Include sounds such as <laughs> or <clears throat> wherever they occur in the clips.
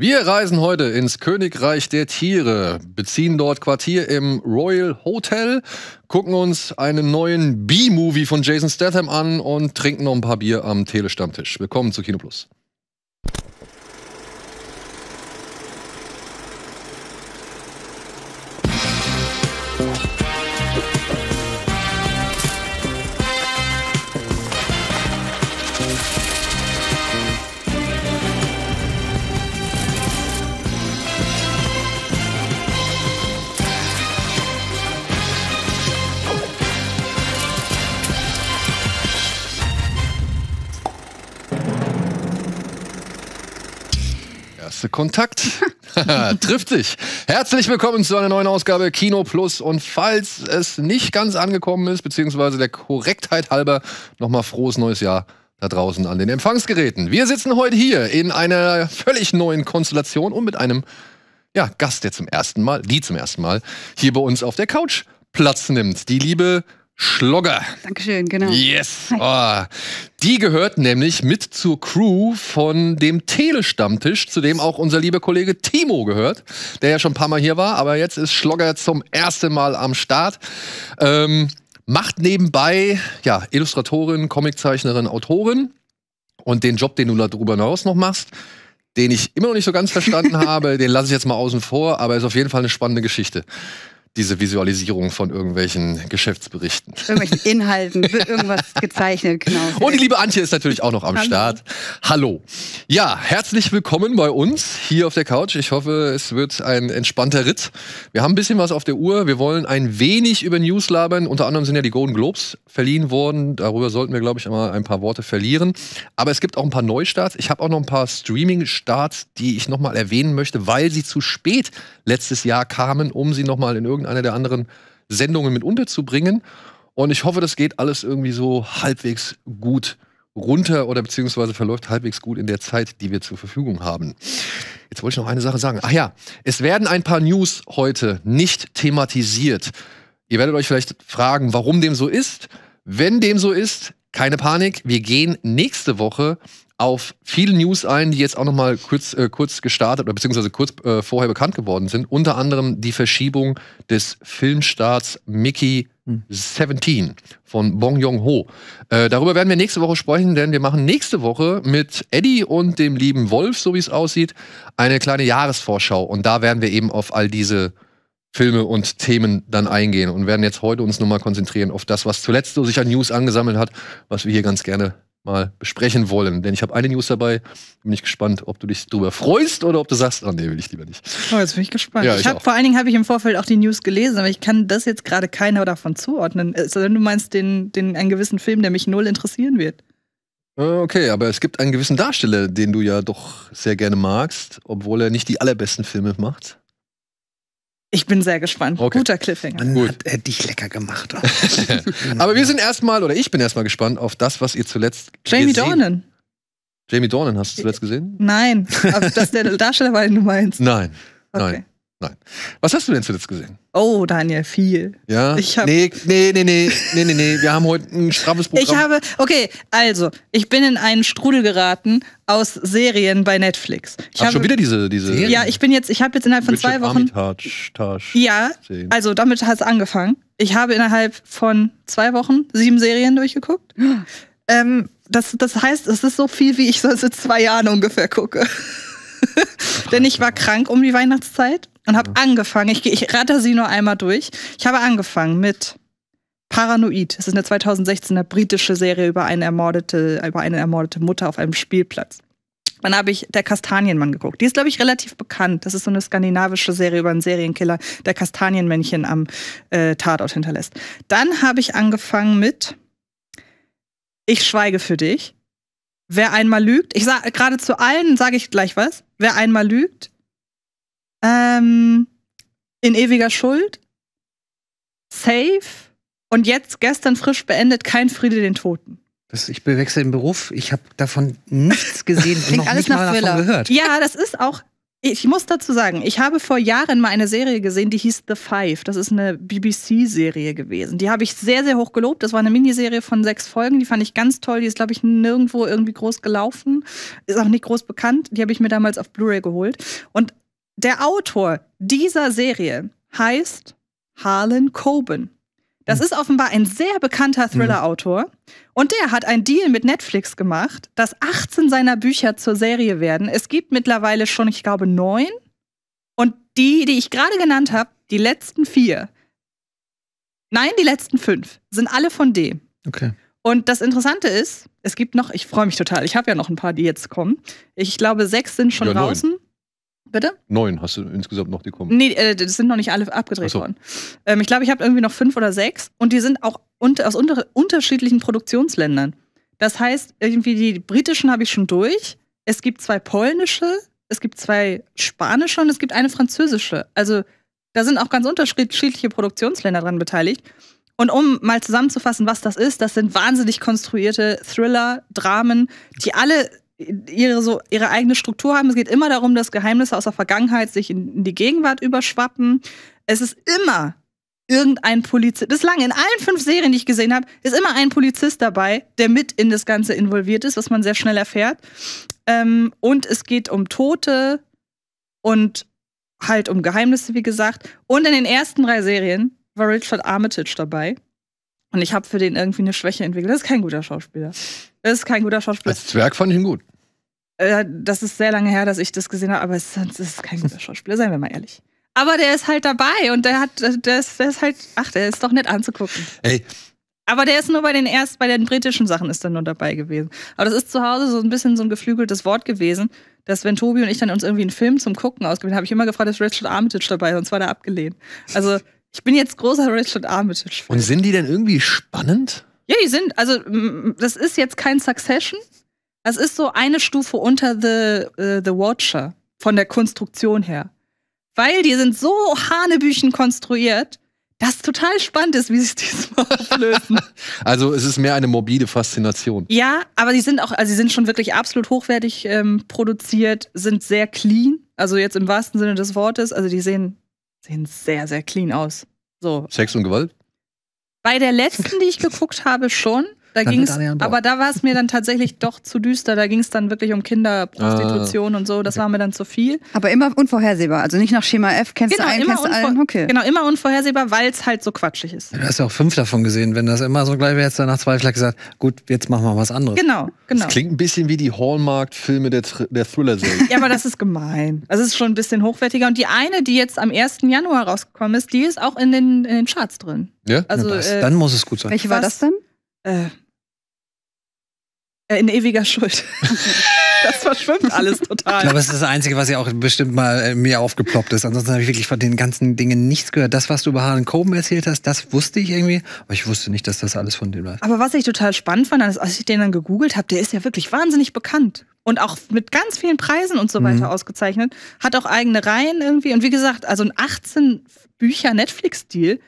Wir reisen heute ins Königreich der Tiere, beziehen dort Quartier im Royal Hotel, gucken uns einen neuen B-Movie von Jason Statham an und trinken noch ein paar Bier am Telestammtisch. Willkommen zu Kino Plus. Kontakt. <laughs> Trifft sich. Herzlich willkommen zu einer neuen Ausgabe Kino Plus. Und falls es nicht ganz angekommen ist, beziehungsweise der Korrektheit halber, nochmal frohes neues Jahr da draußen an den Empfangsgeräten. Wir sitzen heute hier in einer völlig neuen Konstellation und mit einem ja, Gast, der zum ersten Mal, die zum ersten Mal, hier bei uns auf der Couch Platz nimmt. Die liebe Schlogger. Dankeschön, genau. Yes. Oh. Die gehört nämlich mit zur Crew von dem Telestammtisch, zu dem auch unser lieber Kollege Timo gehört, der ja schon ein paar Mal hier war, aber jetzt ist Schlogger zum ersten Mal am Start. Ähm, macht nebenbei ja, Illustratorin, Comiczeichnerin, Autorin und den Job, den du darüber hinaus noch machst den ich immer noch nicht so ganz verstanden <laughs> habe, den lasse ich jetzt mal außen vor, aber ist auf jeden Fall eine spannende Geschichte diese Visualisierung von irgendwelchen Geschäftsberichten. Irgendwelchen <laughs> Inhalten, wird irgendwas gezeichnet, genau. Und die liebe Antje ist natürlich auch noch am Start. Hallo. Ja, herzlich willkommen bei uns hier auf der Couch. Ich hoffe, es wird ein entspannter Ritt. Wir haben ein bisschen was auf der Uhr. Wir wollen ein wenig über News labern. Unter anderem sind ja die Golden Globes verliehen worden. Darüber sollten wir, glaube ich, mal ein paar Worte verlieren. Aber es gibt auch ein paar Neustarts. Ich habe auch noch ein paar Streaming-Starts, die ich nochmal erwähnen möchte, weil sie zu spät letztes Jahr kamen, um sie nochmal in irgendeiner irgendeiner der anderen Sendungen mit unterzubringen. Und ich hoffe, das geht alles irgendwie so halbwegs gut runter oder beziehungsweise verläuft halbwegs gut in der Zeit, die wir zur Verfügung haben. Jetzt wollte ich noch eine Sache sagen. Ach ja, es werden ein paar News heute nicht thematisiert. Ihr werdet euch vielleicht fragen, warum dem so ist. Wenn dem so ist, keine Panik, wir gehen nächste Woche auf viele News ein, die jetzt auch nochmal kurz, äh, kurz gestartet oder beziehungsweise kurz äh, vorher bekannt geworden sind. Unter anderem die Verschiebung des Filmstarts Mickey hm. 17 von Bong Joon-ho. Äh, darüber werden wir nächste Woche sprechen, denn wir machen nächste Woche mit Eddie und dem lieben Wolf, so wie es aussieht, eine kleine Jahresvorschau. Und da werden wir eben auf all diese Filme und Themen dann eingehen und werden jetzt heute uns nur mal konzentrieren auf das, was zuletzt so sich an News angesammelt hat, was wir hier ganz gerne mal besprechen wollen. Denn ich habe eine News dabei. Bin ich gespannt, ob du dich darüber freust oder ob du sagst, oh nee, will ich lieber nicht. Oh, jetzt bin ich gespannt. Ja, ich ich hab, vor allen Dingen habe ich im Vorfeld auch die News gelesen, aber ich kann das jetzt gerade keiner davon zuordnen. Also, du meinst den, den, einen gewissen Film, der mich null interessieren wird. Äh, okay, aber es gibt einen gewissen Darsteller, den du ja doch sehr gerne magst, obwohl er nicht die allerbesten Filme macht. Ich bin sehr gespannt. Okay. Guter Cliffhanger. Man Gut. hat äh, dich lecker gemacht. <laughs> Oh. Aber wir sind erstmal, oder ich bin erstmal gespannt auf das, was ihr zuletzt Jamie gesehen Dornan. Jamie Dornan hast du zuletzt gesehen? Nein. Ob also, das der <laughs> Darsteller weil du meinst? Nein. Okay. Nein. Nein. Was hast du denn zuletzt gesehen? Oh, Daniel, viel. Ja? Ich hab nee, nee, nee, nee, nee, nee, nee. Wir haben heute ein straffes Programm. Ich habe, okay, also, ich bin in einen Strudel geraten aus Serien bei Netflix. Ich Ach, habe, schon wieder diese, diese. Ja, ich bin jetzt, ich habe jetzt innerhalb von Richard zwei Wochen. Armitage, Tasch, ja, also damit hat es angefangen. Ich habe innerhalb von zwei Wochen sieben Serien durchgeguckt. <gasps> ähm, das, das heißt, es ist so viel, wie ich sonst in zwei Jahren ungefähr gucke. <laughs> Denn ich war krank um die Weihnachtszeit und habe angefangen. Ich, ich rate sie nur einmal durch. Ich habe angefangen mit Paranoid. Das ist eine 2016er britische Serie über eine ermordete, über eine ermordete Mutter auf einem Spielplatz. Dann habe ich Der Kastanienmann geguckt. Die ist, glaube ich, relativ bekannt. Das ist so eine skandinavische Serie über einen Serienkiller, der Kastanienmännchen am äh, Tatort hinterlässt. Dann habe ich angefangen mit Ich schweige für dich. Wer einmal lügt, ich sage gerade zu allen, sage ich gleich was. Wer einmal lügt, ähm, in ewiger Schuld, safe und jetzt gestern frisch beendet, kein Friede den Toten. Das, ich bewechsel den Beruf, ich habe davon nichts gesehen und <laughs> noch nicht mal Thriller. davon gehört. Ja, das ist auch, ich muss dazu sagen, ich habe vor Jahren mal eine Serie gesehen, die hieß The Five. Das ist eine BBC-Serie gewesen. Die habe ich sehr, sehr hoch gelobt. Das war eine Miniserie von sechs Folgen. Die fand ich ganz toll. Die ist, glaube ich, nirgendwo irgendwie groß gelaufen. Ist auch nicht groß bekannt. Die habe ich mir damals auf Blu-ray geholt. Und der Autor dieser Serie heißt Harlan Coben. Das hm. ist offenbar ein sehr bekannter hm. Thriller-Autor. Mhm. Und der hat einen Deal mit Netflix gemacht, dass 18 seiner Bücher zur Serie werden. Es gibt mittlerweile schon, ich glaube, neun. Und die, die ich gerade genannt habe, die letzten vier, nein, die letzten fünf, sind alle von dem. Okay. Und das Interessante ist, es gibt noch, ich freue mich total, ich habe ja noch ein paar, die jetzt kommen. Ich glaube, sechs sind schon ja, draußen. Neun. Bitte? Neun hast du insgesamt noch, die kommen. Nee, äh, das sind noch nicht alle abgedreht so. worden. Ähm, ich glaube, ich habe irgendwie noch fünf oder sechs und die sind auch unter, aus unter, unterschiedlichen Produktionsländern. Das heißt, irgendwie die britischen habe ich schon durch. Es gibt zwei polnische, es gibt zwei spanische und es gibt eine französische. Also da sind auch ganz unterschiedliche Produktionsländer dran beteiligt. Und um mal zusammenzufassen, was das ist, das sind wahnsinnig konstruierte Thriller, Dramen, die alle ihre, so, ihre eigene Struktur haben. Es geht immer darum, dass Geheimnisse aus der Vergangenheit sich in, in die Gegenwart überschwappen. Es ist immer irgendein Polizist. Bislang in allen fünf Serien, die ich gesehen habe, ist immer ein Polizist dabei, der mit in das Ganze involviert ist, was man sehr schnell erfährt. Ähm, und es geht um Tote und halt um Geheimnisse, wie gesagt. Und in den ersten drei Serien war Richard Armitage dabei. Und ich habe für den irgendwie eine Schwäche entwickelt. Das ist kein guter Schauspieler. Das ist kein guter Schauspieler. Als Zwerg fand ich ihn gut. Äh, das ist sehr lange her, dass ich das gesehen habe, aber es, ist kein guter Schauspieler, seien wir mal ehrlich. Aber der ist halt dabei und der hat, der ist, der ist halt, ach, der ist doch nett anzugucken. Ey. Aber der ist nur bei den erst, bei den britischen Sachen ist er nur dabei gewesen. Aber das ist zu Hause so ein bisschen so ein geflügeltes Wort gewesen, dass wenn Tobi und ich dann uns irgendwie einen Film zum Gucken ausgewählt haben, habe ich immer gefragt, ist Richard Armitage dabei, sonst war der abgelehnt. Also ich bin jetzt großer Richard armitage Und sind die denn irgendwie spannend? Ja, die sind, also das ist jetzt kein Succession. Das ist so eine Stufe unter The, uh, The Watcher von der Konstruktion her. Weil die sind so hanebüchen konstruiert, dass total spannend ist, wie sie es diesmal <laughs> auflösen. also es ist mehr eine morbide Faszination. Ja, aber die sind auch, also sie sind schon wirklich absolut hochwertig ähm, produziert, sind sehr clean, also jetzt im wahrsten Sinne des Wortes. Also die sehen sehen sehr, sehr clean aus. So. Sex und Gewalt? Bei der <laughs> letzten, die ich geguckt habe, schon. Da dann ging's, aber da war es mir dann tatsächlich doch zu düster. Da ging es dann wirklich um Kinderprostitution ah. und so. Das war mir dann zu viel. Aber immer unvorhersehbar. Also nicht nach Schema F. Kennst genau, du einen, kennst allen? Okay. Genau, immer unvorhersehbar, weil es halt so quatschig ist. du hast ja auch fünf davon gesehen. Wenn das immer so gleich wäre, hättest du nach zwei vielleicht gesagt, gut, jetzt machen wir was anderes. Genau, genau. Das klingt ein bisschen wie die Hallmark-Filme der, Thr der Thriller-Serie. ja, aber das ist gemein. Das ist schon ein bisschen hochwertiger. Und die eine, die jetzt am 1. Januar rausgekommen ist, die ist auch in den, in den Charts drin. Ja? Also, ja, äh, dann muss es gut sein. Welche war das denn? Äh. äh, in ewiger Schuld. <laughs> das verschwimmt alles total. Ich glaube, das ist das Einzige, was ja auch bestimmt mal äh, mir aufgeploppt ist. Ansonsten habe ich wirklich von den ganzen Dingen nichts gehört. Das, was du über Harlan Coben erzählt hast, das wusste ich irgendwie. Aber ich wusste nicht, dass das alles von dem war. Aber was ich total spannend fand, ist, als ich den dann gegoogelt habe, der ist ja wirklich wahnsinnig bekannt. Und auch mit ganz vielen Preisen und so mhm. weiter mhm. ausgezeichnet. Hat auch eigene Reihen irgendwie. Und wie gesagt, also ein 18 Bücher Netflix-Deal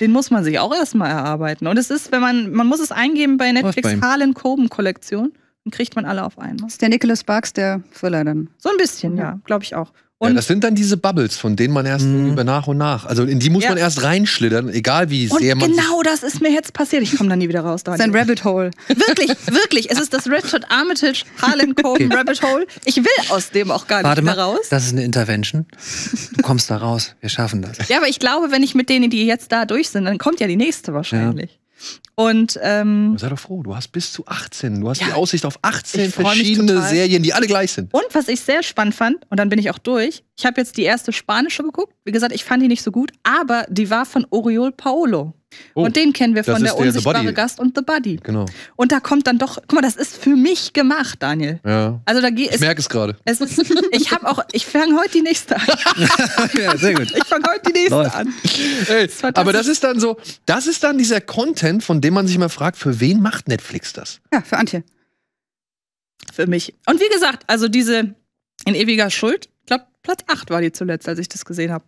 den muss man sich auch erstmal erarbeiten. Und es ist, wenn man, man muss es eingeben bei Netflix Harlan Coben Kollektion, dann kriegt man alle auf einmal. ist der Nicholas Sparks der Thriller dann. So ein bisschen, ja, ja glaube ich auch. Und ja, das sind dann diese Bubbles, von denen man erst mhm. über nach und nach, also in die muss ja. man erst reinschlittern, egal wie und sehr man. Genau das ist mir jetzt passiert. Ich komme da nie wieder raus. Das ist ein Rabbit Hole. wirklich, wirklich. Es ist das Richard Armitage Harlan Coben okay. Rabbit Hole. Ich will aus dem auch gar Warte nicht mehr mal. raus. Das ist eine Intervention. Du kommst da raus. Wir schaffen das. Ja, aber ich glaube, wenn ich mit denen, die jetzt da durch sind, dann kommt ja die nächste wahrscheinlich. Ja. Und ähm, sei doch froh, du hast bis zu 18. Du hast ja, die Aussicht auf 18 verschiedene Serien, die alle gleich sind. Und was ich sehr spannend fand, und dann bin ich auch durch, ich habe jetzt die erste spanische geguckt. Wie gesagt, ich fand die nicht so gut, aber die war von Oriol Paolo. Oh, und den kennen wir von der, der unsichtbare Gast und The Buddy. Genau. Und da kommt dann doch, guck mal, das ist für mich gemacht, Daniel. Ja. Also da geht Ich merke es gerade. <laughs> ich habe auch, ich fange heute die nächste an. <laughs> ja, sehr gut. Ich fange heute die nächste Läuft. an. Ey, das aber das ist dann so, das ist dann dieser Content, von dem man sich mal fragt, für wen macht Netflix das? Ja, für Antje. Für mich. Und wie gesagt, also diese in ewiger Schuld, ich glaube, Platz 8 war die zuletzt, als ich das gesehen habe.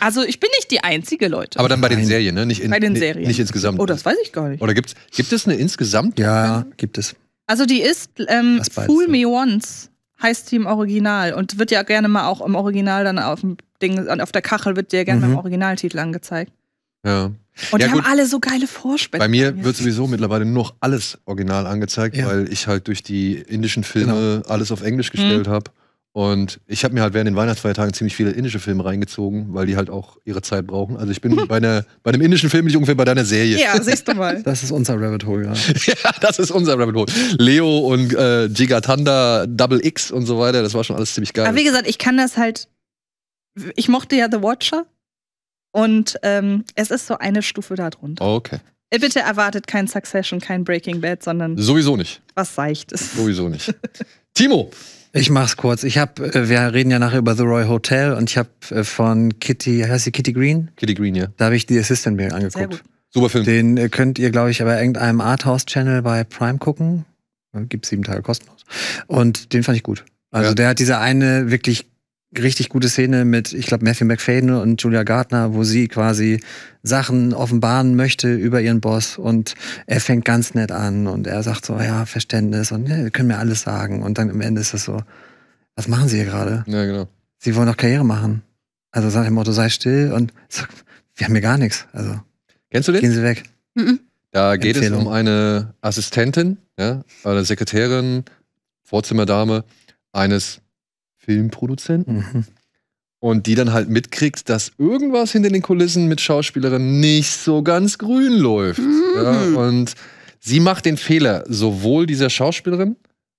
Also ich bin nicht die einzige, Leute. Aber dann bei den Serien, ne? Nicht in, bei den Serien. Nicht insgesamt. Oh, das weiß ich gar nicht. Oder gibt's, gibt es eine insgesamt? Ja, gibt es. Also die ist ähm, Fool Me Once, heißt die im Original. Und wird ja gerne mal auch im Original dann auf dem Ding, auf der Kachel wird dir gerne mhm. im Originaltitel angezeigt. Ja. Und ja, die gut. haben alle so geile Vorspässe. Bei mir wird sowieso mittlerweile nur noch alles original angezeigt, ja. weil ich halt durch die indischen Filme genau. alles auf Englisch gestellt mhm. habe. Und ich habe mir halt während den Weihnachtsfeiertagen ziemlich viele indische Filme reingezogen, weil die halt auch ihre Zeit brauchen. Also ich bin <laughs> bei, einer, bei einem indischen Film nicht ungefähr bei deiner Serie. Ja, siehst du mal. Das ist unser Rabbit Hole, ja. <laughs> ja, das ist unser Rabbit Hole. Leo und äh, Gigatanda, Double X und so weiter, das war schon alles ziemlich geil. Aber wie gesagt, ich kann das halt. Ich mochte ja The Watcher und ähm, es ist so eine Stufe darunter. Okay. Äh, bitte erwartet kein Succession, kein Breaking Bad, sondern. Sowieso nicht. Was Seichtes. Sowieso nicht. <laughs> Timo! Ich mach's kurz. Ich habe, äh, wir reden ja nachher über The Roy Hotel und ich habe äh, von Kitty, heißt sie Kitty Green? Kitty Green, ja. Da habe ich die Assistant mir angeguckt. Super Film. Den äh, könnt ihr, glaube ich, bei irgendeinem Arthouse-Channel bei Prime gucken. Gibt sieben Tage kostenlos. Und den fand ich gut. Also ja. der hat diese eine wirklich richtig gute Szene mit, ich glaube, Matthew McFadden und Julia Gardner, wo sie quasi Sachen offenbaren möchte über ihren Boss und er fängt ganz nett an und er sagt so, ah ja, Verständnis und ja, können mir alles sagen und dann am Ende ist es so, was machen sie hier gerade? Ja, genau. Sie wollen doch Karriere machen. Also sagt im Motto, sei still und sagt, wir haben hier gar nichts. Also, Kennst du den? Gehen Sie weg. Mhm. Da geht Empfehlung. es um eine Assistentin, ja, oder Sekretärin, Vorzimmerdame eines Filmproduzenten. Mhm. Und die dann halt mitkriegt, dass irgendwas hinter den Kulissen mit Schauspielerin nicht so ganz grün läuft. Mhm. Ja, und sie macht den Fehler, sowohl dieser Schauspielerin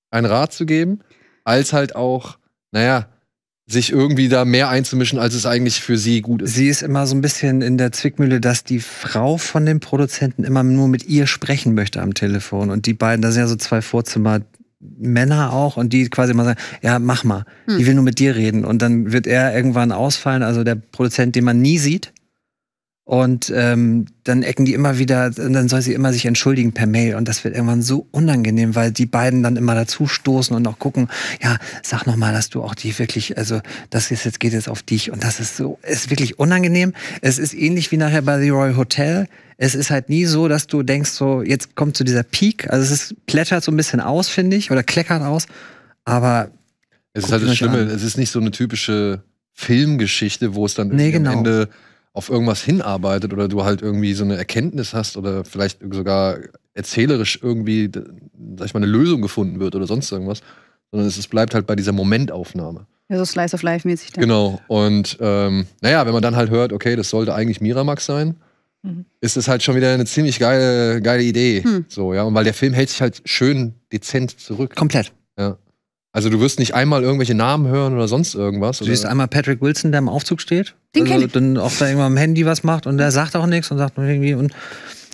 einen Rat zu geben, als halt auch, naja, sich irgendwie da mehr einzumischen, als es eigentlich für sie gut ist. Sie ist immer so ein bisschen in der Zwickmühle, dass die Frau von dem Produzenten immer nur mit ihr sprechen möchte am Telefon. Und die beiden, das sind ja so zwei Vorzimmer, Männer auch und die quasi mal sagen, ja, mach mal, hm. ich will nur mit dir reden. Und dann wird er irgendwann ausfallen, also der Produzent, den man nie sieht. Und ähm, dann ecken die immer wieder, dann soll sie immer sich entschuldigen per Mail. Und das wird irgendwann so unangenehm, weil die beiden dann immer dazu stoßen und auch gucken, ja, sag nochmal, dass du auch die wirklich, also das ist jetzt geht jetzt auf dich. Und das ist so, ist wirklich unangenehm. Es ist ähnlich wie nachher bei The Royal Hotel. Es ist halt nie so, dass du denkst, so, jetzt kommt zu so dieser Peak. Also es ist, plätschert so ein bisschen aus, finde ich, oder kleckert aus. Aber. Es ist halt das Schlimme, an. es ist nicht so eine typische Filmgeschichte, wo es dann nee, genau. am Ende auf irgendwas hinarbeitet oder du halt irgendwie so eine Erkenntnis hast oder vielleicht sogar erzählerisch irgendwie, sag ich mal, eine Lösung gefunden wird oder sonst irgendwas, sondern es, es bleibt halt bei dieser Momentaufnahme. Ja, so Slice of Life-mäßig. dann. Genau. Und ähm, naja, wenn man dann halt hört, okay, das sollte eigentlich Miramax sein, mhm. ist es halt schon wieder eine ziemlich geile, geile Idee. Hm. So, ja. Und weil der Film hält sich halt schön dezent zurück. Komplett. Ja. Also du wirst nicht einmal irgendwelche Namen hören oder sonst irgendwas. Du siehst oder? einmal Patrick Wilson, der im Aufzug steht, Den also, dann auch da irgendwann am Handy was macht und der sagt auch nichts und sagt irgendwie und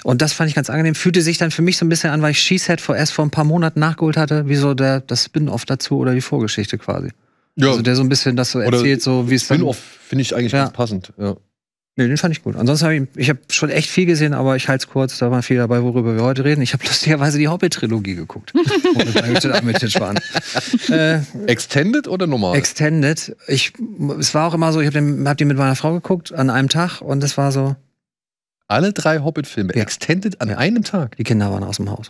und das fand ich ganz angenehm. Fühlte sich dann für mich so ein bisschen an, weil ich She-Set vor erst vor ein paar Monaten nachgeholt hatte, wie so der, das Spin-off dazu oder die Vorgeschichte quasi. Ja. Also der so ein bisschen das so erzählt, oder so wie es Spin-off finde ich eigentlich ja. ganz passend. Ja. Nee, den fand ich gut. Ansonsten habe ich, ich habe schon echt viel gesehen, aber ich halte es kurz, da war viel dabei, worüber wir heute reden. Ich habe <laughs> lustigerweise die Hobbit-Trilogie geguckt. <laughs> äh, Extended oder normal? Extended. Ich, es war auch immer so, ich habe hab die mit meiner Frau geguckt an einem Tag und es war so. Alle drei Hobbit-Filme, ja. Extended an ja. einem Tag. Die Kinder waren aus dem Haus.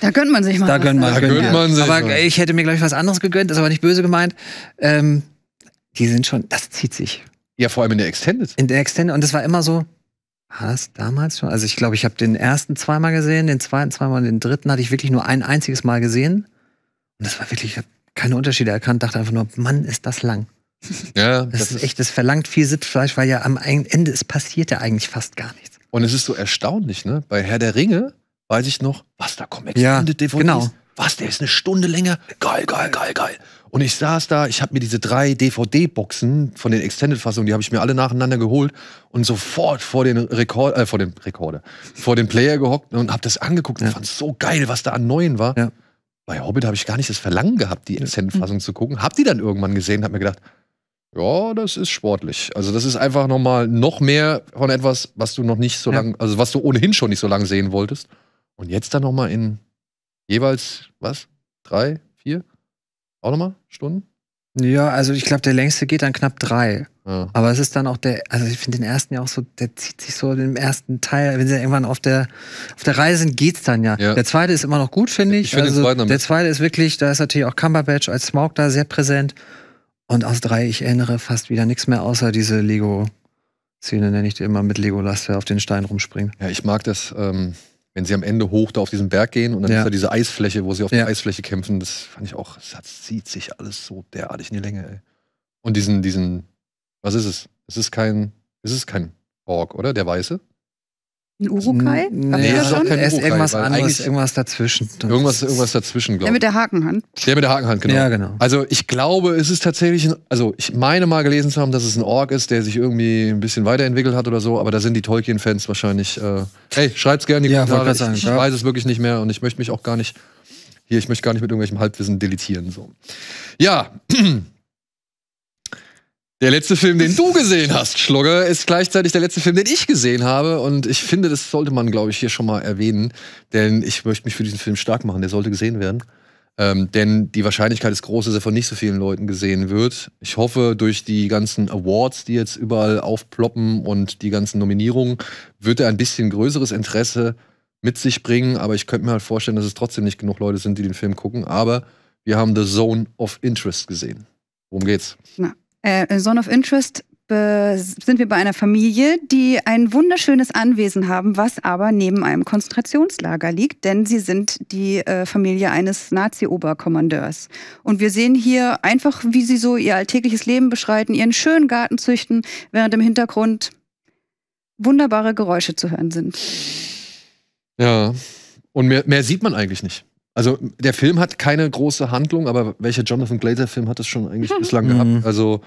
Da gönnt man sich mal. Da gönnt man, da gönnt man sich. Aber mal. ich hätte mir, glaube ich, was anderes gegönnt, ist aber nicht böse gemeint. Ähm, die sind schon, das zieht sich. Ja, vor allem in der Extended. In der Extended. Und das war immer so, war das damals schon? Also ich glaube, ich habe den ersten zweimal gesehen, den zweiten zweimal und den dritten hatte ich wirklich nur ein einziges Mal gesehen. Und das war wirklich, ich habe keine Unterschiede erkannt, dachte einfach nur, Mann, ist das lang. Ja, das, das ist echt, das verlangt viel Sitzfleisch, weil ja am Ende, es passiert ja eigentlich fast gar nichts. Und es ist so erstaunlich, ne? Bei Herr der Ringe weiß ich noch, was, da kommt. Extended ja, DVDs? Genau. Was, der ist eine Stunde länger? Geil, geil, geil, geil. Und ich saß da, ich habe mir diese drei DVD-Boxen von den Extended-Fassungen, die habe ich mir alle nacheinander geholt und sofort vor den Rekord, äh, vor dem Rekorder, vor den Player gehockt und habe das angeguckt und fand es so geil, was da an Neuen war. Ja. Bei Hobbit habe ich gar nicht das Verlangen gehabt, die Extended-Fassung mhm. zu gucken. Hab die dann irgendwann gesehen, habe mir gedacht, ja, das ist sportlich. Also das ist einfach nochmal noch mehr von etwas, was du noch nicht so ja. lange, also was du ohnehin schon nicht so lange sehen wolltest. Und jetzt dann nochmal in jeweils, was? Drei, vier? Auch nochmal Stunden? Ja, also ich glaube, der längste geht dann knapp drei. Ja. Aber es ist dann auch der, also ich finde den ersten ja auch so, der zieht sich so im ersten Teil, wenn sie ja irgendwann auf der, auf der Reise sind, geht's dann ja. ja. Der zweite ist immer noch gut, finde ich. ich find also, der zweite ist wirklich, da ist natürlich auch Cumberbatch als Smaug da sehr präsent. Und aus drei, ich erinnere fast wieder nichts mehr, außer diese Lego-Szene, nenne ich die immer, mit Legolas, der auf den Stein rumspringt. Ja, ich mag das, ähm, wenn sie am Ende hoch da auf diesen Berg gehen und dann ja. ist da diese Eisfläche, wo sie auf ja. der Eisfläche kämpfen, das fand ich auch, das zieht sich alles so derartig in die Länge, ey. Und diesen, diesen, was ist es? Es ist kein, es ist kein Ork, oder? Der Weiße? In Urukai? Nee, nee das ist auch kein Urukai, irgendwas anderes, irgendwas dazwischen. irgendwas, irgendwas dazwischen, glaube ich. Der mit der Hakenhand. Der mit der Hakenhand, genau. Ja, genau. Also ich glaube, es ist tatsächlich, ein, also ich meine mal gelesen zu haben, dass es ein Org ist, der sich irgendwie ein bisschen weiterentwickelt hat oder so, aber da sind die Tolkien-Fans wahrscheinlich, äh, hey, schreibt's gerne in die ja, Kommentare. ich, ich weiß es wirklich nicht mehr und ich möchte mich auch gar nicht, hier, ich möchte gar nicht mit irgendwelchem Halbwissen deletieren, so. Ja, <clears throat> Der letzte Film, den du <laughs> gesehen hast, Schlogger, ist gleichzeitig der letzte Film, den ich gesehen habe. Und ich finde, das sollte man, glaube ich, hier schon mal erwähnen. Denn ich möchte mich für diesen Film stark machen. Der sollte gesehen werden. Ähm, denn die Wahrscheinlichkeit ist groß, dass er von nicht so vielen Leuten gesehen wird. Ich hoffe, durch die ganzen Awards, die jetzt überall aufploppen und die ganzen Nominierungen, wird er ein bisschen größeres Interesse mit sich bringen. Aber ich könnte mir halt vorstellen, dass es trotzdem nicht genug Leute sind, die den Film gucken. Aber wir haben The Zone of Interest gesehen. Worum geht's? Na. Äh, Zone äh, of Interest sind wir bei einer Familie, die ein wunderschönes Anwesen haben, was aber neben einem Konzentrationslager liegt, denn sie sind die äh, Familie eines Nazi-Oberkommandeurs. Und wir sehen hier einfach, wie sie so ihr alltägliches Leben beschreiten, ihren schönen Garten züchten, während im Hintergrund wunderbare Geräusche zu hören sind. Ja, und mehr, mehr sieht man eigentlich nicht. Also der Film hat keine große Handlung, aber welcher Jonathan Glazer-Film hat es schon eigentlich bislang mhm. gehabt? Also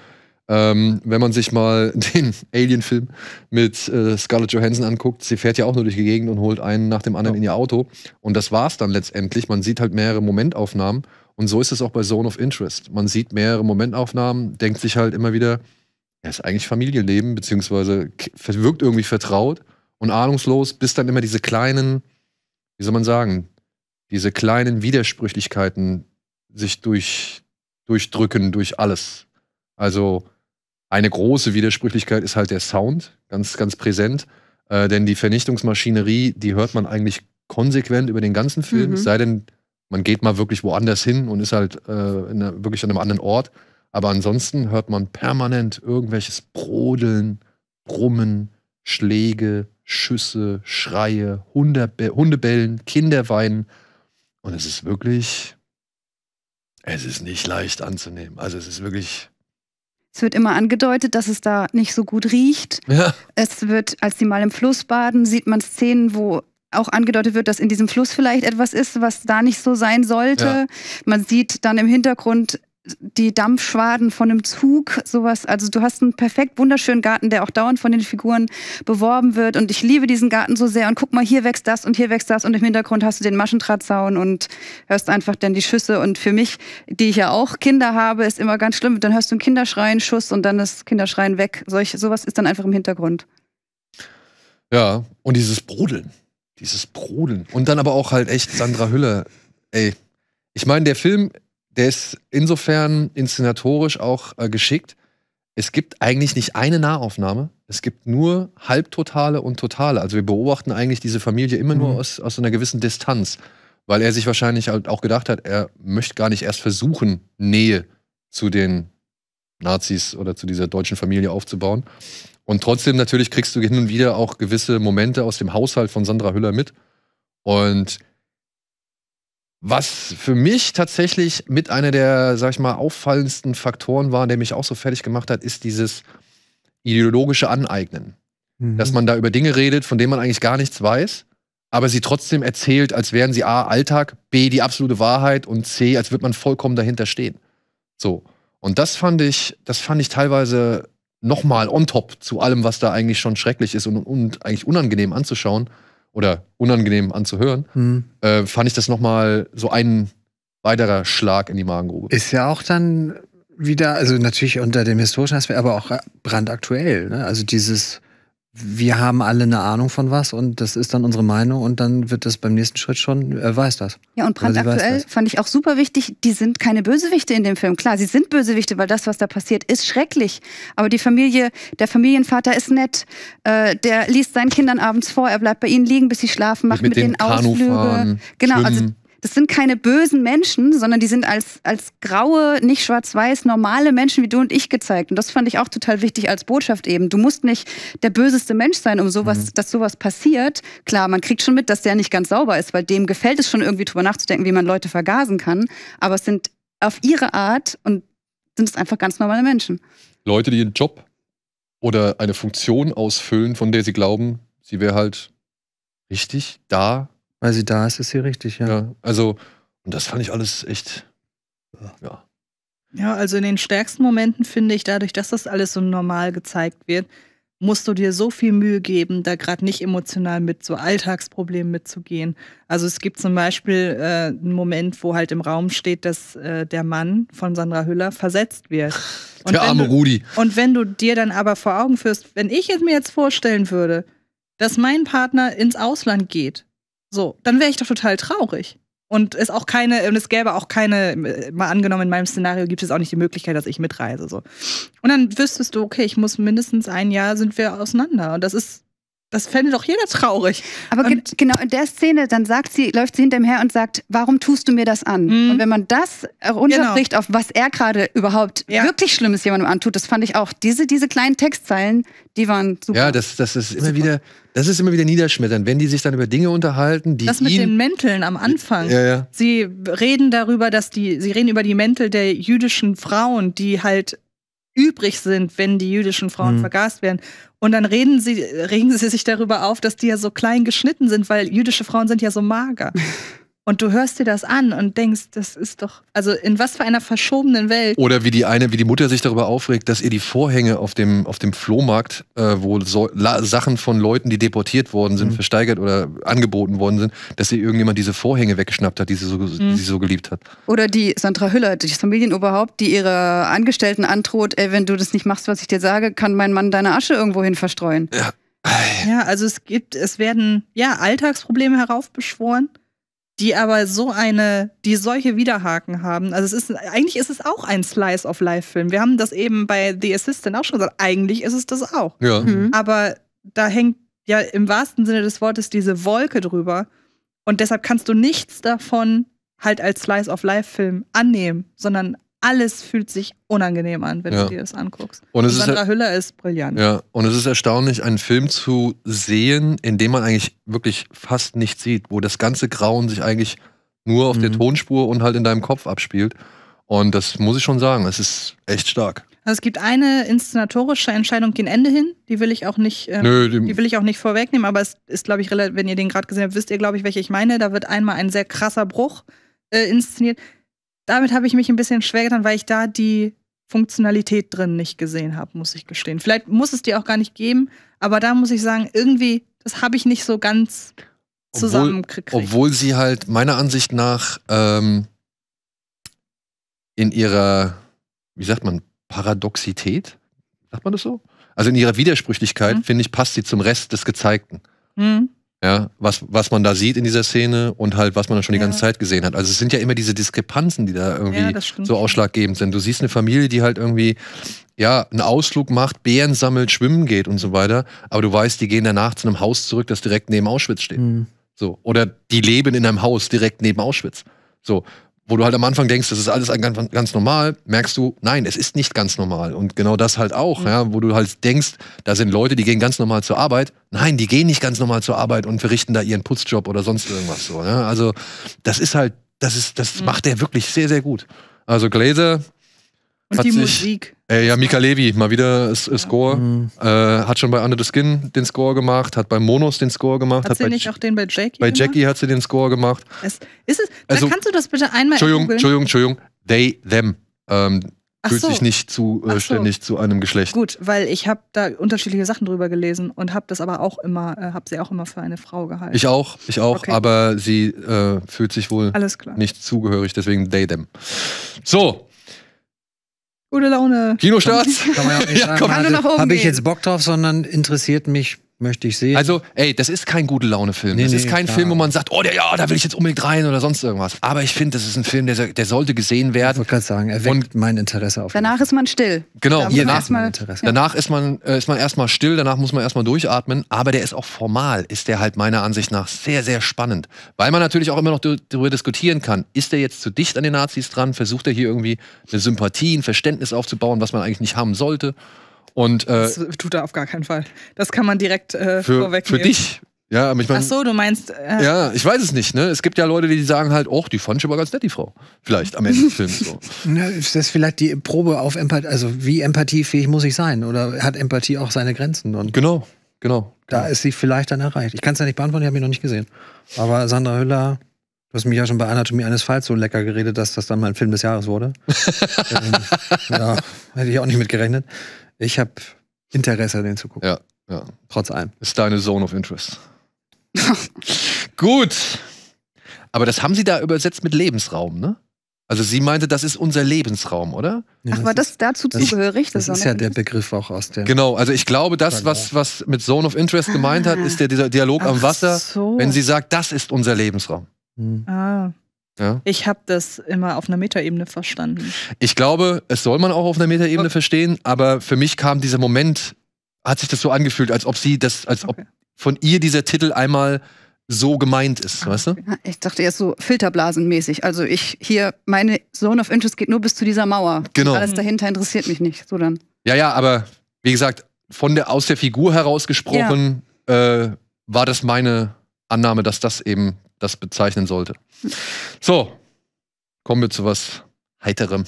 ähm, wenn man sich mal <laughs> den Alien-Film mit äh, Scarlett Johansson anguckt, sie fährt ja auch nur durch die Gegend und holt einen nach dem anderen ja. in ihr Auto. Und das war's dann letztendlich. Man sieht halt mehrere Momentaufnahmen. Und so ist es auch bei Zone of Interest. Man sieht mehrere Momentaufnahmen, denkt sich halt immer wieder, er ist eigentlich Familienleben, beziehungsweise wirkt irgendwie vertraut und ahnungslos, bis dann immer diese kleinen, wie soll man sagen, diese kleinen Widersprüchlichkeiten sich durch, durchdrücken, durch alles. Also eine große Widersprüchlichkeit ist halt der Sound, ganz, ganz präsent. Äh, denn die Vernichtungsmaschinerie, die hört man eigentlich konsequent über den ganzen Film, mhm. sei denn, man geht mal wirklich woanders hin und ist halt äh, einer, wirklich an einem anderen Ort. Aber ansonsten hört man permanent irgendwelches Brodeln, Brummen, Schläge, Schüsse, Schreie, Hunde, Hundebellen, Kinderweinen. Und es ist wirklich, es ist nicht leicht anzunehmen. Also es ist wirklich. Es wird immer angedeutet, dass es da nicht so gut riecht. Ja. Es wird, als sie mal im Fluss baden, sieht man Szenen, wo auch angedeutet wird, dass in diesem Fluss vielleicht etwas ist, was da nicht so sein sollte. Ja. Man sieht dann im Hintergrund die Dampfschwaden von einem Zug, sowas. Also du hast einen perfekt wunderschönen Garten, der auch dauernd von den Figuren beworben wird. Und ich liebe diesen Garten so sehr. Und guck mal, hier wächst das und hier wächst das. Und im Hintergrund hast du den Maschendrahtzaun und hörst einfach dann die Schüsse. Und für mich, die ich ja auch Kinder habe, ist immer ganz schlimm. Dann hörst du einen Kinderschreien, Schuss und dann ist Kinderschreien weg. Solch, sowas ist dann einfach im Hintergrund. Ja, und dieses Brodeln. Dieses Brodeln. Und dann aber auch halt echt Sandra Hülle. Ey, ich meine, der Film der ist insofern inszenatorisch auch äh, geschickt. Es gibt eigentlich nicht eine Nahaufnahme. Es gibt nur Halbtotale und Totale. Also wir beobachten eigentlich diese Familie immer nur mhm. aus, aus einer gewissen Distanz, weil er sich wahrscheinlich halt auch gedacht hat, er möchte gar nicht erst versuchen, Nähe zu den Nazis oder zu dieser deutschen Familie aufzubauen. Und trotzdem natürlich kriegst du hin und wieder auch gewisse Momente aus dem Haushalt von Sandra Hüller mit. Und was für mich tatsächlich mit einer der, sag ich mal, auffallendsten Faktoren war, der mich auch so fertig gemacht hat, ist dieses ideologische Aneignen. Mhm. Dass man da über Dinge redet, von denen man eigentlich gar nichts weiß, aber sie trotzdem erzählt, als wären sie A, Alltag, B, die absolute Wahrheit und C, als würde man vollkommen dahinter stehen. So. Und das fand ich, das fand ich teilweise nochmal on top zu allem, was da eigentlich schon schrecklich ist und, und eigentlich unangenehm anzuschauen oder unangenehm anzuhören, hm. äh, fand ich das nochmal so ein weiterer Schlag in die Magengrube. Ist ja auch dann wieder, also natürlich unter dem historischen Aspekt, aber auch brandaktuell. Ne? Also dieses wir haben alle eine Ahnung von was und das ist dann unsere Meinung und dann wird das beim nächsten Schritt schon, er weiß das. Ja, und brandaktuell fand ich auch super wichtig, die sind keine Bösewichte in dem Film. Klar, sie sind Bösewichte, weil das, was da passiert, ist schrecklich. Aber die Familie, der Familienvater ist nett, äh, der liest seinen Kindern abends vor, er bleibt bei ihnen liegen, bis sie schlafen, macht mit, mit denen Ausflüge. Fahren, genau, also schwimmen. also das sind keine bösen Menschen, sondern die sind als, als graue, nicht schwarz-weiß, normale Menschen wie du und ich gezeigt. Und das fand ich auch total wichtig als Botschaft eben. Du musst nicht der böseste Mensch sein, um sowas, mhm. dass sowas passiert. Klar, man kriegt schon mit, dass der nicht ganz sauber ist, weil dem gefällt es schon irgendwie drüber nachzudenken, wie man Leute vergasen kann. Aber es sind auf ihre Art und sind es einfach ganz normale Menschen. Leute, die einen Job oder eine Funktion ausfüllen, von der sie glauben, sie wäre halt richtig da weil sie da ist, ist sie richtig, ja. ja also, und das fand ich alles echt, ja. Ja, also in den stärksten Momenten finde ich, dadurch, dass das alles so normal gezeigt wird, musst du dir so viel Mühe geben, da gerade nicht emotional mit so Alltagsproblemen mitzugehen. Also es gibt zum Beispiel äh, einen Moment, wo halt im Raum steht, dass äh, der Mann von Sandra Hüller versetzt wird. <laughs> Und der arme du, Rudi. Und wenn du dir dann aber vor Augen führst, wenn ich mir jetzt vorstellen würde, dass mein Partner ins Ausland geht so, dann wäre ich doch total traurig. Und es auch keine, und es gäbe auch keine, äh, mal angenommen, in meinem Szenario gibt es auch nicht die Möglichkeit, dass ich mitreise. So. Und dann wüsstest du, okay, ich muss mindestens ein Jahr sind wir auseinander. Und das ist, das fände doch jeder traurig. Aber ge genau in der Szene, dann sagt sie, läuft sie hinter ihm her und sagt, warum tust du mir das an? Mhm. Und wenn man das äh, runterbricht genau. auf was er gerade überhaupt ja. wirklich Schlimmes jemandem antut, das fand ich auch. Diese, diese kleinen Textzeilen, die waren super. Ja, das, das ist immer super. wieder das ist immer wieder niederschmetternd, wenn die sich dann über Dinge unterhalten, die. Das mit den Mänteln am Anfang. Ja, ja. Sie reden darüber, dass die, sie reden über die Mäntel der jüdischen Frauen, die halt übrig sind, wenn die jüdischen Frauen mhm. vergast werden. Und dann reden sie, regen sie sich darüber auf, dass die ja so klein geschnitten sind, weil jüdische Frauen sind ja so mager. <laughs> Und du hörst dir das an und denkst, das ist doch, also in was für einer verschobenen Welt. Oder wie die eine, wie die Mutter sich darüber aufregt, dass ihr die Vorhänge auf dem, auf dem Flohmarkt, äh, wo so, la, Sachen von Leuten, die deportiert worden sind, mhm. versteigert oder angeboten worden sind, dass ihr irgendjemand diese Vorhänge weggeschnappt hat, die sie so, mhm. die sie so geliebt hat. Oder die Sandra Hüller, die Familienoberhaupt, die ihre Angestellten androht, ey, wenn du das nicht machst, was ich dir sage, kann mein Mann deine Asche irgendwohin verstreuen. Ja. Ja, also es gibt, es werden ja Alltagsprobleme heraufbeschworen die aber so eine, die solche Widerhaken haben. Also es ist, eigentlich ist es auch ein Slice of Life-Film. Wir haben das eben bei The Assistant auch schon gesagt. Eigentlich ist es das auch. Ja. Mhm. Aber da hängt ja im wahrsten Sinne des Wortes diese Wolke drüber. Und deshalb kannst du nichts davon halt als Slice of Life-Film annehmen, sondern alles fühlt sich unangenehm an, wenn ja. du dir das anguckst. Und es Sandra ist, Hüller ist brillant. Ja, und es ist erstaunlich, einen Film zu sehen, in dem man eigentlich wirklich fast nichts sieht, wo das ganze Grauen sich eigentlich nur auf mhm. der Tonspur und halt in deinem Kopf abspielt. Und das muss ich schon sagen, es ist echt stark. Also es gibt eine inszenatorische Entscheidung gegen Ende hin, die will ich auch nicht, ähm, Nö, die, die, will ich auch nicht vorwegnehmen, aber es ist, glaube ich, relativ, wenn ihr den gerade gesehen habt, wisst ihr, glaube ich, welche ich meine. Da wird einmal ein sehr krasser Bruch äh, inszeniert damit habe ich mich ein bisschen schwer getan, weil ich da die Funktionalität drin nicht gesehen habe, muss ich gestehen. Vielleicht muss es die auch gar nicht geben, aber da muss ich sagen, irgendwie, das habe ich nicht so ganz zusammengekriegt. Obwohl, obwohl sie halt meiner Ansicht nach ähm, in ihrer, wie sagt man, Paradoxität, sagt man das so? Also in ihrer Widersprüchlichkeit, mhm. finde ich, passt sie zum Rest des Gezeigten. Mhm ja, was, was man da sieht in dieser Szene und halt, was man da schon die ganze Zeit gesehen hat. Also es sind ja immer diese Diskrepanzen, die da irgendwie ja, so ausschlaggebend sind. Du siehst eine Familie, die halt irgendwie, ja, einen Ausflug macht, Bären sammelt, schwimmen geht und so weiter, aber du weißt, die gehen danach zu einem Haus zurück, das direkt neben Auschwitz steht. Mhm. So. Oder die leben in einem Haus direkt neben Auschwitz. So wo du halt am Anfang denkst, das ist alles ganz, ganz normal, merkst du, nein, es ist nicht ganz normal. Und genau das halt auch, mhm. ja, wo du halt denkst, da sind Leute, die gehen ganz normal zur Arbeit. Nein, die gehen nicht ganz normal zur Arbeit und verrichten da ihren Putzjob oder sonst irgendwas so. Ne? Also das ist halt, das ist, das mhm. macht er wirklich sehr, sehr gut. Also Glaser, und hat die sich, Musik. Äh, ja, Mika Levi, mal wieder Score. Mhm. Äh, hat schon bei Under the Skin den Score gemacht, hat bei Monos den Score gemacht. Hat, hat sie nicht auch den bei Jackie Bei Jackie hat sie den Score gemacht. Es, ist es, also, kannst du das bitte einmal Entschuldigung, Entschuldigung, Entschuldigung. They, them. Ähm, fühlt so. sich nicht zuständig äh, so. zu einem Geschlecht. Gut, weil ich habe da unterschiedliche Sachen drüber gelesen und habe das aber auch immer, äh, habe sie auch immer für eine Frau gehalten. Ich auch, ich auch, okay. aber sie äh, fühlt sich wohl nicht zugehörig, deswegen they them. So, Gute Laune. Kinostart. Kann man ja nicht <laughs> ja, sagen. Komm, Kann nur nach Habe ich jetzt Bock drauf, sondern interessiert mich möchte ich sehen. Also, ey, das ist kein gute Laune-Film. Nee, das nee, ist kein klar. Film, wo man sagt, oh, der, ja, da will ich jetzt unbedingt rein oder sonst irgendwas. Aber ich finde, das ist ein Film, der, der sollte gesehen werden. Ich wollte gerade sagen, er weckt mein Interesse auf. Danach ist man still. Genau, danach, danach, man, Interesse. danach ist man, äh, ist man erstmal still, danach muss man erstmal durchatmen. Aber der ist auch formal, ist der halt meiner Ansicht nach sehr, sehr spannend. Weil man natürlich auch immer noch darüber diskutieren kann, ist der jetzt zu dicht an den Nazis dran? Versucht er hier irgendwie eine Sympathie, ein Verständnis aufzubauen, was man eigentlich nicht haben sollte? Und, äh, das tut er auf gar keinen Fall. Das kann man direkt äh, für, vorwegnehmen. Für dich. Ja, ich mein, Ach so, du meinst. Äh, ja, ich weiß es nicht. Ne? Es gibt ja Leute, die sagen halt, oh, die fand ich aber ganz nett, die Frau. Vielleicht am Ende des Films. So. <laughs> Na, ne, ist das vielleicht die Probe auf Empathie? Also, wie empathiefähig muss ich sein? Oder hat Empathie auch seine Grenzen? Und genau, genau. Da genau. ist sie vielleicht dann erreicht. Ich kann es ja nicht beantworten, ich habe ihn noch nicht gesehen. Aber Sandra Hüller Du hast mich ja schon bei Anatomie eines Falls so lecker geredet, dass das dann mein Film des Jahres wurde. <laughs> ähm, ja, hätte ich auch nicht mit gerechnet. Ich habe Interesse, den zu gucken. Ja, ja. Trotz allem. Ist deine Zone of Interest. <laughs> Gut. Aber das haben sie da übersetzt mit Lebensraum, ne? Also sie meinte, das ist unser Lebensraum, oder? Ja, Ach, war das dazu das zugehörig? Das, das ist ja der Begriff auch aus der. Genau, also ich glaube, das, was, was mit Zone of Interest gemeint hat, ist der dieser Dialog Ach am Wasser, so. wenn sie sagt, das ist unser Lebensraum. Hm. Ah. Ja. Ich habe das immer auf einer Metaebene verstanden. Ich glaube, es soll man auch auf einer Metaebene oh. verstehen, aber für mich kam dieser Moment, hat sich das so angefühlt, als ob sie das, als okay. ob von ihr dieser Titel einmal so gemeint ist, ah, weißt du? Ah, ich dachte erst so filterblasenmäßig. Also ich hier, meine Zone of Interest geht nur bis zu dieser Mauer. Genau. alles dahinter interessiert mich nicht. So dann. Ja, ja, aber wie gesagt, von der, aus der Figur herausgesprochen ja. äh, war das meine Annahme, dass das eben das bezeichnen sollte. So, kommen wir zu was Heiterem.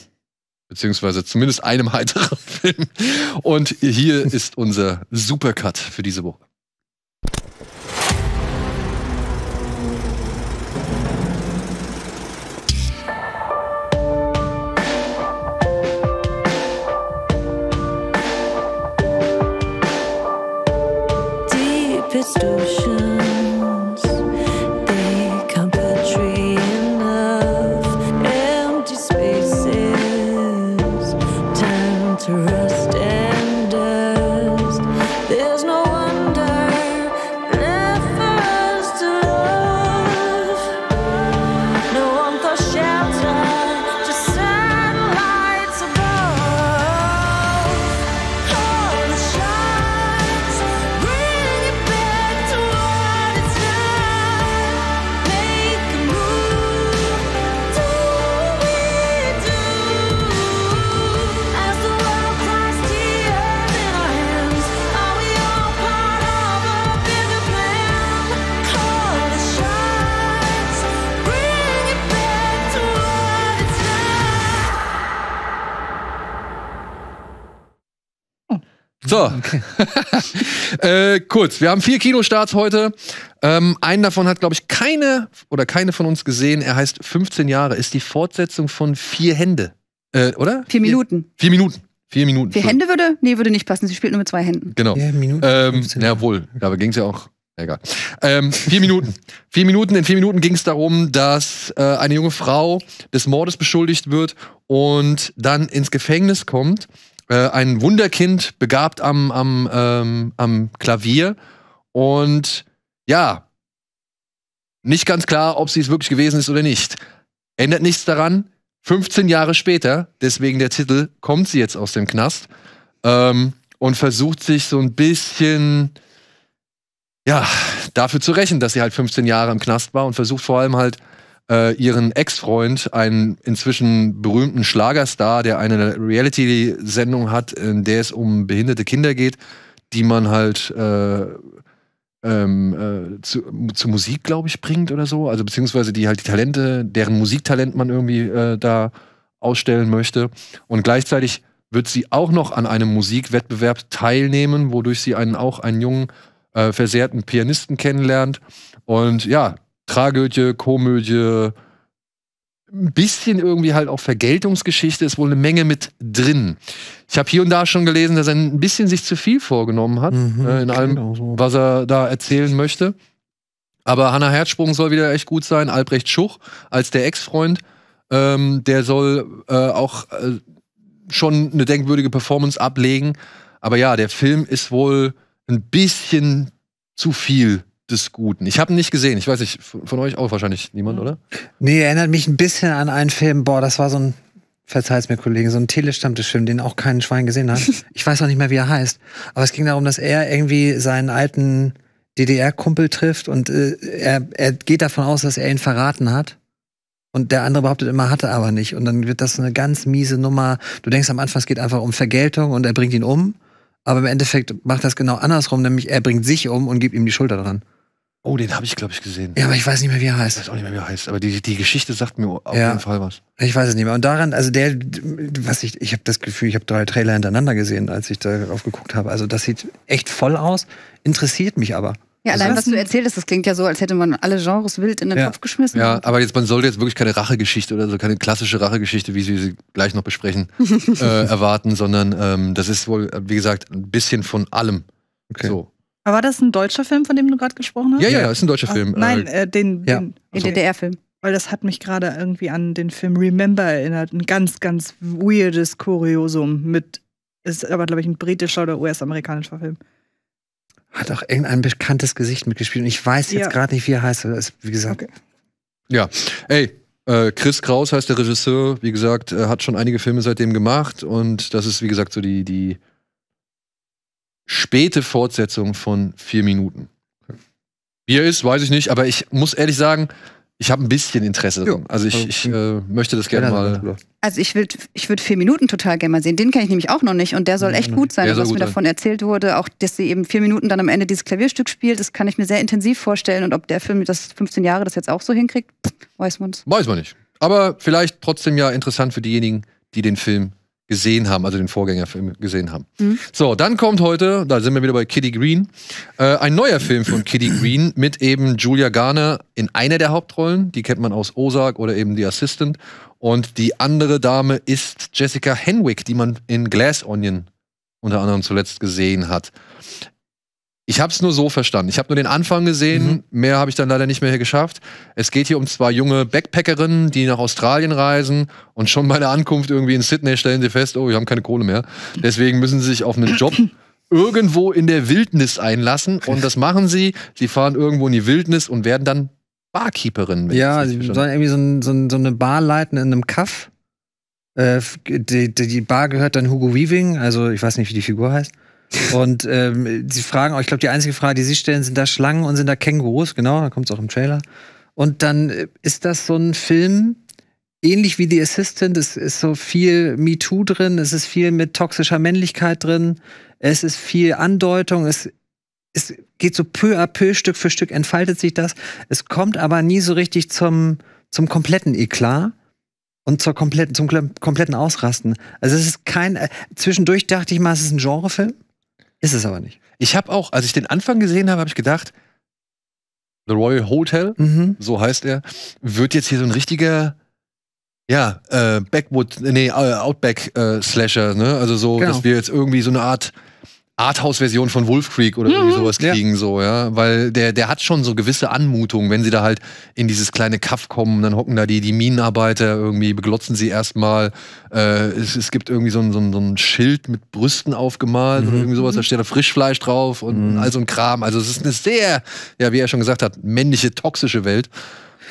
Beziehungsweise zumindest einem <laughs> heiteren Film. Und hier ist unser Supercut für diese Woche. <laughs> äh, kurz, wir haben vier Kinostarts heute. Ähm, einen davon hat, glaube ich, keine oder keine von uns gesehen. Er heißt 15 Jahre, ist die Fortsetzung von Vier Hände, äh, oder? Vier Minuten. Vier, vier Minuten. Vier Minuten. Vier Hände würde? Nee, würde nicht passen. Sie spielt nur mit zwei Händen. Genau. Vier Minuten. Ähm, jawohl, dabei ging es ja auch Egal. Ähm, vier Minuten. vier Minuten. In vier Minuten ging es darum, dass äh, eine junge Frau des Mordes beschuldigt wird und dann ins Gefängnis kommt äh, ein Wunderkind, begabt am, am, ähm, am Klavier. Und ja, nicht ganz klar, ob sie es wirklich gewesen ist oder nicht. Ändert nichts daran. 15 Jahre später, deswegen der Titel, kommt sie jetzt aus dem Knast ähm, und versucht sich so ein bisschen, ja, dafür zu rächen, dass sie halt 15 Jahre im Knast war und versucht vor allem halt äh, ihren Ex-Freund, einen inzwischen berühmten Schlagerstar, der eine Reality-Sendung hat, in der es um behinderte Kinder geht, die man halt äh, ähm, äh, zu, zu, Musik, glaube ich, bringt oder so. Also beziehungsweise die halt die Talente, deren Musiktalent man irgendwie äh, da ausstellen möchte. Und gleichzeitig wird sie auch noch an einem Musikwettbewerb teilnehmen, wodurch sie einen auch einen jungen, äh, versehrten Pianisten kennenlernt. Und ja, Tragödie, Komödie, ein bisschen irgendwie halt auch Vergeltungsgeschichte ist wohl eine Menge mit drin. Ich habe hier und da schon gelesen, dass er ein bisschen sich zu viel vorgenommen hat, mhm, äh, in allem, genau so. was er da erzählen möchte. Aber Hannah Herzsprung soll wieder echt gut sein. Albrecht Schuch als der Ex-Freund, ähm, der soll äh, auch äh, schon eine denkwürdige Performance ablegen. Aber ja, der Film ist wohl ein bisschen zu viel des Guten. Ich habe ihn nicht gesehen. Ich weiß nicht, von euch auch wahrscheinlich niemand, mhm. oder? Nee, erinnert mich ein bisschen an einen Film. Boah, das war so ein, verzeih's mir, Kollegen, so ein Telestammtischfilm, den auch kein Schwein gesehen hat. <laughs> ich weiß auch nicht mehr, wie er heißt. Aber es ging darum, dass er irgendwie seinen alten DDR-Kumpel trifft und äh, er, er geht davon aus, dass er ihn verraten hat. Und der andere behauptet immer, hatte aber nicht. Und dann wird das eine ganz miese Nummer. Du denkst am Anfang, es geht einfach um Vergeltung und er bringt ihn um. Aber im Endeffekt macht das genau andersrum, nämlich er bringt sich um und gibt ihm die Schulter dran. Oh, den habe ich, glaube ich, gesehen. Ja, aber ich weiß nicht mehr, wie er heißt. Ich weiß auch nicht mehr, wie er heißt. Aber die, die Geschichte sagt mir auf ja. jeden Fall was. Ich weiß es nicht mehr. Und daran, also der, was ich, ich habe das Gefühl, ich habe drei Trailer hintereinander gesehen, als ich darauf geguckt habe. Also das sieht echt voll aus, interessiert mich aber. Ja, also allein was du erzählt hast, das klingt ja so, als hätte man alle Genres wild in den ja, Topf geschmissen. Ja, aber jetzt, man sollte jetzt wirklich keine Rachegeschichte oder so, keine klassische Rachegeschichte, wie Sie sie gleich noch besprechen, <laughs> äh, erwarten, sondern ähm, das ist wohl, wie gesagt, ein bisschen von allem. Okay. So. Aber war das ein deutscher Film, von dem du gerade gesprochen hast? Ja, ja, ja, ist ein deutscher Ach, Film. Nein, äh, äh den, ja. den DDR-Film. Also- Weil das hat mich gerade irgendwie an den Film Remember erinnert. Ein ganz, ganz weirdes Kuriosum mit, ist aber, glaube ich, ein britischer oder US-amerikanischer Film. Hat auch irgendein bekanntes Gesicht mitgespielt und ich weiß jetzt ja. gerade nicht, wie er heißt. Aber ist, wie gesagt. Okay. Ja, ey, äh, Chris Kraus heißt der Regisseur, wie gesagt, äh, hat schon einige Filme seitdem gemacht und das ist, wie gesagt, so die, die späte Fortsetzung von vier Minuten. Wie er ist, weiß ich nicht, aber ich muss ehrlich sagen, ich habe ein bisschen Interesse. Jo, also ich, ich äh, möchte das gerne mal. Also ich würde ich würd vier Minuten total gerne mal sehen. Den kenne ich nämlich auch noch nicht und der soll mhm. echt gut sein, was gut mir sein. davon erzählt wurde. Auch, dass sie eben vier Minuten dann am Ende dieses Klavierstück spielt, das kann ich mir sehr intensiv vorstellen. Und ob der Film das 15 Jahre das jetzt auch so hinkriegt, weiß man es. Weiß man nicht. Aber vielleicht trotzdem ja interessant für diejenigen, die den Film gesehen haben, also den Vorgängerfilm gesehen haben. Mhm. So, dann kommt heute, da sind wir wieder bei Kitty Green, äh, ein neuer Film von Kitty Green mit eben Julia Garner in einer der Hauptrollen, die kennt man aus Ozark oder eben The Assistant und die andere Dame ist Jessica Henwick, die man in Glass Onion unter anderem zuletzt gesehen hat. Ich habe es nur so verstanden. Ich habe nur den Anfang gesehen, mhm. mehr habe ich dann leider nicht mehr hier geschafft. Es geht hier um zwei junge Backpackerinnen, die nach Australien reisen und schon bei der Ankunft irgendwie in Sydney stellen sie fest, oh, wir haben keine Kohle mehr. Deswegen müssen sie sich auf einen Job <clears throat> irgendwo in der Wildnis einlassen und das machen sie. Sie fahren irgendwo in die Wildnis und werden dann Barkeeperinnen. Ja, sie sollen irgendwie so, ein, so, ein, so, eine Bar leiten in einem Kaff. Äh, die, die Bar gehört dann Hugo Weaving, also ich weiß nicht, wie die Figur heißt. Und ähm, sie fragen auch, ich glaube, die einzige Frage, die sie stellen, sind da Schlangen und sind da Kängurus? Genau, da kommt es auch im Trailer. Und dann äh, ist das so ein Film, ähnlich wie The Assistant, es ist so viel MeToo drin, es ist viel mit toxischer Männlichkeit drin, es ist viel Andeutung, es, es geht so peu à peu, Stück für Stück entfaltet sich das. Es kommt aber nie so richtig zum, zum kompletten Eklat und zur kompletten, zum kompletten Ausrasten. Also es ist kein, äh, zwischendurch dachte ich mal, es ist ein Genrefilm. Ist es aber nicht. Ich habe auch, als ich den Anfang gesehen habe, habe ich gedacht, The Royal Hotel, mhm. so heißt er, wird jetzt hier so ein richtiger ja, äh, Backwood, nee, äh, Outback äh, Slasher, ne? Also so, genau. dass wir jetzt irgendwie so eine Art Arthouse-Version von Wolf Creek oder mhm. sowas kriegen, ja. so, ja. Weil der, der hat schon so gewisse Anmutungen, wenn sie da halt in dieses kleine Kaff kommen, dann hocken da die, die Minenarbeiter irgendwie, beglotzen sie erstmal. Äh, es, es gibt irgendwie so ein, so, ein, so ein Schild mit Brüsten aufgemalt mhm. oder irgendwie sowas, da steht da Frischfleisch drauf und mhm. all so ein Kram. Also es ist eine sehr, ja, wie er schon gesagt hat, männliche, toxische Welt.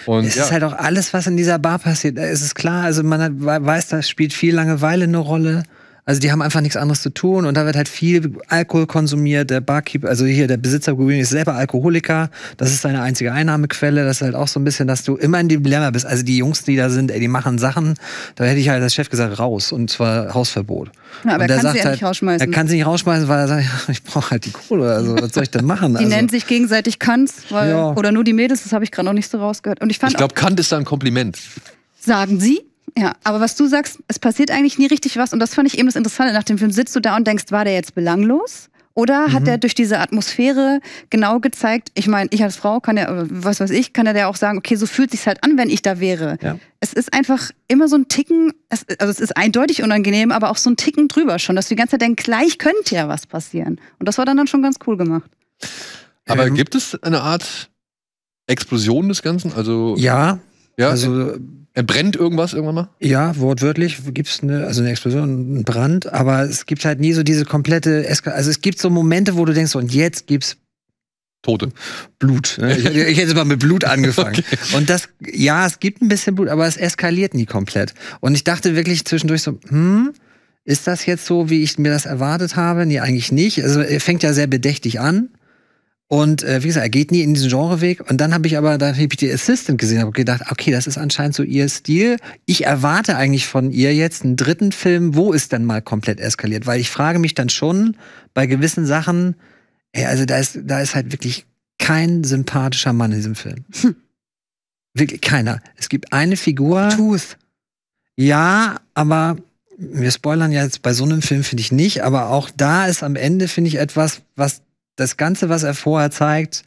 Und, es ja. ist halt auch alles, was in dieser Bar passiert. Es ist klar, also man hat, weiß, da spielt viel Langeweile eine Rolle. Also die haben einfach nichts anderes zu tun und da wird halt viel Alkohol konsumiert. Der Barkeeper, also hier der Besitzer ist selber Alkoholiker. Das ist seine einzige Einnahmequelle. Das ist halt auch so ein bisschen, dass du immer in dem Dilemma bist. Also die Jungs, die da sind, ey, die machen Sachen. Da hätte ich halt als Chef gesagt, raus und zwar Hausverbot. Ja, aber er kann sie ja halt, nicht rausschmeißen. Er kann sie nicht rausschmeißen, weil er sagt, <laughs> ich brauche halt die Kohle. Also was soll ich denn machen? die also, nennen sich gegenseitig Kants ja. oder nur die Mädels. Das habe ich gerade noch nicht so rausgehört. Und ich ich glaube, Kant ist da ein Kompliment. Sagen Sie? Ja, aber was du sagst, es passiert eigentlich nie richtig was und das fand ich eben das Interessante. Nach dem Film sitzt du da und denkst, war der jetzt belanglos? Oder mhm. hat er durch diese Atmosphäre genau gezeigt, ich meine, ich als Frau kann ja, was weiß ich, kann er ja auch sagen, okay, so fühlt es sich halt an, wenn ich da wäre. Ja. Es ist einfach immer so ein Ticken, also es ist eindeutig unangenehm, aber auch so ein Ticken drüber schon, dass du die ganze Zeit denkst, gleich könnte ja was passieren. Und das war dann, dann schon ganz cool gemacht. Aber ähm, gibt es eine Art Explosion des Ganzen? Also. Ja. Ja, also brennt irgendwas irgendwann mal? Ja, wortwörtlich gibt es eine, also eine Explosion, einen Brand, aber es gibt halt nie so diese komplette Eskalation. Also es gibt so Momente, wo du denkst, und jetzt gibt's Tote. Blut. Ne? Ich, ich, hätte mal mit Blut angefangen. <laughs> Okay. Und das, ja, es gibt ein bisschen Blut, aber es eskaliert nie komplett. Und ich dachte wirklich zwischendurch so, hm, ist das jetzt so, wie ich mir das erwartet habe? Nee, eigentlich nicht. Also fängt ja sehr bedächtig an. Und äh, wie gesagt, er geht nie in diesen Genreweg. Und dann habe ich aber, dann habe ich die Assistant gesehen, und gedacht, okay, das ist anscheinend so ihr Stil. Ich erwarte eigentlich von ihr jetzt einen dritten Film, wo es dann mal komplett eskaliert. Weil ich frage mich dann schon bei gewissen Sachen, ey, also da ist, da ist halt wirklich kein sympathischer Mann in diesem Film. Hm. <laughs> Wirklich keiner. Es gibt eine Figur. Tooth. Ja, aber wir spoilern ja jetzt bei so einem Film, finde ich nicht. Aber auch da ist am Ende, finde ich, etwas, was das Ganze, was er vorher zeigt,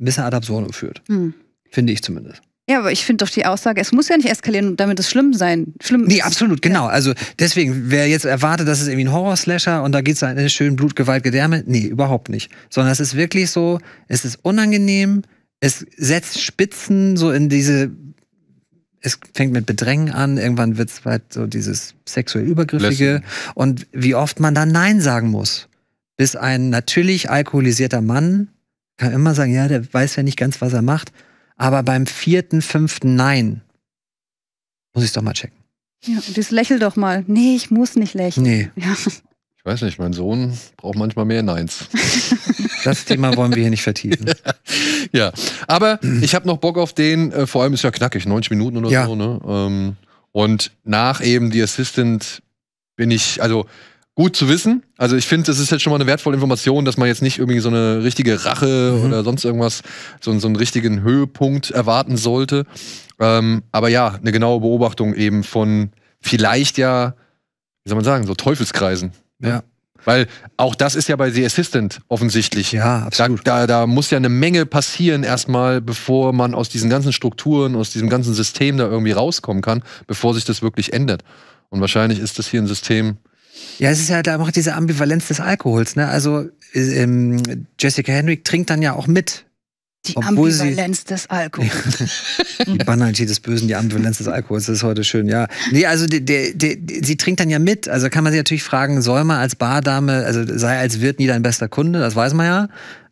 ein bisschen ad absurdum führt. Hm. Finde ich zumindest. Ja, aber ich finde doch die Aussage, es muss ja nicht eskalieren, damit es schlimm sein. Schlimm nee, absolut, genau. Ja. Also deswegen, wer jetzt erwartet, das ist irgendwie ein Horror-Slasher und da geht es dann in schön Blut, Gewalt, Gedärme, nee, überhaupt nicht. Sondern es ist wirklich so, es ist unangenehm, es setzt Spitzen so in diese, es fängt mit Bedrängen an, irgendwann wird es halt so dieses sexuell Übergriffige Listen. und wie oft man dann Nein sagen muss bis ein natürlich alkoholisierter Mann kann immer sagen, ja, der weiß ja nicht ganz, was er macht. Aber beim vierten, fünften Nein muss ich es doch mal checken. Ja, und das lächel doch mal. Nee, ich muss nicht lächeln. Nee. Ja. Ich weiß nicht, mein Sohn braucht manchmal mehr Neins. <laughs> Das Thema wollen wir hier nicht vertiefen. <laughs> ja, aber ich habe noch Bock auf den. Äh, vor allem ist ja knackig, 90 Minuten oder ja. so. Ne? Ähm, und nach eben die Assistant bin ich, also gut zu wissen. Also ich finde, das ist jetzt halt schon mal eine wertvolle Information, dass man jetzt nicht irgendwie so eine richtige Rache mhm. oder sonst irgendwas, so, so, einen richtigen Höhepunkt erwarten sollte. Ähm, aber ja, eine genaue Beobachtung eben von vielleicht ja, wie soll man sagen, so Teufelskreisen. Ne? Ja. Weil auch das ist ja bei The Assistant offensichtlich. Ja, absolut. Da, da, da muss ja eine Menge passieren erstmal, bevor man aus diesen ganzen Strukturen, aus diesem ganzen System da irgendwie rauskommen kann, bevor sich das wirklich ändert. Und wahrscheinlich ist das hier ein System, ja, es ist ja da auch diese Ambivalenz des Alkohols. Ne? Also ähm, Jessica Henwick trinkt dann ja auch mit. Die Obwohl Ambivalenz des Alkohols. <laughs> die Banalität des Bösen, die Ambivalenz des Alkohols, das ist heute schön, ja. Nee, also die, die, die, sie trinkt dann ja mit. Also kann man sich natürlich fragen, soll man als Bardame, also sei als Wirt nie dein bester Kunde, das weiß man ja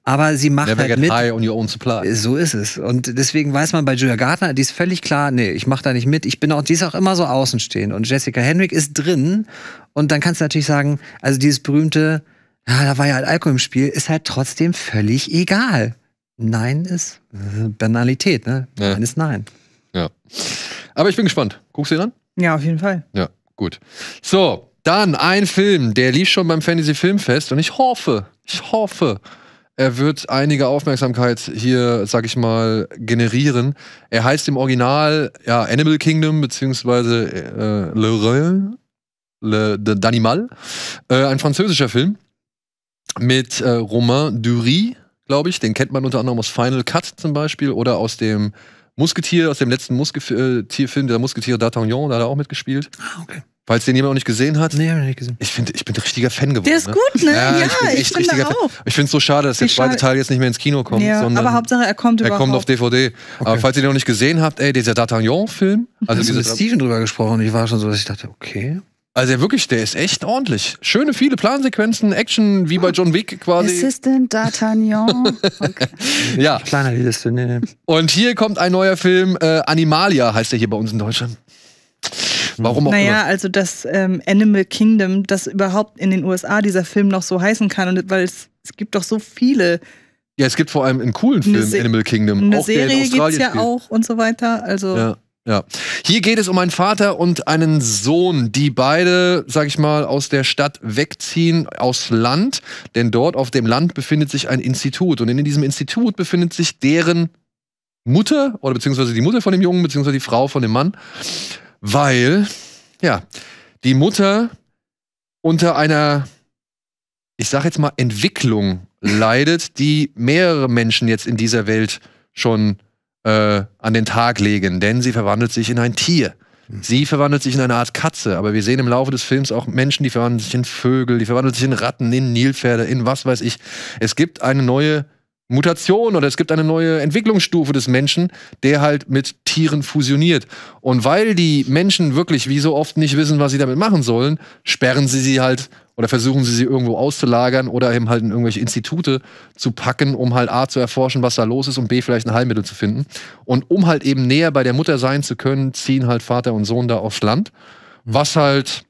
aber sie macht Never halt get mit. High on your own supply. So ist es. Und deswegen weiß man bei Julia Gardner, die ist völlig klar, nee, ich mache da nicht mit. Ich bin auch, die ist auch immer so außenstehend. Und Jessica Henwick ist drin. Und dann kannst du natürlich sagen, also dieses berühmte, ja, da war ja halt Alkohol im Spiel, ist halt trotzdem völlig egal. Nein ist Banalität, ne? Ja. Nein ist Nein. Ja. Aber ich bin gespannt. Guckst du ihn an? Ja, auf jeden Fall. Ja, gut. So, dann ein Film, der lief schon beim Fantasy Filmfest und ich hoffe, ich hoffe, er wird einige Aufmerksamkeit hier, sag ich mal, generieren. Er heißt im Original ja, Animal Kingdom beziehungsweise äh, Le Reul, d'Animal, äh, ein französischer Film mit äh, Romain Dury, glaube ich. Den kennt man unter anderem aus Final Cut zum Beispiel oder aus dem Musketier, aus dem letzten Musketierfilm, äh, der Musketiere d'Artagnan, da hat er auch mitgespielt. Ah, okay. Falls den jemand noch nicht gesehen hat. Nee, hab ich nicht gesehen. Ich, find, ich bin ein richtiger Fan geworden. Der ist ne? gut, ne? Ja, ja ich, bin echt ich finde richtiger auch. Fan. Ich finde es so schade, dass der zweite Teil jetzt nicht mehr ins Kino kommt. Ja, sondern aber Hauptsache, er kommt überhaupt. Er kommt auf DVD. Okay. Aber falls ihr den noch nicht gesehen habt, ey, dieser D'Artagnan-Film. Also ich habe mit Steven drüber gesprochen. und Ich war schon so, dass ich dachte, okay. Also ja, wirklich, der ist echt ordentlich. Schöne, viele Plansequenzen, Action, wie bei John Wick quasi. Assistant D'Artagnan. Okay. <laughs> ja. Kleiner die Liste, nee, nee. Und hier kommt ein neuer Film, äh, Animalia heißt der hier bei uns in Deutschland. Warum auch Naja, immer. also das ähm, Animal Kingdom, dass überhaupt in den USA dieser Film noch so heißen kann, und weil es, es gibt doch so viele. Ja, es gibt vor allem einen coolen Film, Se Animal Kingdom. Eine auch Serie gibt es ja spielt. auch und so weiter. Also. Ja. Ja. Hier geht es um einen Vater und einen Sohn, die beide, sag ich mal, aus der Stadt wegziehen, aus Land. Denn dort auf dem Land befindet sich ein Institut. Und in diesem Institut befindet sich deren Mutter oder beziehungsweise die Mutter von dem Jungen, beziehungsweise die Frau von dem Mann weil, ja, die Mutter unter einer, ich sag jetzt mal, Entwicklung leidet, die mehrere Menschen jetzt in dieser Welt schon äh, an den Tag legen, denn sie verwandelt sich in ein Tier. Hm. Sie verwandelt sich in eine Art Katze, aber wir sehen im Laufe des Films auch Menschen, die verwandeln sich in Vögel, die verwandeln sich in Ratten, in Nilpferde, in was weiß ich. Es gibt eine neue Mutation oder es gibt eine neue Entwicklungsstufe des Menschen, der halt mit Tieren fusioniert. Und weil die Menschen wirklich wie so oft nicht wissen, was sie damit machen sollen, sperren sie sie halt oder versuchen sie sie irgendwo auszulagern oder eben halt in irgendwelche Institute zu packen, um halt A zu erforschen, was da los ist und B vielleicht ein Heilmittel zu finden. Und um halt eben näher bei der Mutter sein zu können, ziehen halt Vater und Sohn da aufs Land, was halt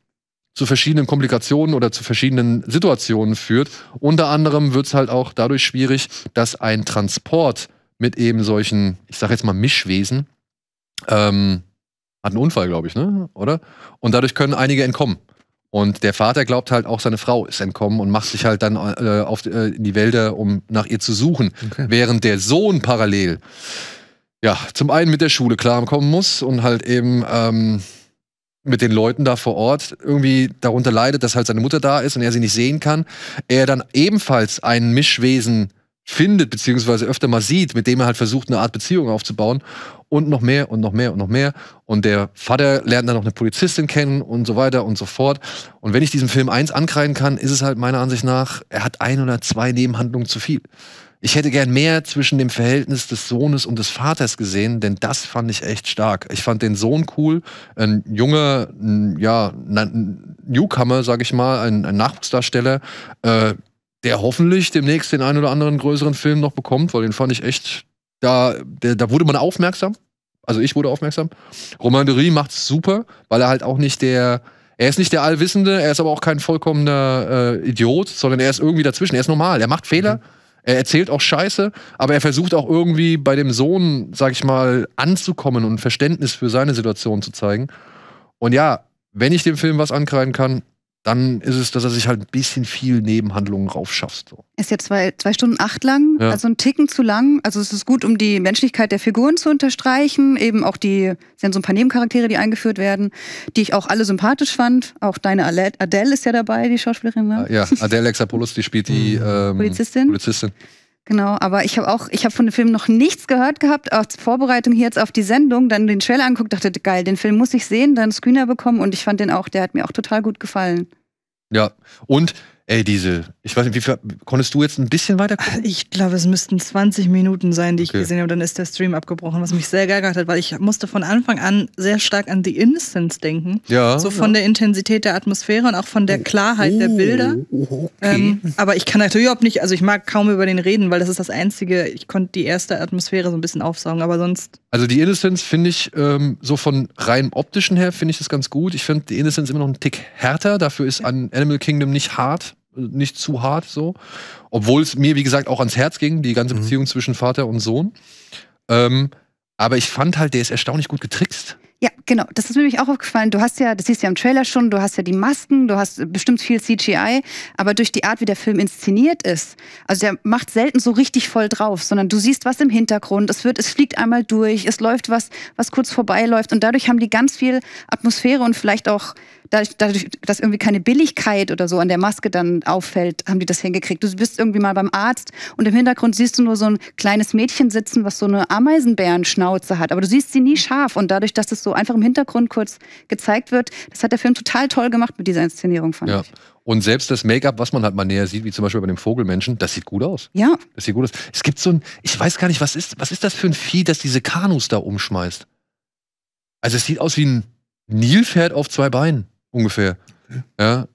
zu verschiedenen Komplikationen oder zu verschiedenen Situationen führt. Unter anderem wird es halt auch dadurch schwierig, dass ein Transport mit eben solchen, ich sag jetzt mal Mischwesen, ähm, hat einen Unfall, glaube ich, ne? Oder? Und dadurch können einige entkommen. Und der Vater glaubt halt auch, seine Frau ist entkommen und macht sich halt dann äh, auf, äh, in die Wälder, um nach ihr zu suchen. Okay. Während der Sohn parallel, ja, zum einen mit der Schule klarkommen muss und halt eben ähm, mit den Leuten da vor Ort irgendwie darunter leidet, dass halt seine Mutter da ist und er sie nicht sehen kann, er dann ebenfalls ein Mischwesen findet, beziehungsweise öfter mal sieht, mit dem er halt versucht, eine Art Beziehung aufzubauen und noch mehr und noch mehr und noch mehr. Und der Vater lernt dann noch eine Polizistin kennen und so weiter und so fort. Und wenn ich diesem Film eins ankreiden kann, ist es halt meiner Ansicht nach, er hat ein oder zwei Nebenhandlungen zu viel. Ich hätte gern mehr zwischen dem Verhältnis des Sohnes und des Vaters gesehen, denn das fand ich echt stark. Ich fand den Sohn cool, ein junger, ja, Newcomer, sag ich mal, ein, ein Nachwuchsdarsteller, äh, der hoffentlich demnächst den einen oder anderen größeren Film noch bekommt, weil den fand ich echt, da, der, da wurde man aufmerksam. Also ich wurde aufmerksam. Romain Dury macht's super, weil er halt auch nicht der, er ist nicht der Allwissende, er ist aber auch kein vollkommener äh, Idiot, sondern er ist irgendwie dazwischen. Er ist normal, er macht Fehler, mhm. Er erzählt auch Scheiße, aber er versucht auch irgendwie bei dem Sohn, sag ich mal, anzukommen und Verständnis für seine Situation zu zeigen. Und ja, wenn ich dem Film was ankreiden kann, dann ist es, dass er sich halt ein bisschen viel Nebenhandlungen raufschafft. So. Ist ja zwei, zwei Stunden acht lang, ja. also ein Ticken zu lang. Also es ist gut, um die Menschlichkeit der Figuren zu unterstreichen. Eben auch die, es sind so ein paar Nebencharaktere, die eingeführt werden, die ich auch alle sympathisch fand. Auch deine Adele ist ja dabei, die Schauspielerin. Ne? Ah, ja, Adele Exapoulos, die spielt die mhm. ähm, Polizistin. Polizistin. Genau, aber ich habe auch, ich habe von dem Film noch nichts gehört gehabt, auch zur Vorbereitung hier jetzt auf die Sendung, dann den Trailer anguckt, dachte, geil, den Film muss ich sehen, dann Screener bekommen und ich fand den auch, der hat mir auch total gut gefallen. Ja, und Ey, Diesel, ich weiß nicht, wie viel, konntest du jetzt ein bisschen weiter gucken? Ich glaube, es müssten 20 Minuten sein, die ich gesehen habe. Dann ist der Stream abgebrochen, was mich sehr geärgert hat, weil ich musste von Anfang an sehr stark an The Innocence denken. Ja. So von ja. der Intensität der Atmosphäre und auch von der oh. Klarheit oh, der Bilder. Okay. Ähm, aber ich kann natürlich überhaupt nicht, also ich mag kaum über den reden, weil das ist das Einzige, ich konnte die erste Atmosphäre so ein bisschen aufsaugen, aber sonst. Also The Innocence finde ich ähm, so von rein optischen her, finde ich das ganz gut. Ich finde The Innocence immer noch einen Tick härter, dafür ist an Animal Kingdom nicht hart nicht zu hart so. Obwohl es mir, wie gesagt, auch ans Herz ging, die ganze mhm. Beziehung zwischen Vater und Sohn. Ähm, aber ich fand halt, der ist erstaunlich gut getrickst. Ja, genau. Das ist mir nämlich auch aufgefallen. Du hast ja, das siehst du ja im Trailer schon, du hast ja die Masken, du hast bestimmt viel CGI, aber durch die Art, wie der Film inszeniert ist, also der macht selten so richtig voll drauf, sondern du siehst was im Hintergrund, es wird, es fliegt einmal durch, es läuft was, was kurz vorbeiläuft und dadurch haben die ganz viel Atmosphäre und vielleicht auch dadurch, dadurch, dass irgendwie keine Billigkeit oder so an der Maske dann auffällt, haben die das hingekriegt. Du bist irgendwie mal beim Arzt und im Hintergrund siehst du nur so ein kleines Mädchen sitzen, was so eine Ameisenbärenschnauze hat, aber du siehst sie nie scharf und dadurch, dass es das so einfach im Hintergrund kurz gezeigt wird. Das hat der Film total toll gemacht mit dieser Inszenierung, fand ja. ich. Und selbst das Make-up, was man halt mal näher sieht, wie zum Beispiel bei dem Vogelmenschen, das sieht gut aus. Ja. Das sieht gut aus. Es gibt so ein, ich weiß gar nicht, was ist, was ist das für ein Vieh, das diese Kanus da umschmeißt? Also es sieht aus wie ein Nilpferd auf zwei Beinen, ungefähr. Ja,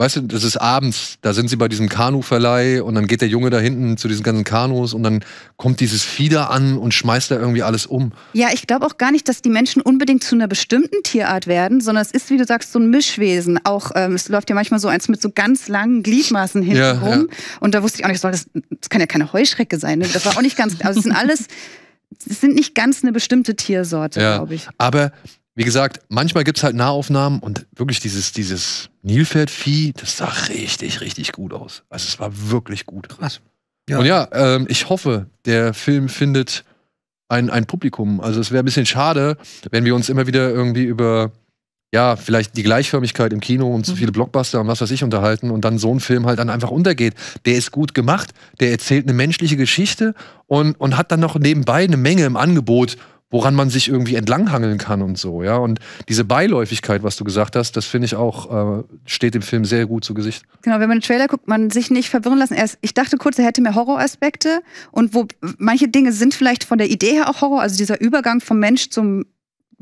Weißt du, das ist abends, da sind sie bei diesem Kanuverleih und dann geht der Junge da hinten zu diesen ganzen Kanus und dann kommt dieses Fieder an und schmeißt da irgendwie alles um. Ja, ich glaube auch gar nicht, dass die Menschen unbedingt zu einer bestimmten Tierart werden, sondern es ist, wie du sagst, so ein Mischwesen. Auch ähm, es läuft ja manchmal so eins mit so ganz langen Gliedmaßen hinten ja, rum. Ja. Und da wusste ich auch nicht, das, das kann ja keine Heuschrecke sein. Ne? Das war auch nicht ganz. Also es sind alles, es sind nicht ganz eine bestimmte Tiersorte, ja, glaube ich. Aber wie gesagt, manchmal gibt es halt Nahaufnahmen und wirklich dieses, dieses Nilfeldvieh, das sah richtig, richtig gut aus. Also es war wirklich gut. Krass. Ja. Und ja, ähm, ich hoffe, der Film findet ein, ein Publikum. Also es wäre ein bisschen schade, wenn wir uns immer wieder irgendwie über, ja, vielleicht die Gleichförmigkeit im Kino und zu so mhm. viele Blockbuster und was weiß ich unterhalten und dann so ein Film halt dann einfach untergeht. Der ist gut gemacht, der erzählt eine menschliche Geschichte und, und hat dann noch nebenbei eine Menge im Angebot, woran man sich irgendwie entlanghangeln kann und so, ja. Und diese Beiläufigkeit, was du gesagt hast, das finde ich auch, äh, steht dem Film sehr gut zu Gesicht. Genau, wenn man den Trailer guckt, man sich nicht verwirren lassen. Erst, ich dachte kurz, er hätte mehr Horroraspekte und wo manche Dinge sind vielleicht von der Idee her auch Horror, also dieser Übergang vom Mensch zum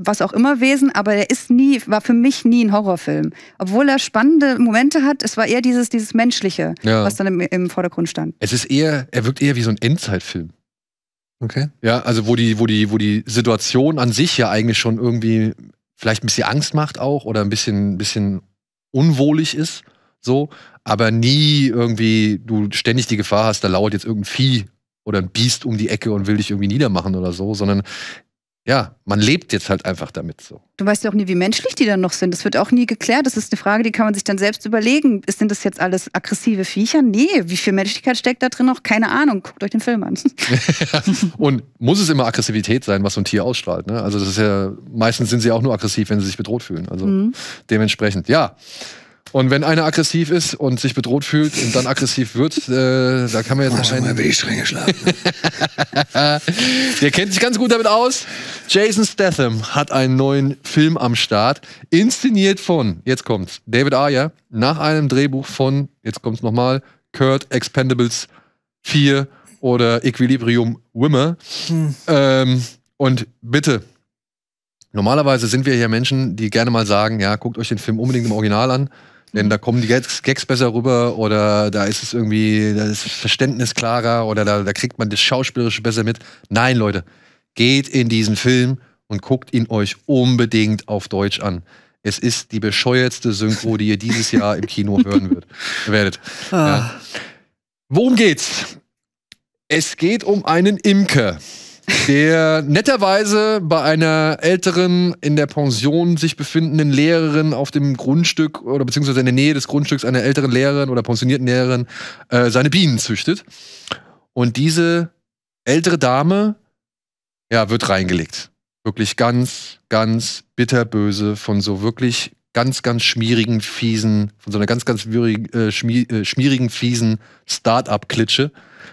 was auch immer Wesen, aber er ist nie, war für mich nie ein Horrorfilm. Obwohl er spannende Momente hat, es war eher dieses, dieses Menschliche, ja. was dann im, im Vordergrund stand. Es ist eher, er wirkt eher wie so ein Endzeitfilm. Okay. Ja, also wo die, wo die, wo die Situation an sich ja eigentlich schon irgendwie vielleicht ein bisschen Angst macht auch oder ein bisschen, ein bisschen unwohlig ist, so, aber nie irgendwie du ständig die Gefahr hast, da lauert jetzt irgendein Vieh oder ein Biest um die Ecke und will dich irgendwie niedermachen oder so, sondern ja, man lebt jetzt halt einfach damit so. Du weißt ja auch nie, wie menschlich die dann noch sind. Das wird auch nie geklärt. Das ist eine Frage, die kann man sich dann selbst überlegen. Sind das jetzt alles aggressive Viecher? Nee, wie viel Menschlichkeit steckt da drin noch? Keine Ahnung. Guckt euch den Film an. <laughs> <laughs> Und muss es immer Aggressivität sein, was so ein Tier ausstrahlt? Ne? Also das ist ja, meistens sind sie auch nur aggressiv, wenn sie sich bedroht fühlen. Also mhm. dementsprechend, ja. Und wenn einer aggressiv ist und sich bedroht fühlt und dann aggressiv wird, äh, da kann man jetzt oh, einen... mal bin ich streng geschlafen. <laughs> Der kennt sich ganz gut damit aus. Jason Statham hat einen neuen Film am Start, inszeniert von, jetzt kommt's, David Ayer, nach einem Drehbuch von, jetzt kommt's nochmal, Kurt Expendables 4 oder Equilibrium Wimmer. Hm. Ähm, und bitte, normalerweise sind wir hier Menschen, die gerne mal sagen, ja, guckt euch den Film unbedingt im Original an. Denn da kommen die Gags, besser rüber oder da ist es irgendwie, da ist Verständnis klarer oder da, da kriegt man das Schauspielerische besser mit. Nein, Leute, geht in diesen Film und guckt ihn euch unbedingt auf Deutsch an. Es ist die bescheuertste Synchro, die ihr dieses Jahr im Kino <laughs> hören wird, werdet. Ah. Ja. Worum geht's? Es geht um einen Imker der netterweise bei einer älteren, in der Pension sich befindenden Lehrerin auf dem Grundstück oder beziehungsweise in der Nähe des Grundstücks einer älteren Lehrerin oder pensionierten Lehrerin äh, seine Bienen züchtet. Und diese ältere Dame, ja, wird reingelegt. Wirklich ganz, ganz bitterböse von so wirklich ganz, ganz schmierigen, fiesen, von so einer ganz, ganz äh, schmier, äh, schmierigen, fiesen Start-up-Klitsche.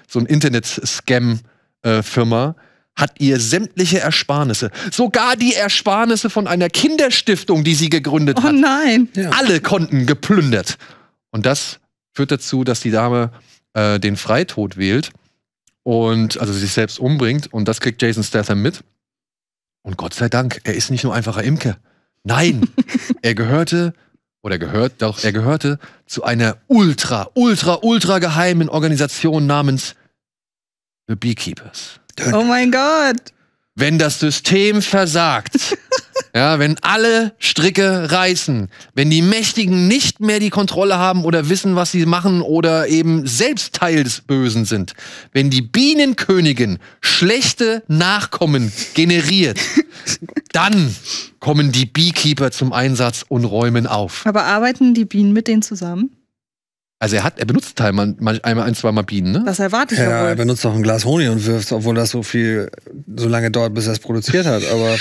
So ein Internet-Scam-Firma, äh, hat ihr sämtliche Ersparnisse, sogar die Ersparnisse von einer Kinderstiftung, die sie gegründet oh, hat. Oh nein. Alle Konten geplündert. Und das führt dazu, dass die Dame äh, den Freitod wählt und also sich selbst umbringt. Und das kriegt Jason Statham mit. Und Gott sei Dank, er ist nicht nur einfacher Imker. Nein, <laughs> er gehörte oder gehört doch, er gehörte zu einer ultra, ultra, ultra geheimen Organisation namens The Beekeepers. Oh mein Gott. Wenn das System versagt, <laughs> ja, wenn alle Stricke reißen, wenn die Mächtigen nicht mehr die Kontrolle haben oder wissen, was sie machen oder eben selbst Teil des Bösen sind, wenn die Bienenkönigin schlechte Nachkommen generiert, <laughs> dann kommen die Beekeeper zum Einsatz und räumen auf. Aber arbeiten die Bienen mit denen zusammen? Also er hat, er benutzt einmal, einmal ein, Mal Bienen, ne? Das erwarte ich ja. Ja, er benutzt noch ein Glas Honig und wirft, obwohl das so viel, so lange dauert, bis er es produziert hat. Aber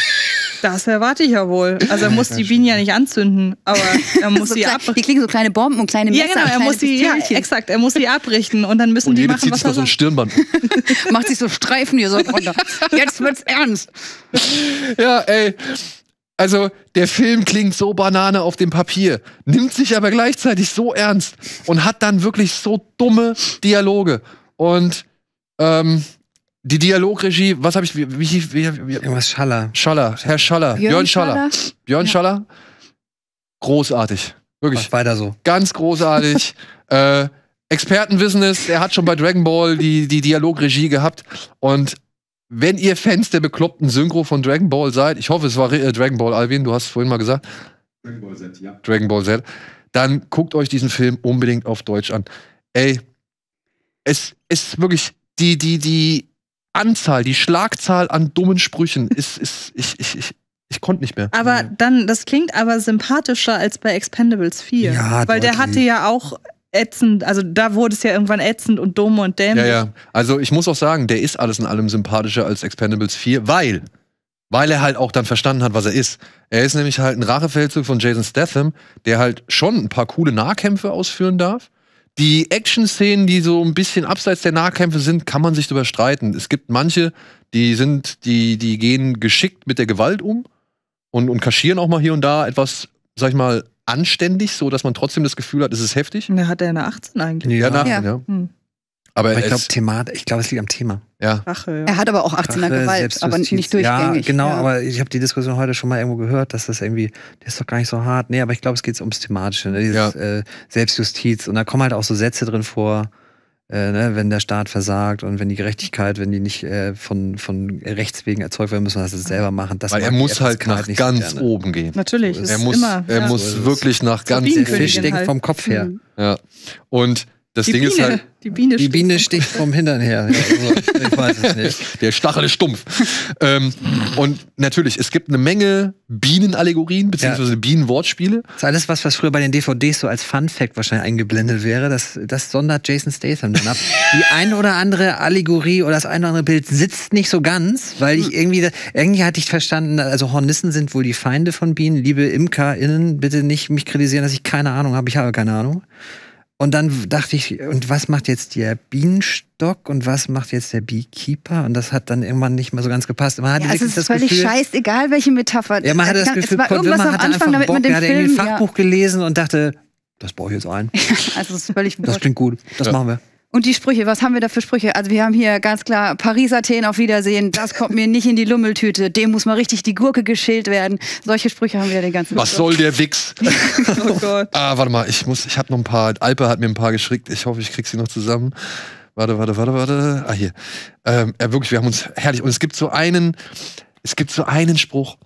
Das erwarte ich ja wohl. Also er muss die Bienen ja nicht anzünden, aber er <laughs> muss so sie klein, ab. Die kriegen so kleine Bomben und kleine Messer. Genau, ja, genau, er muss sie, ja, exakt, er muss sie abrichten und dann müssen und oh, die machen, was er so ein Stirnband. <laughs> Macht sich so Streifen hier so runter. <laughs> Jetzt wird's ernst. Ja, ey. Also, der Film klingt so Banane auf dem Papier, nimmt sich aber gleichzeitig so ernst und hat dann wirklich so dumme Dialoge. Und ähm, die Dialogregie, was habe ich, wie, wie, wie, wie Irgendwas Schaller. Schaller, Herr Schaller, Björn, Björn Schaller. Schaller. Björn ja. Schaller, großartig. Wirklich. Mach weiter so. Ganz großartig. <laughs> äh, Expertenwissen ist, er hat schon bei Dragon Ball die, die Dialogregie gehabt und wenn ihr Fans der bekloppten Synchro von Dragon Ball seid, ich hoffe, es war äh, Dragon Ball Alvin, du hast es vorhin mal gesagt. Dragon Ball Z, ja. Dragon Ball Z. Dann guckt euch diesen Film unbedingt auf Deutsch an. Ey, es ist wirklich die, die, die Anzahl, die Schlagzahl an dummen Sprüchen ist, <laughs> ist, ich, ich, ich, ich konnte nicht mehr. Aber dann, das klingt aber sympathischer als bei Expendables 4. Ja, weil deutlich. der hatte ja auch ätzend, also da wurde es ja irgendwann ätzend und dumm und dämlich. Ja, ja. Also ich muss auch sagen, der ist alles in allem sympathischer als Expendables 4, weil, weil er halt auch dann verstanden hat, was er ist. Er ist nämlich halt ein Rachefeldzug von Jason Statham, der halt schon ein paar coole Nahkämpfe ausführen darf. Die Action-Szenen, die so ein bisschen abseits der Nahkämpfe sind, kann man sich drüber streiten. Es gibt manche, die sind, die, die gehen geschickt mit der Gewalt um und, und kaschieren auch mal hier und da etwas, sag ich mal, anständig, so dass man trotzdem das Gefühl hat, es ist heftig. Und hat er eine 18 eigentlich. Ja, ja. 18, ja. Hm. Aber, aber ich glaube, Thema, es liegt am Thema. Ja. Rache, Er hat aber auch 18er Rache, Gewalt, aber nicht durchgängig. Ja, genau, ja. aber ich habe die Diskussion heute schon mal irgendwo gehört, dass das irgendwie, der ist doch gar nicht so hart. Nee, aber ich glaube, es geht ums Thematische, ne? dieses ja. äh, Selbstjustiz. Und da kommen halt auch so Sätze drin vor, äh, ne, wenn der Staat versagt und wenn die Gerechtigkeit, wenn die nicht äh, von, von Rechts wegen erzeugt werden, müssen wir also das selber machen. Das Weil er muss halt nach halt ganz gerne. oben gehen. Natürlich, er muss, immer, er ja. muss wirklich nach ganz oben. gehen. Fisch denkt halt. vom Kopf her. Mhm. Ja. Und das die Ding Biene, ist halt. Die Biene, die Biene sticht vom Hintern her. <laughs> also, ich weiß es nicht. Der Stachel ist stumpf. Ähm, und natürlich, es gibt eine Menge Bienenallegorien, beziehungsweise ja. Bienenwortspiele. Das ist alles was, was früher bei den DVDs so als Fun-Fact wahrscheinlich eingeblendet wäre. Das, das sondert Jason Statham dann ab. Die ein oder andere Allegorie oder das ein oder andere Bild sitzt nicht so ganz, weil ich irgendwie, irgendwie hatte ich verstanden, also Hornissen sind wohl die Feinde von Bienen. Liebe ImkerInnen, bitte nicht mich kritisieren, dass ich keine Ahnung habe. Ich habe keine Ahnung. Und dann dachte ich, und was macht jetzt der Bienenstock und was macht jetzt der Beekeeper? Und das hat dann irgendwann nicht mehr so ganz gepasst. Man hatte ja, also es ist völlig Gefühl, scheißegal, welche Metapher. Ja, man hatte das Gefühl, es war irgendwas am Anfang, damit man den ja, Film... hat irgendwie ein Fachbuch ja. gelesen und dachte, das brauche ich jetzt ein. <laughs> also das, ist völlig Das klingt gut, das ja. machen wir. Und die Sprüche, was haben wir da für Sprüche? Also wir haben hier ganz klar Paris, Athen, auf Wiedersehen, das kommt mir nicht in die Lummeltüte, dem muss mal richtig die Gurke geschält werden. Solche Sprüche haben wir ja den ganzen Tag. Was Tag. soll der Wichs? <laughs> oh Gott. Ah, warte mal, ich muss, ich habe noch ein paar, Alpe hat mir ein paar geschickt, ich hoffe, ich krieg sie noch zusammen. Warte, warte, warte, warte. Ah, hier. Ähm, ja, äh, wirklich, wir haben uns herrlich. Und es gibt so einen, es gibt so einen Spruch,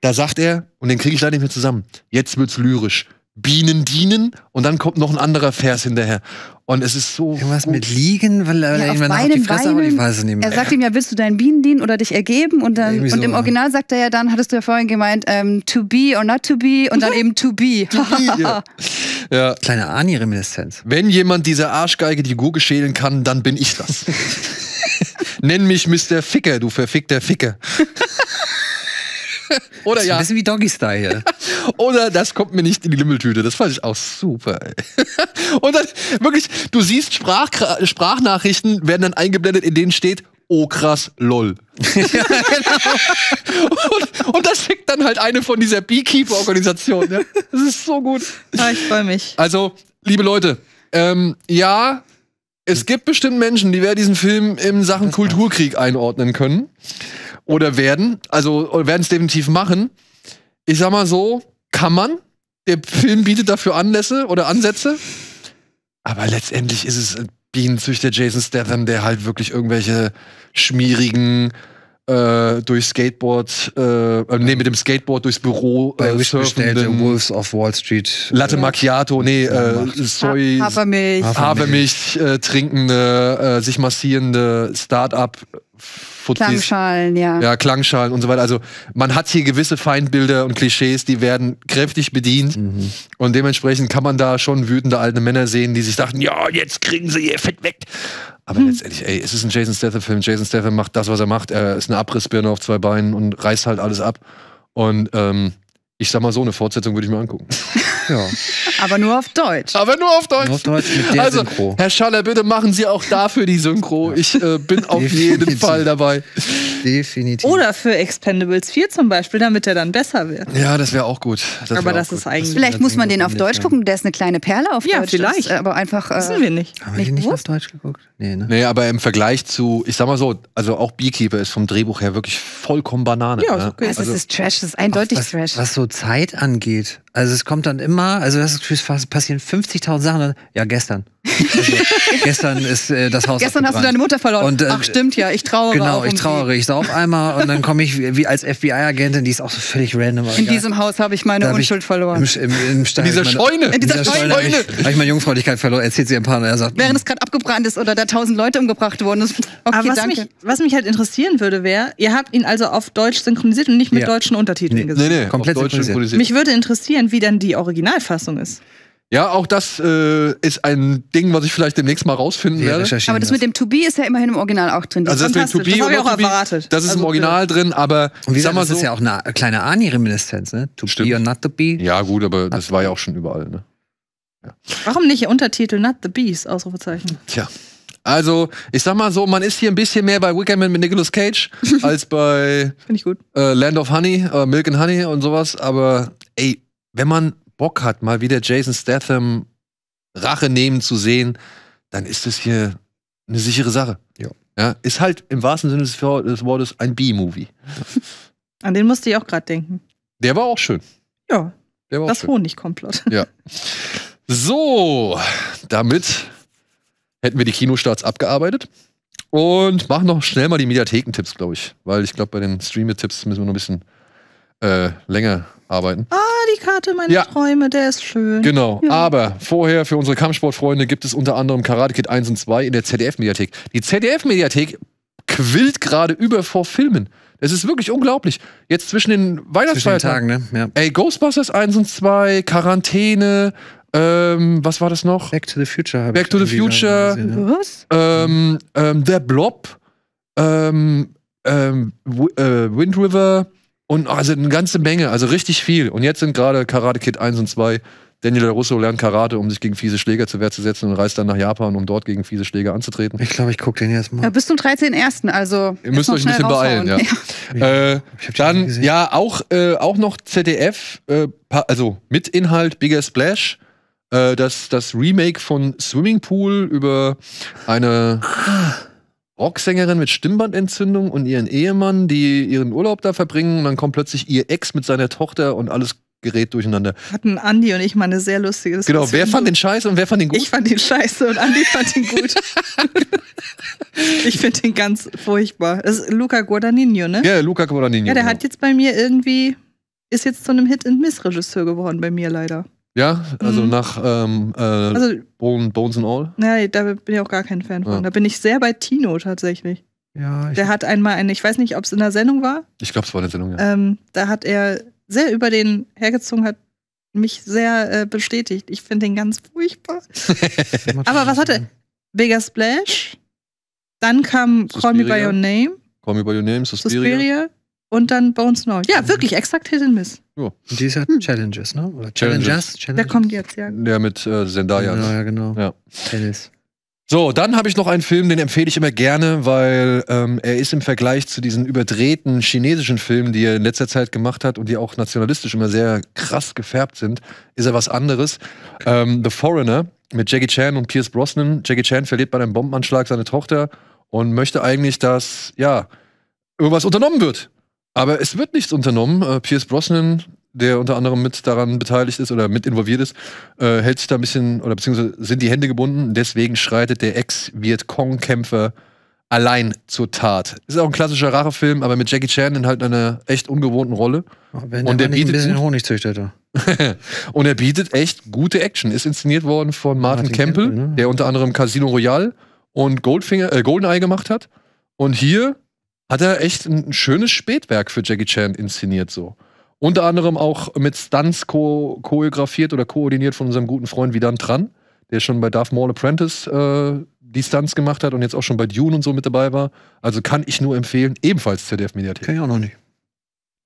da sagt er, und den kriege ich leider nicht mehr zusammen, jetzt wird's lyrisch. Bienen dienen und dann kommt noch ein anderer Vers hinterher. Und es ist so. Irgendwas mit liegen, weil er ja, irgendwann auf die Fresse Beinen, aber ich weiß es nicht mehr. Er sagt ihm ja, willst du deinen Bienen dienen oder dich ergeben? Und, dann, so, und im Original sagt er ja dann, hattest du ja vorhin gemeint, ähm, to be or not to be und dann <laughs> eben to be. to be ja. <laughs> ja. Kleine Ani-Reminiszenz. Wenn jemand dieser Arschgeige die Gurke schälen kann, dann bin ich das. <laughs> Nenn mich Mr. Ficker, du verfickter Ficker. Oder ja. Ein bisschen wie Doggy Style. <laughs> Oder das kommt mir nicht in die Lümmeltüte. Das fand ich auch super. <laughs> Und dann wirklich, du siehst Sprach Sprachnachrichten werden dann eingeblendet, in denen steht, oh krass, lol. <laughs> ja, genau. und, und das schickt dann halt eine von dieser Beekeeper-Organisation. Ja? Das ist so gut. Ja, ah, ich freue mich. Also, liebe Leute, ähm, ja, es gibt bestimmt Menschen, die werden diesen Film in Sachen Kulturkrieg einordnen können oder werden, also werden es definitiv machen. Ich sag mal so, kann man. Der Film bietet dafür Anlässe oder Ansätze. Aber letztendlich ist es Bienenzüchter Jason Statham, der halt wirklich irgendwelche schmierigen äh, durch Skateboard, äh, äh nee, mit dem Skateboard durchs Büro äh, Bei äh, surfenden, Wolves of Wall Street. Äh, Latte Macchiato, nee, äh, Soy, Habermilch, Hafermilch, äh, trinkende, äh, sich massierende Start-up Fuzis. Klangschalen, ja. Ja, Klangschalen und so weiter. Also man hat hier gewisse Feindbilder und Klischees, die werden kräftig bedient. Mhm. Und dementsprechend kann man da schon wütende alte Männer sehen, die sich dachten, ja, jetzt kriegen sie ihr Fett weg. Aber hm. letztendlich, ey, es ist ein Jason Statham-Film. Jason Statham macht das, was er macht. Er ist eine Abrissbirne auf zwei Beinen und reißt halt alles ab. Und ähm, ich sag mal so, eine Fortsetzung würde ich mir angucken. <laughs> Ja. Aber nur auf Deutsch. Aber nur auf Deutsch. Nur auf Deutsch mit der also, Synchro. Herr Schaller, bitte machen Sie auch dafür die Synchro. Ich äh, bin auf jeden Fall dabei. Definitiv. Oder für Expendables 4 zum Beispiel, damit er dann besser wird. Ja, das wäre auch gut. Das aber das gut. ist eigentlich. Vielleicht muss man den auf Deutsch gucken, der ist eine kleine Perle auf ja, Deutsch. Ja, vielleicht. Ist, aber einfach. Äh, Wissen wir nicht. Haben wir nicht, auf Deutsch geguckt? Nee, ne? Nee, aber im Vergleich zu, ich sag mal so, also auch Beekeeper ist vom Drehbuch her wirklich vollkommen Banane. Ja, ne? okay. also, also, es ist Trash, es ist eindeutig was, Trash. Was so Zeit angeht, also es kommt dann immer, also das ist, passieren 50.000 Sachen. Ja, gestern. Also, gestern ist äh, das Haus. Gestern hast du deine Mutter verloren. Und, äh, Ach stimmt ja, ich trauere. Genau, ich trauere. Ich sah auf einmal und dann komme ich wie als FBI-Agentin, die ist auch so völlig random. In diesem Haus habe ich meine da Unschuld ich verloren. Im, im, im Stein, in dieser meine, Scheune. In dieser, Scheune, Scheune. habe ich, hab ich meine Jungfräulichkeit verloren. Erzählt sie ein paar und er sagt. Während hm. es gerade abgebrannt ist oder da tausend Leute umgebracht wurden. Okay, Aber was, danke. Mich, was mich halt interessieren würde, wäre, ihr habt ihn also auf Deutsch synchronisiert und nicht mit ja. deutschen Untertiteln nee. gesehen. Nee, nee, komplett synchronisiert. synchronisiert. Mich würde interessieren, wie dann die Originalfassung ist. Ja, auch das äh, ist ein Ding, was ich vielleicht demnächst mal rausfinden werde. Aber das, das, mit dem To Be ist ja immerhin im Original auch drin. Das also das mit To Be das habe ich auch erwartet. Das ist also, im Original äh, drin, aber und wie sag mal das so, ist ja auch eine kleine Ani-Reminiszenz, ne? To stimmt. Be or Not to Be. Ja, gut, aber not das war ja auch schon überall, ne? Ja. Warum nicht Untertitel Not the Bees? Ausrufezeichen. Tja. Also, ich sag mal so, man ist hier ein bisschen mehr bei Wickerman mit Nicolas Cage <laughs> als bei äh, Land of Honey, äh, Milk and Honey und sowas. Aber ey, wenn man Bock hat, mal wieder Jason Statham Rache nehmen zu sehen, dann ist das hier eine sichere Sache. Ja. ja ist halt im wahrsten Sinne des Wortes ein B-Movie. An den musste ich auch gerade denken. Der war auch schön. Ja. Der war das schön. Honigkomplott. Ja. So, damit hätten wir die Kinostarts abgearbeitet. Und machen noch schnell mal die Mediathekentipps, glaube ich. Weil ich glaube, bei den Streamer-Tipps müssen wir noch ein bisschen äh, länger arbeiten. Ah, die Karte meiner ja. Träume, der ist schön. Genau, ja. aber vorher für unsere Kampfsportfreunde gibt es unter anderem Karate Kid 1 und 2 in der ZDF-Mediathek. Die ZDF-Mediathek quillt gerade über vor Filmen. Es ist wirklich unglaublich. Jetzt zwischen den Weihnachtsfeiertagen. Zwischen den Tagen, ne? Ja. Ey, Ghostbusters 1 und 2, Quarantäne, ähm, was war das noch? Back to the Future. Back to the Future. Gesehen, ja. Was? Ähm, ähm, der Blob. Ähm, ähm, äh, Wind River. Und oh, also eine ganze Menge, also richtig viel. Und jetzt sind gerade Karate Kid 1 und 2. Daniel Russo lernt Karate, um sich gegen fiese Schläger zur Wehr zu setzen und reist dann nach Japan, um dort gegen fiese Schläger anzutreten. Ich glaube, ich gucke den erstmal. Ja, bis zum 13.01. Also. Ihr müsst euch ein bisschen beeilen, ja. <laughs> ja. Äh, dann, ja, auch, äh, auch noch ZDF, äh, also mit Inhalt Bigger Splash. Äh, das, das Remake von Swimming Pool über eine ah. Rocksängerin mit Stimmbandentzündung und ihren Ehemann, die ihren Urlaub da verbringen. Und dann kommt plötzlich ihr Ex mit seiner Tochter und alles gerät durcheinander. Hatten Andi und ich mal eine sehr lustige Diskussion. Genau, wer fand den scheiße und wer fand den gut? Ich fand den scheiße und Andi fand den gut. <laughs> ich finde den ganz furchtbar. Das ist Luca Guadagnino, ne? Ja, Luca Guadagnino. Ja, der genau. hat jetzt bei mir irgendwie, ist jetzt zu einem Hit-and-Miss-Regisseur geworden bei mir leider. Ja, also mhm. nach ähm, äh, also, Bones and All? Nein, da bin ich auch gar kein Fan von. Ja. Da bin ich sehr bei Tino tatsächlich. Ja, ich Der hat einmal einen, ich weiß nicht, ob es in der Sendung war. Ich glaube, es war in der Sendung, ja. Ähm, da hat er sehr über den hergezogen, hat mich sehr äh, bestätigt. Ich finde den ganz furchtbar. <laughs> Aber was hatte? Vega Splash. Dann kam Suspiria, Call Me By Your Name. Call Me By Your Name, Suspiria. Suspiria und dann Bones and All. Ja, wirklich, exakt Hit and Miss. Ja. Und dieser hm. Challenges, ne? Oder Challengers? Challenges. Der kommt jetzt, ja. Der mit äh, Zendaya. Ja, genau. Ja. Tennis. So, dann habe ich noch einen Film, den empfehle ich immer gerne, weil ähm, er ist im Vergleich zu diesen überdrehten chinesischen Filmen, die er in letzter Zeit gemacht hat und die auch nationalistisch immer sehr krass gefärbt sind, ist er was anderes. Ähm, The Foreigner mit Jackie Chan und Pierce Brosnan. Jackie Chan verliert bei einem Bombenanschlag seine Tochter und möchte eigentlich, dass, ja, irgendwas unternommen wird aber es wird nichts unternommen. Äh, Pierce Brosnan, der unter anderem mit daran beteiligt ist oder mit involviert ist, äh, hält sich da ein bisschen oder beziehungsweise sind die Hände gebunden. Deswegen schreitet der Ex-Viet-Cong-Kämpfer allein zur Tat. Ist auch ein klassischer Rachefilm, aber mit Jackie Chan in halt einer echt ungewohnten Rolle. Wenn und der bietet ein bisschen Honig züchtete. <laughs> und er bietet echt gute Action. Ist inszeniert worden von Martin, Martin Campbell, Campbell ne? der unter anderem Casino Royale und Goldfinger, äh, Goldeneye gemacht hat. Und hier hat er echt ein, schönes Spätwerk für Jackie Chan inszeniert so. Unter anderem auch mit Stunts cho choreografiert oder koordiniert von unserem guten Freund Vidan Tran, der schon bei Darth Maul Apprentice äh, die Stunts gemacht hat und jetzt auch schon bei Dune und so mit dabei war. Also kann ich nur empfehlen, ebenfalls ZDF Mediathek. Kenn ich auch noch nicht.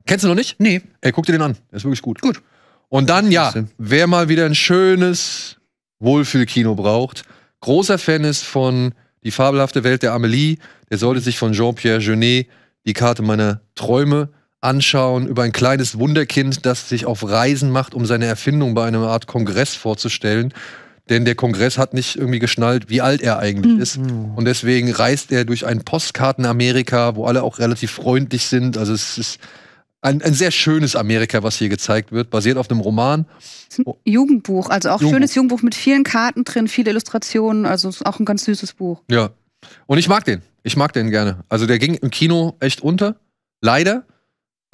Kennst du noch nicht? Nee. Ey, guck dir den an. Der ist wirklich gut. Gut. Und dann, ja, wer mal wieder ein schönes Wohlfühlkino braucht, großer Fan ist von Die fabelhafte Welt der Amelie, er sollte sich von Jean-Pierre Jeunet die Karte meiner Träume anschauen über ein kleines Wunderkind, das sich auf Reisen macht, um seine Erfindung bei einer Art Kongress vorzustellen. Denn der Kongress hat nicht irgendwie geschnallt, wie alt er eigentlich mhm. ist. Und deswegen reist er durch ein Postkartenamerika, wo alle auch relativ freundlich sind. Also es ist ein, ein, sehr schönes Amerika, was hier gezeigt wird, basiert auf einem Roman. Ist Ein Jugendbuch, also auch Jugendbuch. schönes Jugendbuch mit vielen Karten drin, viele Illustrationen, also ist auch ein ganz süßes Buch. Ja, und ich mag den. Ich mag den gerne. Also der ging im Kino echt unter. Leider.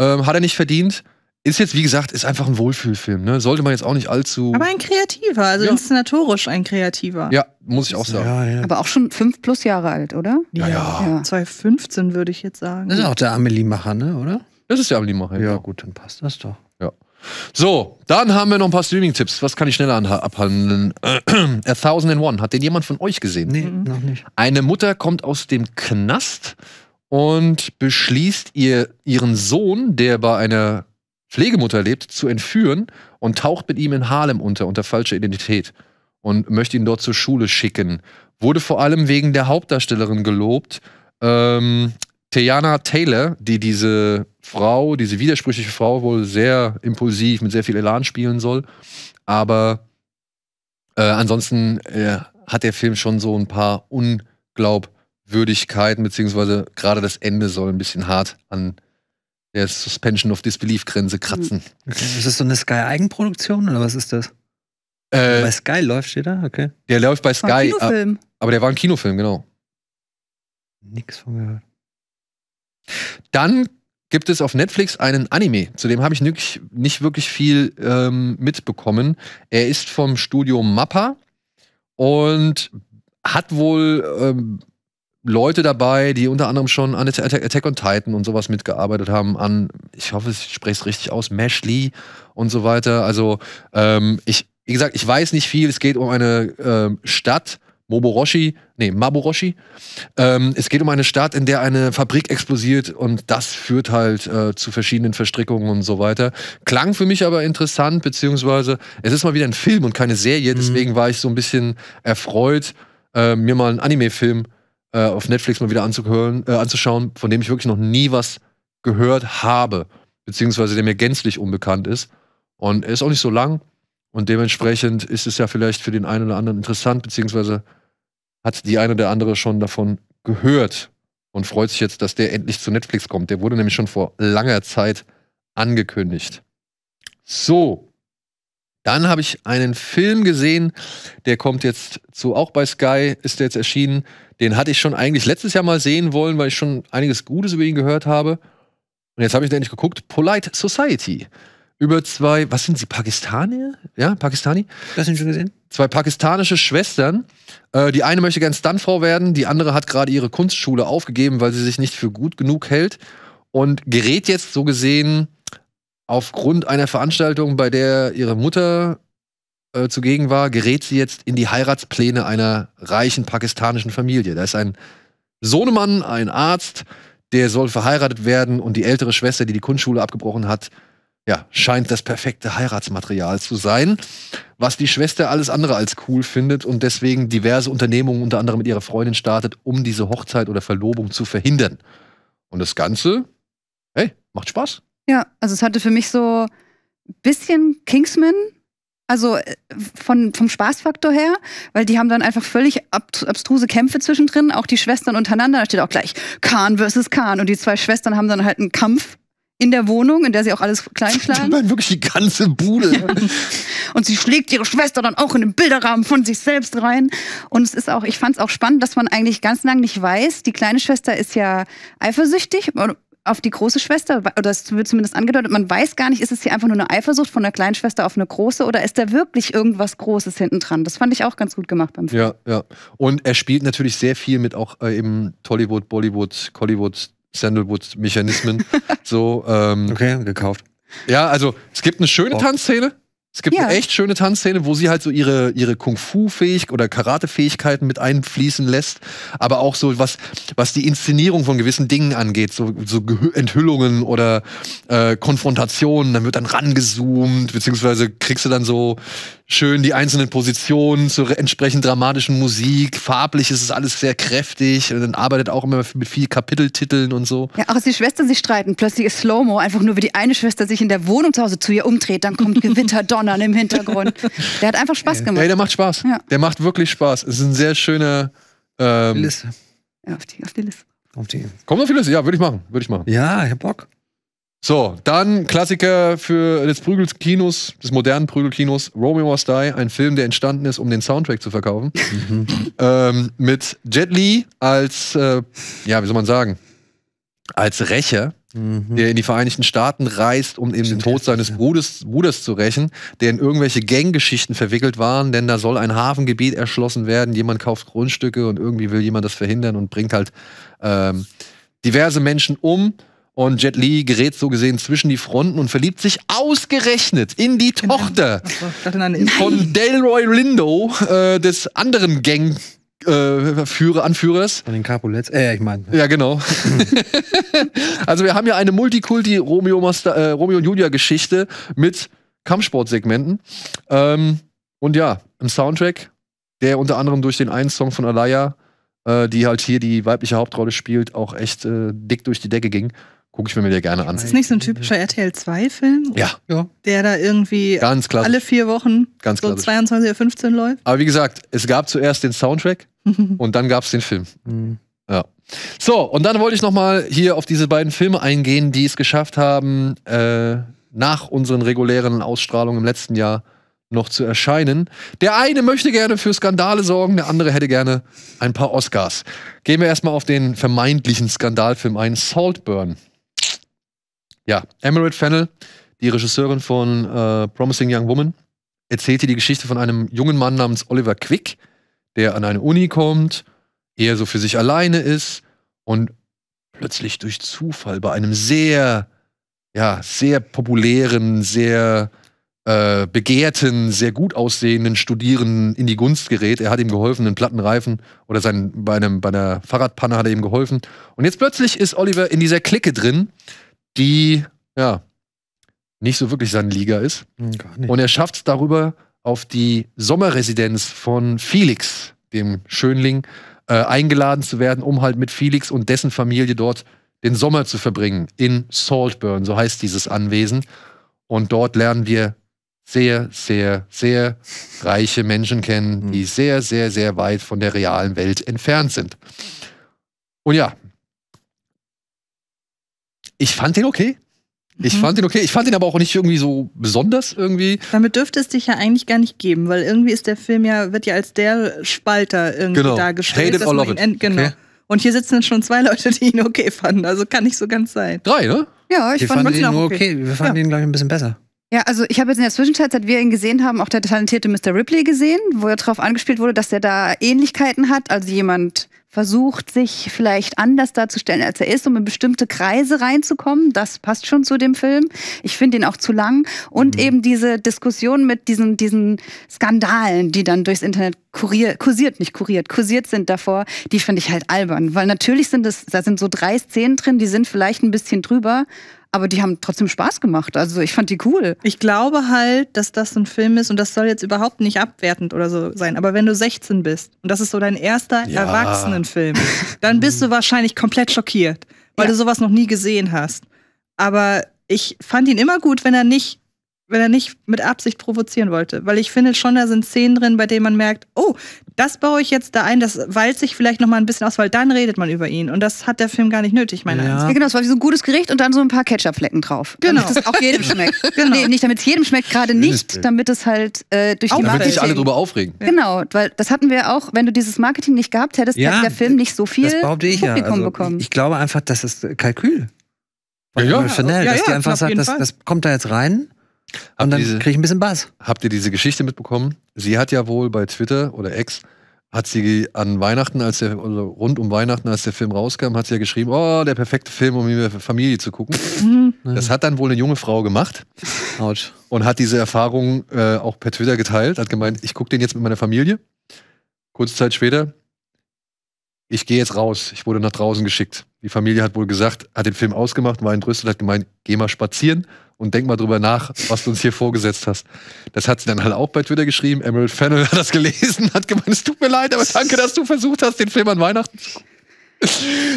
Ähm, hat er nicht verdient. Ist jetzt, wie gesagt, ist einfach ein Wohlfühlfilm. Ne? Sollte man jetzt auch nicht allzu. Aber ein kreativer, also ja. inszenatorisch ein kreativer. Ja, muss ich auch sagen. Ja, ja. Aber auch schon fünf plus Jahre alt, oder? Ja, ja. 2015 würde ich jetzt sagen. Das ist auch der Amelie-Macher, ne, oder? Das ist der Amelie-Macher. Ja, ja, gut, dann passt das doch. Ja. So, dann haben wir noch ein paar Streaming-Tipps. Was kann ich schneller abhandeln? Äh, <clears throat> A Thousand and One. Hat den jemand von euch gesehen? Nee, mhm. noch nicht. Eine Mutter kommt aus dem Knast und beschließt, ihr, ihren Sohn, der bei einer Pflegemutter lebt, zu entführen und taucht mit ihm in Harlem unter, unter falscher Identität und möchte ihn dort zur Schule schicken. Wurde vor allem wegen der Hauptdarstellerin gelobt, ähm, Tejana Taylor, die diese Frau, diese widersprüchliche Frau wohl sehr impulsiv, mit sehr viel Elan spielen soll. Aber äh, ansonsten äh, hat der Film schon so ein paar Unglaubwürdigkeiten, beziehungsweise gerade das Ende soll ein bisschen hart an der Suspension of Disbelief-Grenze kratzen. Mhm. Ist das so eine Sky-Eigenproduktion oder was ist das? Äh, also bei Sky läuft, steht da? Okay. Der läuft bei Sky. War ein ah, Kinofilm. aber der war ein Kinofilm, genau. Nix von gehört. Dann gibt es auf Netflix einen Anime. Zu dem habe ich nicht, nicht, wirklich viel ähm, mitbekommen. Er ist vom Studio Mappa und hat wohl ähm, Leute dabei, die unter anderem schon an Attack on Titan und sowas mitgearbeitet haben, an, ich hoffe, ich spreche es richtig aus, Mash Lee und so weiter. Also, ähm, ich, wie gesagt, ich weiß nicht viel. Es geht um eine äh, Stadt, Moboroshi, nee, Maboroshi. Ähm, es geht um eine Stadt, in der eine Fabrik explodiert und das führt halt äh, zu verschiedenen Verstrickungen und so weiter. Klang für mich aber interessant, beziehungsweise es ist mal wieder ein Film und keine Serie, mhm. deswegen war ich so ein bisschen erfreut, äh, mir mal einen Anime-Film äh, auf Netflix mal wieder anzuhören, äh, anzuschauen, von dem ich wirklich noch nie was gehört habe, beziehungsweise der mir gänzlich unbekannt ist. Und er ist auch nicht so lang, und dementsprechend ist es ja vielleicht für den einen oder anderen interessant, beziehungsweise hat die eine oder andere schon davon gehört und freut sich jetzt, dass der endlich zu Netflix kommt. Der wurde nämlich schon vor langer Zeit angekündigt. So, dann habe ich einen Film gesehen, der kommt jetzt zu, auch bei Sky ist der jetzt erschienen. Den hatte ich schon eigentlich letztes Jahr mal sehen wollen, weil ich schon einiges Gutes über ihn gehört habe. Und jetzt habe ich den endlich geguckt, Polite Society über zwei, was sind sie, Pakistanier? Ja, Pakistani? Das sind schon gesehen. Zwei pakistanische Schwestern. Äh, die eine möchte gern Stuntfrau werden, die andere hat gerade ihre Kunstschule aufgegeben, weil sie sich nicht für gut genug hält und gerät jetzt so gesehen aufgrund einer Veranstaltung, bei der ihre Mutter äh, zugegen war, gerät sie jetzt in die Heiratspläne einer reichen pakistanischen Familie. Da ist ein Sohnemann, ein Arzt, der soll verheiratet werden und die ältere Schwester, die die Kunstschule abgebrochen hat, ja, scheint das perfekte Heiratsmaterial zu sein, was die Schwester alles andere als cool findet und deswegen diverse Unternehmungen unter anderem mit ihrer Freundin startet, um diese Hochzeit oder Verlobung zu verhindern. Und das Ganze, hey, macht Spaß. Ja, also es hatte für mich so ein bisschen Kingsman, also äh, von, vom Spaßfaktor her, weil die haben dann einfach völlig abstruse Kämpfe zwischendrin, auch die Schwestern untereinander. Da steht auch gleich Khan versus Khan und die zwei Schwestern haben dann halt einen Kampf in der Wohnung, in der sie auch alles klein kleinschlagen. <laughs> Die wirklich die ganze Bude. Ja. Und sie schlägt ihre Schwester dann auch in den Bilderrahmen von sich selbst rein. Und es ist auch, ich fand es auch spannend, dass man eigentlich ganz lang nicht weiß, die kleine Schwester ist ja eifersüchtig auf die große Schwester, oder das wird zumindest angedeutet, man weiß gar nicht, ist es hier einfach nur eine Eifersucht von der kleinen Schwester auf eine große oder ist da wirklich irgendwas Großes hinten dran? Das fand ich auch ganz gut gemacht beim Film. Ja, ja. Und er spielt natürlich sehr viel mit auch äh, eben Tollywood, Bollywood, Hollywood, Sandalwood-Mechanismen. <laughs> so, ähm, okay, gekauft. Ja, also es gibt eine schöne oh. Tanzszene. Es gibt ja. eine echt schöne Tanzszene, wo sie halt so ihre, ihre Kung-Fu-Fähigkeit oder Karate-Fähigkeiten mit einfließen lässt. Aber auch so, was, was die Inszenierung von gewissen Dingen angeht, so, so Enthüllungen oder äh, Konfrontationen, dann wird dann rangezoomt, beziehungsweise kriegst du dann so schön die einzelnen Positionen zur entsprechend dramatischen Musik. Farblich ist es alles sehr kräftig und dann arbeitet auch immer mit viel Kapiteltiteln und so. Ja, auch als die Schwestern sich streiten, plötzlich ist Slow-Mo einfach nur, wie die eine Schwester sich in der Wohnung zu Hause zu ihr umdreht, dann kommt Gewitter <laughs> donnern im Hintergrund. Der hat einfach Spaß gemacht. Ey, der macht Spaß. Ja. Der macht wirklich Spaß. Es ist ein sehr schöner. Ähm, Liste. Ja, auf die, auf die Liste. Auf die. Kommt auf die Liste, ja, würde ich machen. Würde ich machen. Ja, ich hab Bock. So, dann Klassiker für des Prügelkinos, des modernen Prügelkinos, Romeo Must Die, ein Film, der entstanden ist, um den Soundtrack zu verkaufen. Mhm. ähm, mit Jet Li als, äh, ja, wie soll man sagen, als Rächer, mhm. der in die Vereinigten Staaten reist, um eben den Tod seines Bruders, Bruders zu rächen, der in irgendwelche Ganggeschichten verwickelt war, denn da soll ein Hafengebiet erschlossen werden, jemand kauft Grundstücke und irgendwie will jemand das verhindern und bringt halt ähm, diverse Menschen um und Jet Li gerät so gesehen zwischen die Fronten und verliebt sich ausgerechnet in die in Tochter in von Delroy Lindo, äh, des anderen Gang. Äh, Führer, Anführers. Von den Capulets. Äh, ich meine. Ja, genau. <laughs> also wir haben ja eine Multikulti Romeo, Master, äh, und Julia Geschichte mit Kampfsportsegmenten. Ähm, und ja, im Soundtrack, der unter anderem durch den einen Song von Alaya, äh, die halt hier die weibliche Hauptrolle spielt, auch echt äh, dick durch die Decke ging. Gucke ich mir wieder gerne an. Ist das nicht so ein typischer RTL 2-Film? Ja. Der da irgendwie Ganz alle vier Wochen Ganz so 22.15 Uhr läuft? Aber wie gesagt, es gab zuerst den Soundtrack <laughs> und dann gab es den Film. Mhm. Ja. So, und dann wollte ich nochmal hier auf diese beiden Filme eingehen, die es geschafft haben, äh, nach unseren regulären Ausstrahlungen im letzten Jahr noch zu erscheinen. Der eine möchte gerne für Skandale sorgen, der andere hätte gerne ein paar Oscars. Gehen wir erstmal auf den vermeintlichen Skandalfilm ein, Saltburn. Ja, Emerald Fennel, die Regisseurin von äh, Promising Young Woman, erzählte die Geschichte von einem jungen Mann namens Oliver Quick, der an eine Uni kommt, eher so für sich alleine ist und plötzlich durch Zufall bei einem sehr, ja, sehr populären, sehr äh, begehrten, sehr gut aussehenden Studierenden in die Gunst gerät. Er hat ihm geholfen, einen Plattenreifen oder sein, bei, einem, bei einer Fahrradpanne hat er ihm geholfen. Und jetzt plötzlich ist Oliver in dieser Clique drin die ja nicht so wirklich seine Liga ist. Hm, und er schafft es darüber auf die Sommerresidenz von Felix, dem Schönling, äh, eingeladen zu werden, um halt mit Felix und dessen Familie dort den Sommer zu verbringen in Saltburn, so heißt dieses Anwesen. Und dort lernen wir sehr, sehr, sehr reiche Menschen kennen, die hm. sehr, sehr, sehr weit von der realen Welt entfernt sind. Und ja, ich fand den okay. Ich mhm. fand ihn okay. Ich fand ihn aber auch nicht irgendwie so besonders irgendwie. Damit dürfte es dich ja eigentlich gar nicht geben, weil irgendwie ist der Film ja, wird ja als der Spalter irgendwie genau. dargestellt. Hate it or love it. Genau. Okay. Und hier sitzen schon zwei Leute, die ihn okay fanden. Also kann nicht so ganz sein. Drei, ne? Ja, ich wir fand ihn auch nur okay. okay. Wir fanden ja. ihn, glaube ich, ein bisschen besser. Ja, also ich habe jetzt in der Zwischenzeit, seit wir ihn gesehen haben, auch der talentierte Mr. Ripley gesehen, wo er darauf angespielt wurde, dass der da Ähnlichkeiten hat. Also jemand, versucht, sich vielleicht anders darzustellen, als er ist, um in bestimmte Kreise reinzukommen. Das passt schon zu dem Film. Ich finde ihn auch zu lang. Und mhm. eben diese Diskussion mit diesen, diesen Skandalen, die dann durchs Internet kurier, kursiert, nicht kuriert, kursiert sind davor, die finde ich halt albern. Weil natürlich sind es, da sind so drei Szenen drin, die sind vielleicht ein bisschen drüber aber die haben trotzdem Spaß gemacht. Also ich fand die cool. Ich glaube halt, dass das ein Film ist und das soll jetzt überhaupt nicht abwertend oder so sein. Aber wenn du 16 bist und das ist so dein erster ja. Erwachsenenfilm, <laughs> dann bist du wahrscheinlich komplett schockiert, weil ja. du sowas noch nie gesehen hast. Aber ich fand ihn immer gut, wenn er nicht wenn er nicht mit Absicht provozieren wollte. Weil ich finde schon, da sind Szenen drin, bei denen man merkt, oh, das baue ich jetzt da ein, das walzt sich vielleicht noch mal ein bisschen aus, weil dann redet man über ihn. Und das hat der Film gar nicht nötig, meiner ja. Ansicht nach. Ja, genau, es war wie so ein gutes Gericht und dann so ein paar Ketchup-Flecken drauf. Genau. Damit es auch jedem <laughs> schmeckt. genau. Nee, nicht damit es jedem schmeckt, gerade nicht, damit es halt äh, durch auch die Marketing... Damit sich alle drüber aufregen. Ja. Genau, weil das hatten wir auch, wenn du dieses Marketing nicht gehabt hättest, ja, hätte der Film nicht so viel Publikum ja. also, bekommen. Ich, ich glaube einfach, das ist Kalkül. Ja, ja, Chanel, ja, dass die einfach sagt, das, das kommt da jetzt rein und dann kriege ich ein bisschen Bass. Habt ihr diese Geschichte mitbekommen? Sie hat ja wohl bei Twitter oder Ex hat sie an Weihnachten, als der, also rund um Weihnachten, als der Film rauskam, hat sie ja geschrieben, oh, der perfekte Film, um mit Familie zu gucken. Mhm. das hat dann wohl eine junge Frau gemacht. Autsch. Und hat diese Erfahrung äh, auch per Twitter geteilt, hat gemeint, ich gucke den jetzt mit meiner Familie. Kurze Zeit später, ich gehe jetzt raus. Ich wurde nach draußen geschickt. Die Familie hat wohl gesagt, hat den Film ausgemacht, war entrüstet, hat gemeint, geh mal spazieren und denk mal drüber nach, was du uns hier vorgesetzt hast. Das hat sie dann halt auch bei Twitter geschrieben. Emerald Fennel hat das gelesen, hat gemeint, es tut mir leid, aber danke, dass du versucht hast, den Film an Weihnachten zu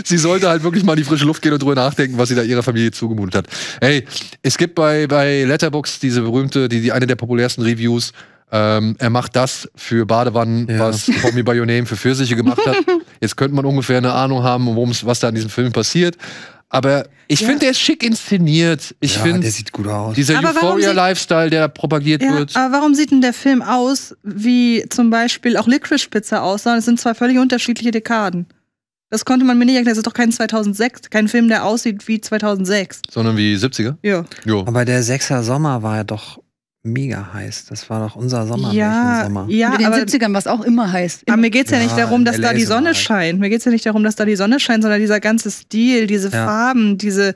sie sollte halt wirklich mal in die frische Luft gehen und drüber nachdenken, was sie da ihrer Familie zugemutet hat. Hey, es gibt bei, bei Letterbox diese berühmte, die, die eine der populärsten Reviews. Ähm, er macht das für Badewannen, ja. was Tommy By Your Name für Pfirsiche gemacht hat. <laughs> Jetzt könnte man ungefähr eine Ahnung haben, worum was da in diesem Film passiert. Aber ich ja. finde, der ist schick inszeniert. Ich ja, finde, der sieht gut aus. Dieser Euphoria-Lifestyle, der propagiert ja, wird. Aber warum sieht denn der Film aus, wie zum Beispiel auch Licorice Pizza aussah? sondern es sind zwei völlig unterschiedliche Dekaden. Das konnte man mir nicht erklären. Das ist doch kein 2006, kein Film, der aussieht wie 2006. Sondern wie 70er? Ja. Jo. Aber der 6er Sommer war ja doch mega heiß. Das war doch unser Sommer. Ja, Sommer. ja Mit den aber, 70ern was auch immer heißt. Immer. Aber mir geht es ja nicht ja, darum, dass da die Sonne scheint. Mir geht es ja nicht darum, dass da die Sonne scheint, sondern dieser ganze Stil, diese ja. Farben, diese,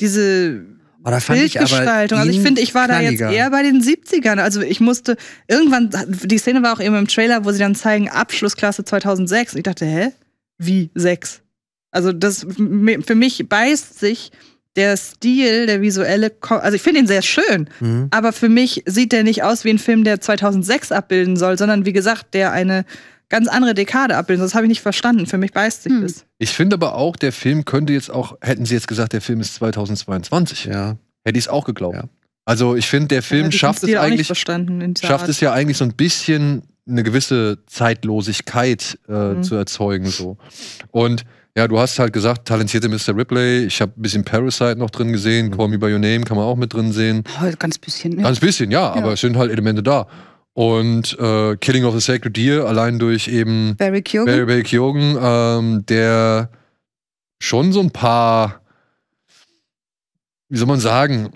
diese Oh, Bildgestaltung. also ich finde, ich war knalliger. da jetzt eher bei den 70ern. Also ich musste irgendwann, die Szene war auch eben im Trailer, wo sie dann zeigen, Abschlussklasse 2006. Und ich dachte, hä? Wie? 6? Also das, für mich beißt sich der Stil, der visuelle, also ich finde ihn sehr schön, mhm. aber für mich sieht der nicht aus wie ein Film, der 2006 abbilden soll, sondern wie gesagt, der eine ganz andere Dekade abbilden. soll. Das habe ich nicht verstanden. Für mich beißt sich hm. das. Ich finde aber auch, der Film könnte jetzt auch, hätten sie jetzt gesagt, der Film ist 2022. Ja. Hätte ich es auch geglaubt. Ja. Also ich finde, der Film ja, schafft es eigentlich, schafft es ja eigentlich so ein bisschen eine gewisse Zeitlosigkeit äh, mhm. zu erzeugen so. Und ja, du hast halt gesagt, talentierte Mr. Ripley. Ich habe ein bisschen Parasite noch drin gesehen. Mhm. Call Me By Your Name kann man auch mit drin sehen. Oh, ganz bisschen. Ja. Ne? Ganz bisschen, ja, ja, aber es sind halt Elemente da. Und äh, Killing of the Sacred Deer, allein durch eben Barry Keoghan, Barry, Barry Keoghan ähm, der schon so ein paar wie soll man sagen,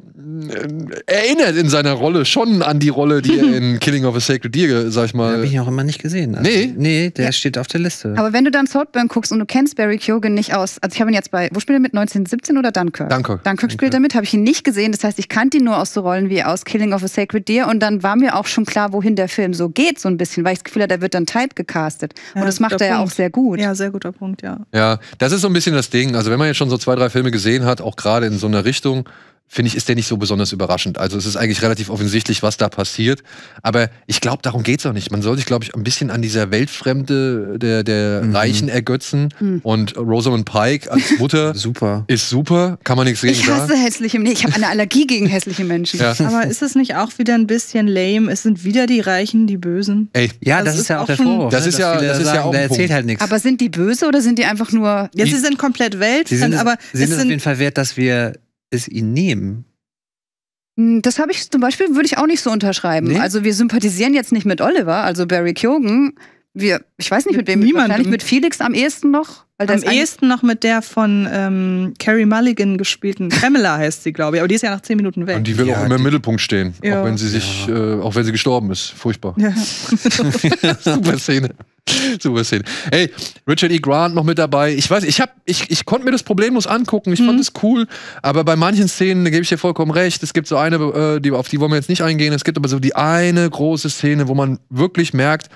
äh, erinnert in seiner Rolle schon an die Rolle, die er in <laughs> Killing of a Sacred Deer, sag ich mal. Habe ich auch immer nicht gesehen. Also, nee? Nee, der ja. steht auf der Liste. Aber wenn du dann Saltburn guckst und du kennst Barry Keoghan nicht aus, also ich habe ihn jetzt bei, wo spielt er mit, 1917 oder Dunkirk? Dunkirk. Dunkirk spielt er mit, habe ich ihn nicht gesehen, das heißt, ich kannte ihn nur aus so Rollen wie aus Killing of a Sacred Deer und dann war mir auch schon klar, wohin der Film so geht, so ein bisschen, weil ich das Gefühl hatte, der wird dann tight gecastet. Ja, und das macht er ja auch sehr gut. Ja, sehr guter Punkt, ja. Ja, das ist so ein bisschen das Ding, also wenn man jetzt schon so zwei, drei Filme gesehen hat, auch gerade in so einer Richtung, finde ich, ist der nicht so besonders überraschend. Also es ist eigentlich relativ offensichtlich, was da passiert. Aber ich glaube, darum geht es auch nicht. Man soll sich, glaube ich, ein bisschen an dieser Weltfremde der, der mhm. Reichen ergötzen. Mhm. Und Rosamund Pike als Mutter <laughs> super. ist super, kann man nichts gegen ich sagen. Ich hasse hässliche Menschen. Ich habe eine <laughs> Allergie gegen hässliche Menschen. Ja. Aber ist es nicht auch wieder ein bisschen lame? Es sind wieder die Reichen, die Bösen. Ey. Ja, das, das also ist, ist, ja auch der Vorwurf. Das, ne? ist, ja, das ist ja auch der erzählt halt nichts. Aber sind die böse oder sind die einfach nur... Ja, sie sind komplett Welt. Sie sind, aber sie sind es, es auf jeden Fall wert, dass wir es ihnen nehmen. Hm, das habe ich zum Beispiel, würde ich auch nicht so unterschreiben. Nee? Also wir sympathisieren jetzt nicht mit Oliver, also Barry Kyogen. Wir, ich weiß nicht mit, mit wem, niemandem. wahrscheinlich mit Felix am ehesten noch. Weil Am ehesten noch mit der von ähm, Carrie Mulligan gespielten <laughs> Pamela heißt sie, glaube ich. Aber die ist ja nach zehn Minuten weg. Und die will ja, auch immer im Mittelpunkt stehen, ja. auch wenn sie sich, ja. äh, auch wenn sie gestorben ist. Furchtbar. <laughs> Super Szene. Super Szene. Hey, Richard E. Grant noch mit dabei. Ich weiß, ich ich, ich konnte mir das problemlos angucken. Ich mhm. fand es cool, aber bei manchen Szenen, da gebe ich dir vollkommen recht, es gibt so eine, äh, die, auf die wollen wir jetzt nicht eingehen. Es gibt aber so die eine große Szene, wo man wirklich merkt,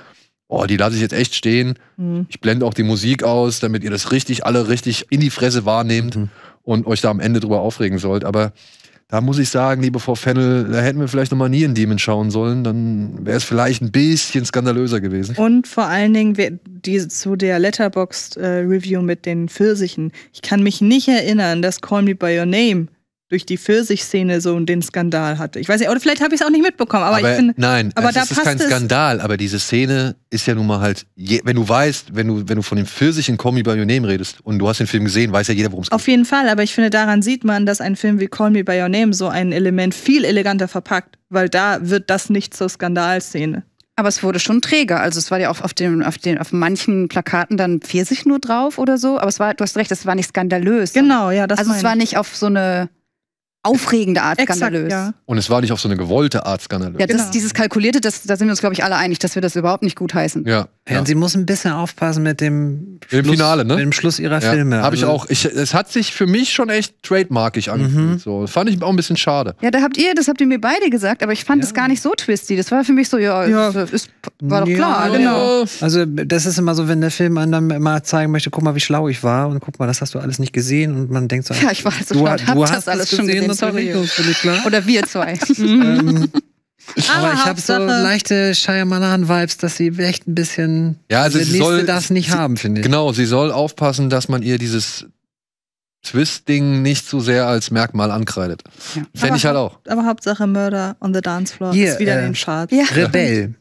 oh, die lasse ich jetzt echt stehen. Mhm. Ich blende auch die Musik aus, damit ihr das richtig, alle richtig in die Fresse wahrnehmt mhm. und euch da am Ende drüber aufregen sollt. Aber da muss ich sagen, liebe Frau Fennel, da hätten wir vielleicht nochmal nie in Demon schauen sollen, dann wäre es vielleicht ein bisschen skandalöser gewesen. Und vor allen Dingen die, zu der Letterboxd-Review äh, mit den Pfirsichen. Ich kann mich nicht erinnern, dass Call Me By Your Name durch die Pfirsichszene so den Skandal hatte. Ich weiß nicht, oder vielleicht habe ich es auch nicht mitbekommen, aber, aber ich finde. Nein, aber also es da ist kein Skandal, aber diese Szene ist ja nun mal halt, je, wenn du weißt, wenn du, wenn du von dem Pfirsichen Call Me By Your Name redest und du hast den Film gesehen, weiß ja jeder, worum es geht. Auf jeden Fall, aber ich finde, daran sieht man, dass ein Film wie Call Me By Your Name so ein Element viel eleganter verpackt, weil da wird das nicht zur Skandalszene. Aber es wurde schon träger. Also es war ja auch auf, den, auf, den, auf manchen Plakaten dann Pfirsich nur drauf oder so. Aber es war, du hast recht, es war nicht skandalös. Genau, ja, das Also es war nicht auf so eine aufregende Art Exakt, skandalös. Ja. Und es war nicht auf so eine gewollte Art skandalös. Ja, das, genau. dieses Kalkulierte, das, da sind wir uns, glaube ich, alle einig, dass wir das überhaupt nicht gut heißen. Ja. ja. ja. sie muss ein bisschen aufpassen mit dem Schluss, Finale, ne? Mit dem Schluss ihrer Filme. Habe ich also auch. Ich, es hat sich für mich schon echt trademarkig mhm. angefühlt. Mhm. So. Fand ich auch ein bisschen schade. Ja, da habt ihr, das habt ihr mir beide gesagt, aber ich fand es gar nicht so twisty. Das war für mich so, ja, äh, Ist, war doch klar. Genau. Also, das ist immer so, wenn der Film einem dann mal zeigen möchte, guck mal, wie schlau ich war und guck mal, das hast du alles nicht gesehen und man denkt so, ja, ich war so also du, schlau, du hast das alles schon gesehen. gesehen sorry. Ne? Oder wir zwei. aber, <laughs> ähm, aber ich habe so leichte Shyamalan-Vibes, dass sie echt ein bisschen ja, also sie soll, das nicht sie, haben, finde ich. Genau, sie soll aufpassen, dass man ihr dieses Twist-Ding nicht so sehr als Merkmal ankreidet. Ja. Fände ich halt auch. Aber Hauptsache Murder on the Dance Floor yeah, ist wieder äh, in den Charts. Ja. Rebell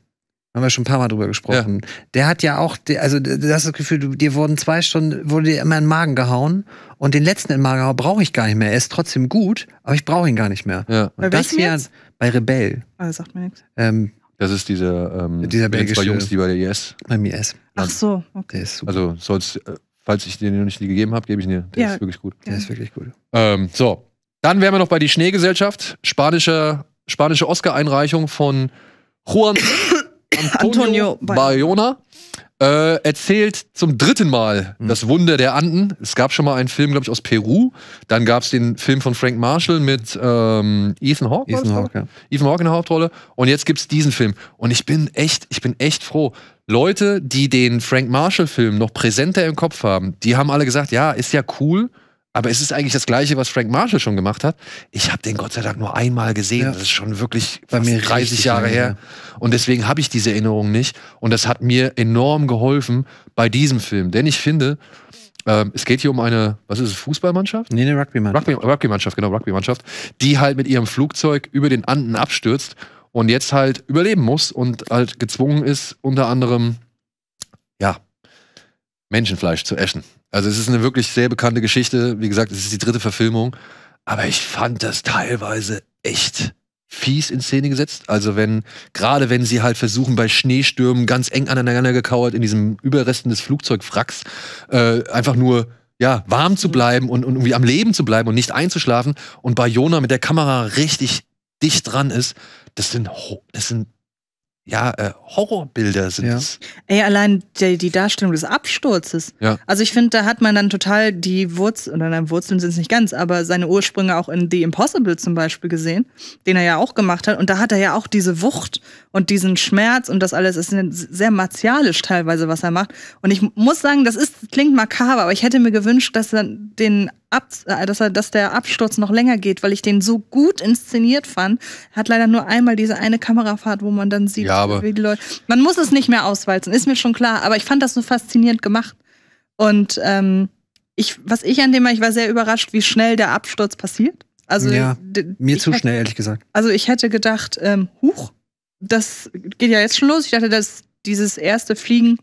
haben wir schon ein paar Mal drüber gesprochen. Ja. Der hat ja auch, also du hast das Gefühl, dir wurden zwei Stunden, wurde dir immer in den Magen gehauen und den letzten in den Magen brauche ich gar nicht mehr. Er ist trotzdem gut, aber ich brauche ihn gar nicht mehr. Ja. Und bei das hier jetzt? bei Rebell. Also sagt mir nichts. Ähm, das ist dieser, ähm, dieser die zwei Jungs, die bei der IS. Beim IS. Ach so, okay. Der ist super. Also sonst, äh, falls ich dir noch nicht die gegeben habe, gebe ich ihn dir. Der ja. ist wirklich gut. Der ist wirklich gut. Ähm, so, dann wären wir noch bei die Schneegesellschaft. Spanische, spanische Oscar-Einreichung von Juan Antonio, Antonio Bayona äh, erzählt zum dritten Mal mhm. das Wunder der Anden. Es gab schon mal einen Film, glaube ich, aus Peru. Dann gab es den Film von Frank Marshall mit ähm, Ethan Hawke. Ethan Hawke, ja. Ethan Hawke in der Hauptrolle. Und jetzt gibt es diesen Film. Und ich bin echt, ich bin echt froh. Leute, die den Frank Marshall-Film noch präsenter im Kopf haben, die haben alle gesagt, ja, ist ja cool, aber es ist eigentlich das Gleiche, was Frank Marshall schon gemacht hat. Ich habe den Gott sei Dank nur einmal gesehen. Ja. Das ist schon wirklich bei mir 30 Jahre her. her. Und deswegen habe ich diese Erinnerung nicht. Und das hat mir enorm geholfen bei diesem Film. Denn ich finde, ähm, es geht hier um eine, was ist es, Fußballmannschaft? Nee, eine Rugbymannschaft. Rugby, Rugbymannschaft, genau, Rugbymannschaft, die halt mit ihrem Flugzeug über den Anden abstürzt und jetzt halt überleben muss und halt gezwungen ist, unter anderem, ja, Menschenfleisch zu essen. Also es ist eine wirklich sehr bekannte Geschichte. Wie gesagt, es ist die dritte Verfilmung. Aber ich fand das teilweise echt fies in Szene gesetzt. Also wenn, gerade wenn sie halt versuchen, bei Schneestürmen ganz eng aneinander gekauert in diesem Überresten des Flugzeugwracks, äh, einfach nur ja, warm zu bleiben und, und irgendwie am Leben zu bleiben und nicht einzuschlafen und bei Jona mit der Kamera richtig dicht dran ist, das sind, das sind ja, äh, Horrorbilder sind ja. es. Ey, allein die, die, Darstellung des Absturzes. Ja. Also ich finde, da hat man dann total die Wurzeln, oder nein, Wurzeln sind es nicht ganz, aber seine Ursprünge auch in The Impossible zum Beispiel gesehen, den er ja auch gemacht hat. Und da hat er ja auch diese Wucht und diesen Schmerz und das alles ist sehr martialisch teilweise, was er macht. Und ich muss sagen, das ist, klingt makaber, aber ich hätte mir gewünscht, dass er den Ab, äh, dass, er, dass der Absturz noch länger geht, weil ich den so gut inszeniert fand. Hat leider nur einmal diese eine Kamerafahrt, wo man dann sieht, ja, wie die Leute. Man muss es nicht mehr auswalzen, ist mir schon klar, aber ich fand das so faszinierend gemacht. Und ähm, ich, was ich an dem war, ich war sehr überrascht, wie schnell der Absturz passiert. Also ja, mir zu hätte, schnell, ehrlich gesagt. Also ich hätte gedacht, ähm, huch, das geht ja jetzt schon los. Ich dachte, dass dieses erste Fliegen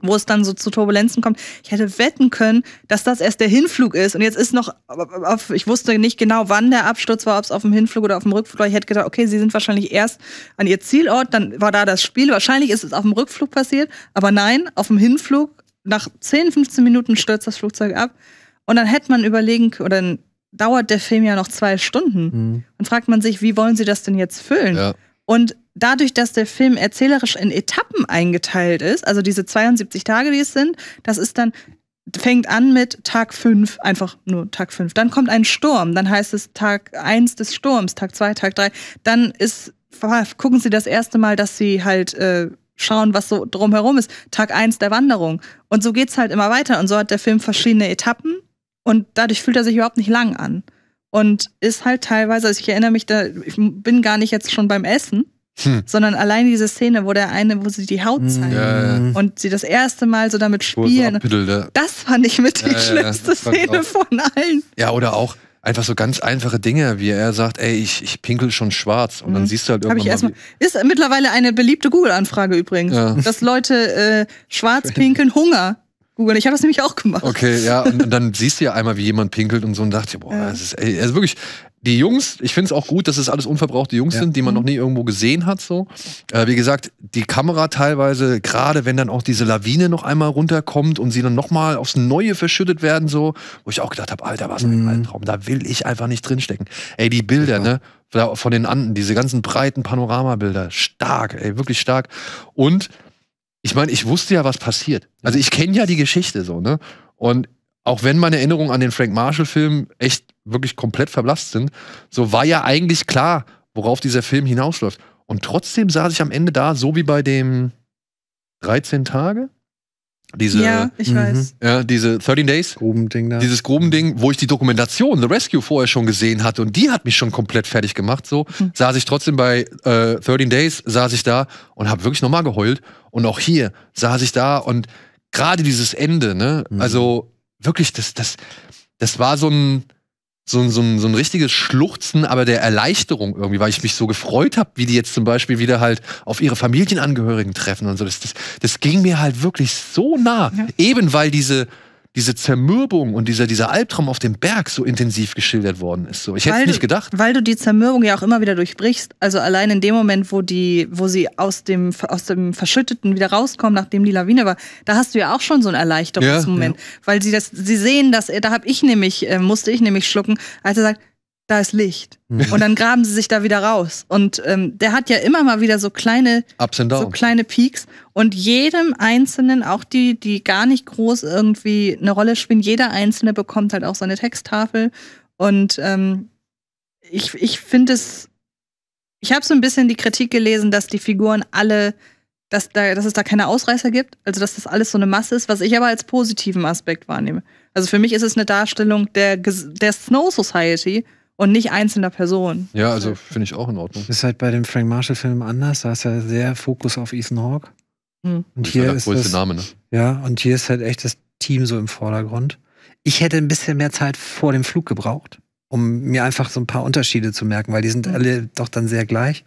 wo es dann so zu Turbulenzen kommt. Ich hätte wetten können, dass das erst der Hinflug ist. Und jetzt ist noch, auf, ich wusste nicht genau, wann der Absturz war, ob es auf dem Hinflug oder auf dem Rückflug war. Ich hätte gedacht, okay, sie sind wahrscheinlich erst an ihr Zielort, dann war da das Spiel. Wahrscheinlich ist es auf dem Rückflug passiert. Aber nein, auf dem Hinflug, nach 10, 15 Minuten stürzt das Flugzeug ab. Und dann hätte man überlegen, können, oder dann dauert der Film ja noch zwei Stunden. Mhm. Dann fragt man sich, wie wollen sie das denn jetzt füllen? Ja. Und dadurch, dass der Film erzählerisch in Etappen eingeteilt ist, also diese 72 Tage, die es sind, das ist dann fängt an mit Tag 5, einfach nur Tag 5. Dann kommt ein Sturm, dann heißt es Tag 1 des Sturms, Tag 2, Tag 3. Dann ist, gucken sie das erste Mal, dass sie halt äh, schauen, was so drumherum ist. Tag 1 der Wanderung. Und so geht es halt immer weiter. Und so hat der Film verschiedene Etappen und dadurch fühlt er sich überhaupt nicht lang an. Und ist halt teilweise, also ich erinnere mich, da, ich bin gar nicht jetzt schon beim Essen, hm. Sondern allein diese Szene, wo der eine, wo sie die Haut hm. zeigen ja, ja. und sie das erste Mal so damit spielen. Abbittelt, Das fand ich mit die schlimmste Szene von allen. Ja, oder auch einfach so ganz einfache Dinge, wie er sagt, ey, ich, ich pinkel schon schwarz. Und mhm. dann siehst du halt irgendwann. ich erstmal, ist mittlerweile eine beliebte Google-Anfrage übrigens, dass Leute äh, schwarz <laughs> pinkeln Hunger googeln. Ich habe das nämlich auch gemacht. Okay, ja. Und, und dann siehst du ja einmal, wie jemand pinkelt und so und dachte, boah, ja. das ist, ey, also wirklich, die Jungs, ich finde es auch gut, dass es alles unverbrauchte Jungs ja. sind, die man mhm. noch nie irgendwo gesehen hat. So. Äh, wie gesagt, die Kamera teilweise, gerade wenn dann auch diese Lawine noch einmal runterkommt und sie dann nochmal aufs Neue verschüttet werden, so, wo ich auch gedacht habe, Alter, was ein mhm. Albtraum, da will ich einfach nicht drinstecken. Ey, die Bilder, ne? Von den Anden, diese ganzen breiten Panoramabilder, stark, ey, wirklich stark. Und ich meine, ich wusste ja, was passiert. Also ich kenne ja die Geschichte so, ne? Und auch wenn meine Erinnerungen an den Frank Marshall-Film echt wirklich komplett verblasst sind, so war ja eigentlich klar, worauf dieser Film hinausläuft. Und trotzdem saß ich am Ende da, so wie bei dem 13 Tage, diese, ja, ich mhm. weiß. Ja, diese 13 Days. Grubending da. Dieses Grubending, wo ich die Dokumentation, The Rescue, vorher schon gesehen hatte und die hat mich schon komplett fertig gemacht. So hm. saß ich trotzdem bei äh, 13 Days, saß ich da und habe wirklich nochmal geheult. Und auch hier saß ich da und gerade dieses Ende, ne? Hm. Also wirklich, das, das, das war so ein, so, so, ein, so ein richtiges Schluchzen, aber der Erleichterung irgendwie, weil ich mich so gefreut habe, wie die jetzt zum Beispiel wieder halt auf ihre Familienangehörigen treffen und so. Das, das, das ging mir halt wirklich so nah. Ja. Eben weil diese diese Zermürbung und dieser, dieser Albtraum auf dem Berg so intensiv geschildert worden ist. So, ich hätte es nicht gedacht. Weil du die Zermürbung ja auch immer wieder durchbrichst. Also allein in dem Moment, wo die, wo sie aus dem, aus dem Verschütteten wieder rauskommen, nachdem die Lawine war, da hast du ja auch schon so einen Erleichterungsmoment. Ja, ja. Weil sie das, sie sehen, dass, da habe ich nämlich, äh, musste ich nämlich schlucken, als er sagt, da ist Licht. Mhm. Und dann graben sie sich da wieder raus. Und ähm, der hat ja immer mal wieder so kleine, so kleine Peaks. Und jedem Einzelnen, auch die, die gar nicht groß irgendwie eine Rolle spielen, jeder Einzelne bekommt halt auch seine Texttafel. Und ähm, ich, ich finde es, ich habe so ein bisschen die Kritik gelesen, dass die Figuren alle, dass, da, dass es da keine Ausreißer gibt. Also, dass das alles so eine Masse ist, was ich aber als positiven Aspekt wahrnehme. Also, für mich ist es eine Darstellung der, der Snow Society und nicht einzelner Person. Ja, also finde ich auch in Ordnung. Das ist halt bei dem Frank Marshall-Film anders. Da ist ja sehr Fokus auf Ethan Hawke. Hm. Und hier ist, halt der ist das, Name, ne? Ja, und hier ist halt echt das Team so im Vordergrund. Ich hätte ein bisschen mehr Zeit vor dem Flug gebraucht, um mir einfach so ein paar Unterschiede zu merken, weil die sind hm. alle doch dann sehr gleich.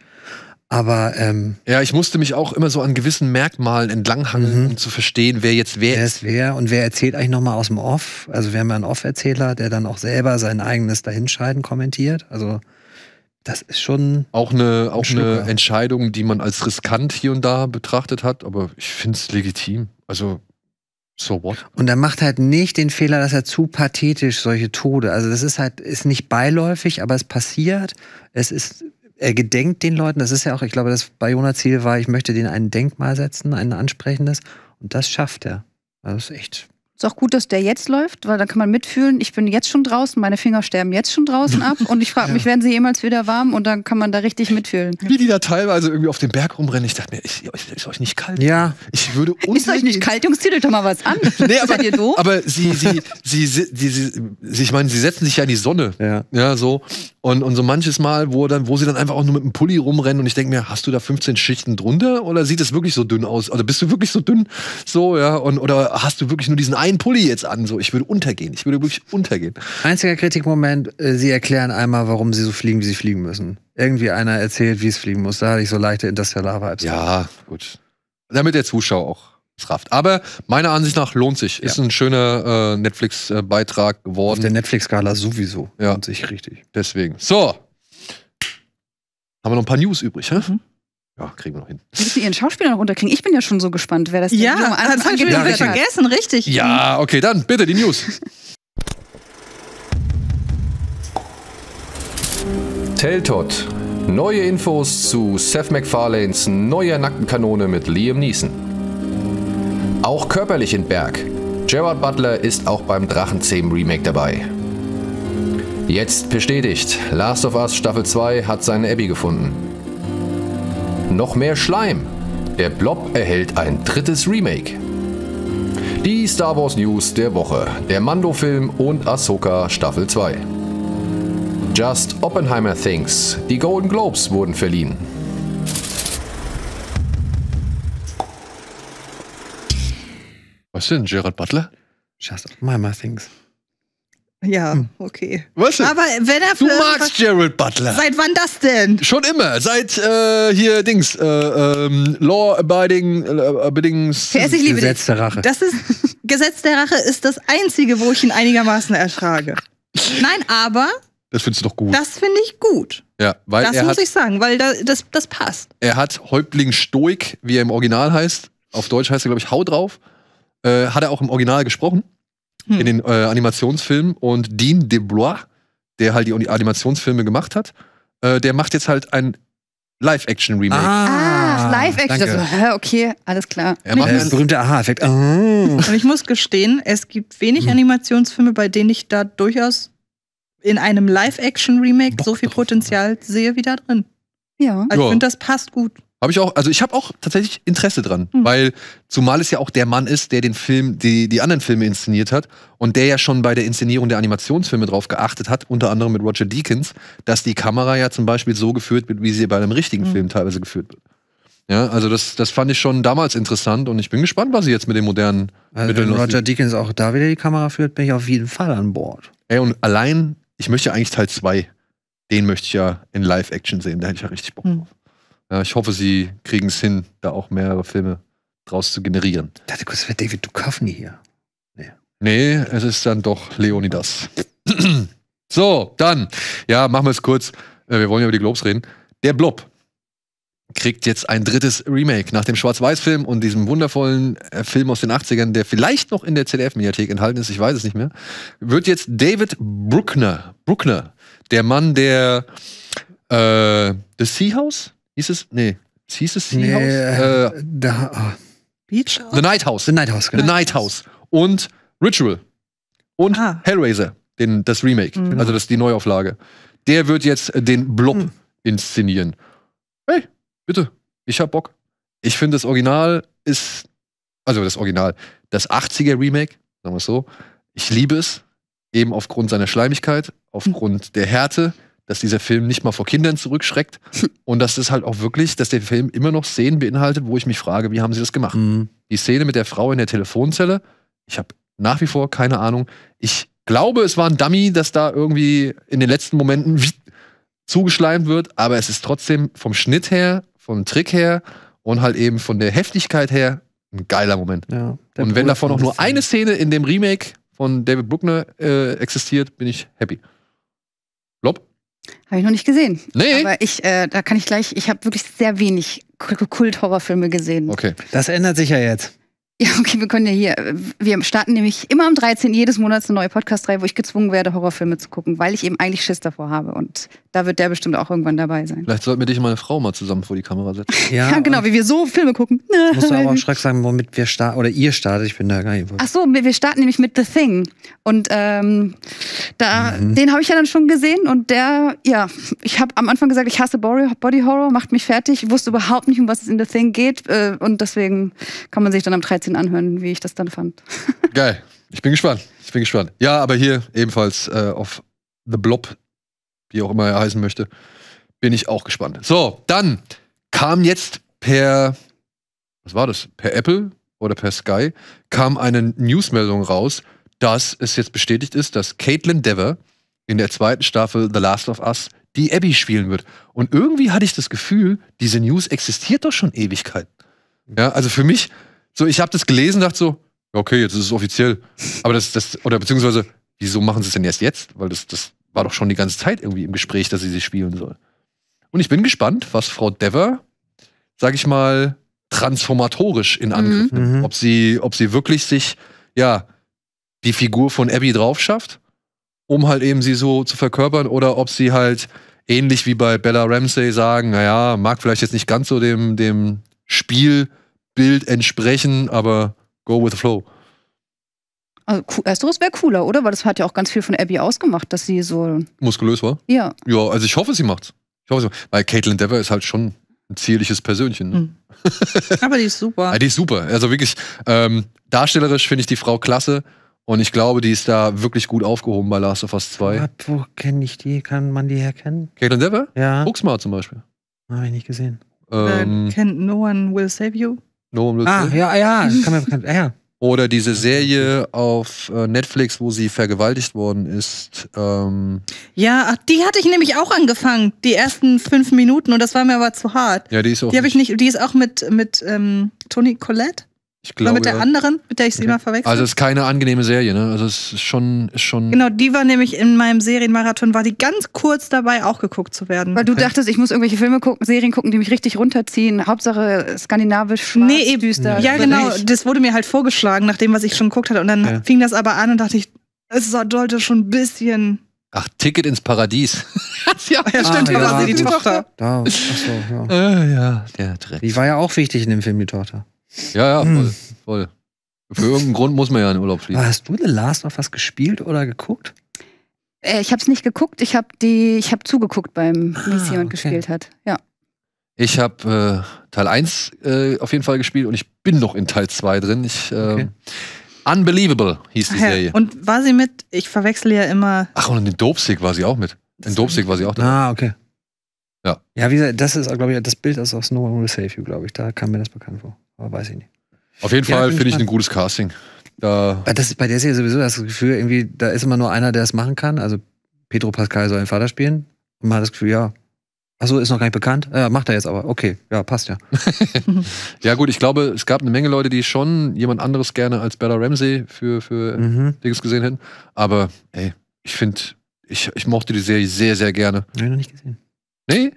Aber ähm, ja, ich musste mich auch immer so an gewissen Merkmalen entlanghangen, mhm. um zu verstehen, wer jetzt wer, wer ist. Wer und wer erzählt eigentlich nochmal aus dem Off? Also wir haben ja einen Off-Erzähler, der dann auch selber sein eigenes Dahinscheiden kommentiert. Also das ist schon auch eine, ein auch eine Entscheidung, die man als riskant hier und da betrachtet hat. Aber ich finde es legitim. Also so what? Und er macht halt nicht den Fehler, dass er zu pathetisch solche Tode. Also das ist halt ist nicht beiläufig, aber es passiert. Es ist er äh, gedenkt den Leuten. Das ist ja auch, ich glaube, das bayona Ziel war, ich möchte denen ein Denkmal setzen, ein ansprechendes. Und das schafft er. Das ist echt ist auch gut, dass der jetzt läuft, weil dann kann man mitfühlen. Ich bin jetzt schon draußen, meine Finger sterben jetzt schon draußen ab <laughs> und ich frage ja. mich, werden sie jemals wieder warm? Und dann kann man da richtig mitfühlen. Wie die da teilweise irgendwie auf dem Berg rumrennen. Ich dachte mir, ich, ich, ist euch nicht kalt? Ja. Ich würde <laughs> Ist euch nicht kalt, Jungs, zielt doch mal was an. <laughs> nee, aber, Seid ihr doof? Aber sie, sie, sie, sie, sie, ich meine, sie setzen sich ja in die Sonne. Ja. ja so. Und, und so manches Mal, wo, dann, wo sie dann einfach auch nur mit einem Pulli rumrennen und ich denke mir, hast du da 15 Schichten drunter oder sieht es wirklich so dünn aus? Oder bist du wirklich so dünn? So, ja. Und, oder hast du wirklich nur diesen einen einen Pulli jetzt an. So, ich würde untergehen. Ich würde wirklich untergehen. Einziger Kritikmoment, äh, sie erklären einmal, warum sie so fliegen, wie sie fliegen müssen. Irgendwie einer erzählt, wie es fliegen muss. Da hatte ich so leichte Interstellar-Vibes. Ja, gut. Damit der Zuschauer auch rafft. Aber meiner Ansicht nach lohnt sich. Ja. Ist ein schöner äh, Netflix-Beitrag geworden. Auf der Netflix-Skala sowieso. Ja. Lohnt sich richtig. Deswegen. So. Haben wir noch ein paar News übrig, hä? Mhm. Ach, kriegen wir noch hin. Müssen ihren Schauspieler noch unterkriegen? Ich bin ja schon so gespannt, wer das ja, junge also Anfang das ich wieder vergessen, richtig. Ja, okay, dann bitte die News. Teltot. Neue Infos zu Seth MacFarlanes neuer Nackenkanone mit Liam Neeson. Auch körperlich in Berg. Gerard Butler ist auch beim Drachenzähmen Remake dabei. Jetzt bestätigt, Last of Us Staffel 2 hat seine Abby gefunden noch mehr Schleim. Der Blob erhält ein drittes Remake. Die Star Wars News der Woche. Der Mando-Film und Ahsoka Staffel 2. Just Oppenheimer Things. Die Golden Globes wurden verliehen. Was denn, Gerard Butler? Just Oppenheimer Things. Ja, hm. okay. Weißt du, Aber wenn er Du magst Gerald Butler. Seit wann das denn? Schon immer. Seit äh, hier Dings. Äh, ähm, Law abiding äh, Bedings. Ich liebe Gesetz der Rache. Das ist <laughs> Gesetz der Rache ist das einzige, wo ich ihn einigermaßen erschlage. Nein, aber. Das findest du doch gut. Das finde ich gut. Ja, weil das er muss hat, ich sagen, weil da, das, das passt. Er hat Häuptling Stoik, wie er im Original heißt. Auf Deutsch heißt er, glaube ich, Hau drauf. Äh, hat er auch im Original gesprochen hm. in den äh, Animationsfilmen. Und Dean DeBlois, der halt die Animationsfilme gemacht hat, äh, der macht jetzt halt ein Live-Action-Remake. Ah, ah Live-Action. Also, okay, alles klar. Er macht einen äh, berühmten Aha-Effekt. Oh. Und ich muss gestehen, es gibt wenig hm. Animationsfilme, bei denen ich da durchaus in einem Live-Action-Remake so viel Potenzial ne? sehe wie da drin. Ja. Also ja. ich finde, das passt gut. Habe ich auch, also ich habe auch tatsächlich Interesse dran, mhm. weil zumal es ja auch der Mann ist, der den Film, die, die anderen Filme inszeniert hat und der ja schon bei der Inszenierung der Animationsfilme drauf geachtet hat, unter anderem mit Roger Deakins, dass die Kamera ja zum Beispiel so geführt wird, wie sie bei einem richtigen mhm. Film teilweise geführt wird. Ja, also das, das fand ich schon damals interessant und ich bin gespannt, was sie jetzt mit den modernen also Mitteln Wenn Roger Deakins auch da wieder die Kamera führt, bin ich auf jeden Fall an Bord. Ey, und allein, ich möchte ja eigentlich Teil 2. Den möchte ich ja in Live-Action sehen, da hätte ich ja richtig Bock hm. drauf. Mhm. Ja, äh, ich hoffe, sie kriegen es hin, da auch mehrere Filme draus zu generieren. Ich dachte kurz, wäre David Duchovny hier. Nee. nee, es ist dann doch Leonidas. <clears throat> so, dann, ja, machen wir es kurz. Äh, wir wollen ja über die Globes reden. Der Blob kriegt jetzt ein drittes Remake nach dem Schwarz-Weiß-Film und diesem wundervollen äh, Film aus den 80ern, der vielleicht noch in der ZDF-Mediathek enthalten ist, ich weiß es nicht mehr, wird jetzt David Bruckner, Bruckner, der Mann der äh, The Sea House, Hieß es? Nee. Hieß es Sea nee, Äh, da, äh, oh. Beach House? The Night House. The Night House, genau. The Night House. Und Ritual. Und ah. Hellraiser, den, das Remake. Mhm. Also das, die Neuauflage. Der wird jetzt äh, den Blob mhm. inszenieren. Hey, bitte. Ich hab Bock. Ich finde, das Original ist. Also das Original. Das 80er Remake, sagen wir es so. Ich liebe es. Eben aufgrund seiner Schleimigkeit, mhm. aufgrund mhm. der Härte, dass dieser Film nicht mal vor Kindern zurückschreckt <laughs> und dass es halt auch wirklich, dass der Film immer noch Szenen beinhaltet, wo ich mich frage, wie haben sie das gemacht? Mhm. Die Szene mit der Frau in der Telefonzelle, ich habe nach wie vor keine Ahnung. Ich glaube, es war ein Dummy, das da irgendwie in den letzten Momenten zugeschleimt wird, aber es ist trotzdem vom Schnitt her, vom Trick her und halt eben von der Heftigkeit her ein geiler Moment. Ja, und wenn davon auch nur eine Szene in dem Remake von David Bruckner äh, existiert, bin ich happy. Habe ich noch nicht gesehen. Nee. Aber ich, äh, da kann ich gleich, ich habe wirklich sehr wenig Kult-Horrorfilme gesehen. Okay. Das ändert sich ja jetzt. Ja, okay, wir können ja hier. Wir starten nämlich immer am 13. jedes Monats eine neue Podcast-Reihe, wo ich gezwungen werde, Horrorfilme zu gucken, weil ich eben eigentlich Schiss davor habe. Und da wird der bestimmt auch irgendwann dabei sein. Vielleicht sollten wir dich und meine Frau mal zusammen vor die Kamera setzen. Ja, <laughs> ja genau, wie wir so Filme gucken. Musst du aber auch schreck sagen, womit wir starten, oder ihr startet, ich bin da gar nicht. Ach so, wir starten nämlich mit The Thing. Und ähm, da, mhm. den habe ich ja dann schon gesehen und der, ja, ich habe am Anfang gesagt, ich hasse Body Horror, macht mich fertig, ich wusste überhaupt nicht, um was es in The Thing geht. Äh, und deswegen kann man sich dann am 13 bisschen anhören, wie ich das dann fand. <laughs> Geil. Ich bin gespannt. Ich bin gespannt. Ja, aber hier ebenfalls äh, auf The Blob, wie auch immer er heißen möchte, bin ich auch gespannt. So, dann kam jetzt per, was war das? Per Apple oder per Sky kam eine Newsmeldung raus, dass es jetzt bestätigt ist, dass Caitlin Dever in der zweiten Staffel The Last of Us die Abby spielen wird. Und irgendwie hatte ich das Gefühl, diese News existiert doch schon Ewigkeit. Ja, also für mich so, ich habe das gelesen, dachte so, okay, jetzt ist es offiziell. Aber das, das, oder beziehungsweise, wieso machen sie es denn erst jetzt? Weil das, das war doch schon die ganze Zeit irgendwie im Gespräch, dass sie sie spielen soll. Und ich bin gespannt, was Frau Dever, sag ich mal, transformatorisch in Angriff mhm. nimmt. Ob sie, ob sie wirklich sich, ja, die Figur von Abby drauf schafft, um halt eben sie so zu verkörpern, oder ob sie halt ähnlich wie bei Bella Ramsey sagen, naja, mag vielleicht jetzt nicht ganz so dem, dem Spiel Bild entsprechen, aber go with the flow. Also, ersteres also, wäre cooler, oder? Weil das hat ja auch ganz viel von Abby ausgemacht, dass sie so. Muskulös war? Ja. Ja, also ich hoffe, sie macht's. Ich hoffe, sie macht's. Weil Caitlin Dever ist halt schon ein zierliches Persönchen. Ne? Mhm. <laughs> Aber die ist super. ja, die ist super. Also wirklich, ähm, darstellerisch finde ich die Frau klasse. Und ich glaube, die ist da wirklich gut aufgehoben bei Last of Us 2. Aber wo kenne ich die? Kann man die herkennen? Caitlin Dever? Ja. Buxmar zum Beispiel. Habe ich nicht gesehen. Ähm, uh, can no one will save you? No ah, ah, ja, ja, kann man, kann, ah, ja. Oder diese Serie auf äh, Netflix, wo sie vergewaltigt worden ist. Ähm ja, ach, die hatte ich nämlich auch angefangen, die ersten fünf Minuten, und das war mir aber zu hart. Ja, die ist auch. Die habe ich nicht. Die ist auch mit mit ähm, Toni Collette. Ich glaube, Oder mit der ja. anderen, mit der ich sie okay. immer verwechsel. Also es ist keine angenehme Serie, ne? Also es ist schon, ist schon. Genau, die war nämlich in meinem Serienmarathon, war die ganz kurz dabei, auch geguckt zu werden. Weil du okay. dachtest, ich muss irgendwelche Filme gucken, Serien gucken, die mich richtig runterziehen. Hauptsache skandinavisch, schwarz, nee, eben. düster. Ja, also genau. Ich. Das wurde mir halt vorgeschlagen, nach dem, was ich schon geguckt hatte. Und dann ja. fing das aber an und dachte ich, es sollte schon ein bisschen. Ach, Ticket ins Paradies. <laughs> ja, ja, ah, stimmt, ah, ja. die, die Tochter. Da, achso, ja. Äh, ja, der Dreck. Die war ja auch wichtig in dem Film, die Tochter. Ja, ja, voll. Hm. voll. Für irgendeinen Grund muss man ja in den Urlaub fliegen. Hast du The Last of Us gespielt oder geguckt? Äh, ich habe es nicht geguckt, ich habe hab zugeguckt beim, wie es ah, jemand okay. gespielt hat. Ja. Ich habe äh, Teil 1 äh, auf jeden Fall gespielt und ich bin noch in Teil 2 drin. Ich, äh, okay. Unbelievable hieß die Serie. Und war sie mit, ich verwechsel ja immer. Ach, und in den Dopesick war sie auch mit. In Dopesick war sie auch da. Ah, okay. Ja. Ja, wie gesagt, das ist, glaube ich, das Bild ist aus No One Will Save You, glaube ich. Da kam mir das bekannt vor. Aber weiß ich nicht. Auf jeden ja, Fall finde ich ein gutes Casting. Da bei, das, bei der Serie sowieso das Gefühl, irgendwie, da ist immer nur einer, der es machen kann. Also Pedro Pascal soll den Vater spielen. Und man hat das Gefühl, ja, Achso, ist noch gar nicht bekannt. Ja, macht er jetzt aber. Okay, ja, passt ja. <laughs> Mhm. ja, gut, ich glaube, es gab eine Menge Leute, die schon jemand anderes gerne als Bella Ramsey für, für mhm. Dings gesehen hätten. Aber, ey, ich finde, ich, ich mochte die Serie sehr, sehr gerne. Nein, noch nicht gesehen. Nee?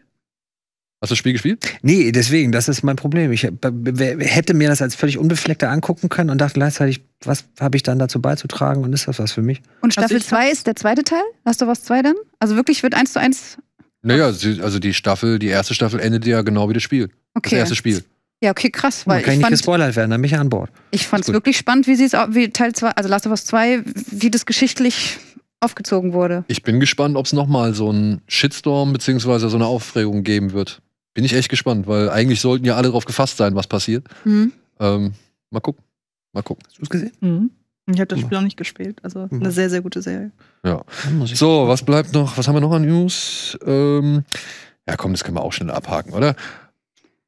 Hast du das Spiel gespielt? Nee, deswegen, das ist mein Problem. Ich hätte mir das als völlig unbefleckter angucken können und dachte gleichzeitig, was habe ich dann dazu beizutragen und ist das was für mich? Und also Staffel 2 ist der zweite Teil? Hast du was 2 dann? Also wirklich wird 1 zu 1. Naja, also die Staffel, die erste Staffel endet ja genau wie das Spiel. Okay. Das erste Spiel. Ja, okay, krass. Weil Man kann ich nicht fand, gespoilert werden, dann bin ich an Bord. Ich fand es wirklich spannend, wie sie es, wie Teil 2, also Last of Us 2, wie das geschichtlich aufgezogen wurde. Ich bin gespannt, ob es nochmal so einen Shitstorm bzw. so eine Aufregung geben wird. Bin ich echt gespannt, weil eigentlich sollten ja alle drauf gefasst sein, was passiert. Mhm. Ähm, mal gucken. Mal gucken. Hast du es gesehen? Mhm. Ich habe das Spiel auch nicht gespielt. Also mhm. eine sehr, sehr gute Serie. Ja. So, was bleibt noch? Was haben wir noch an News? Ähm, ja, komm, das können wir auch schnell abhaken, oder?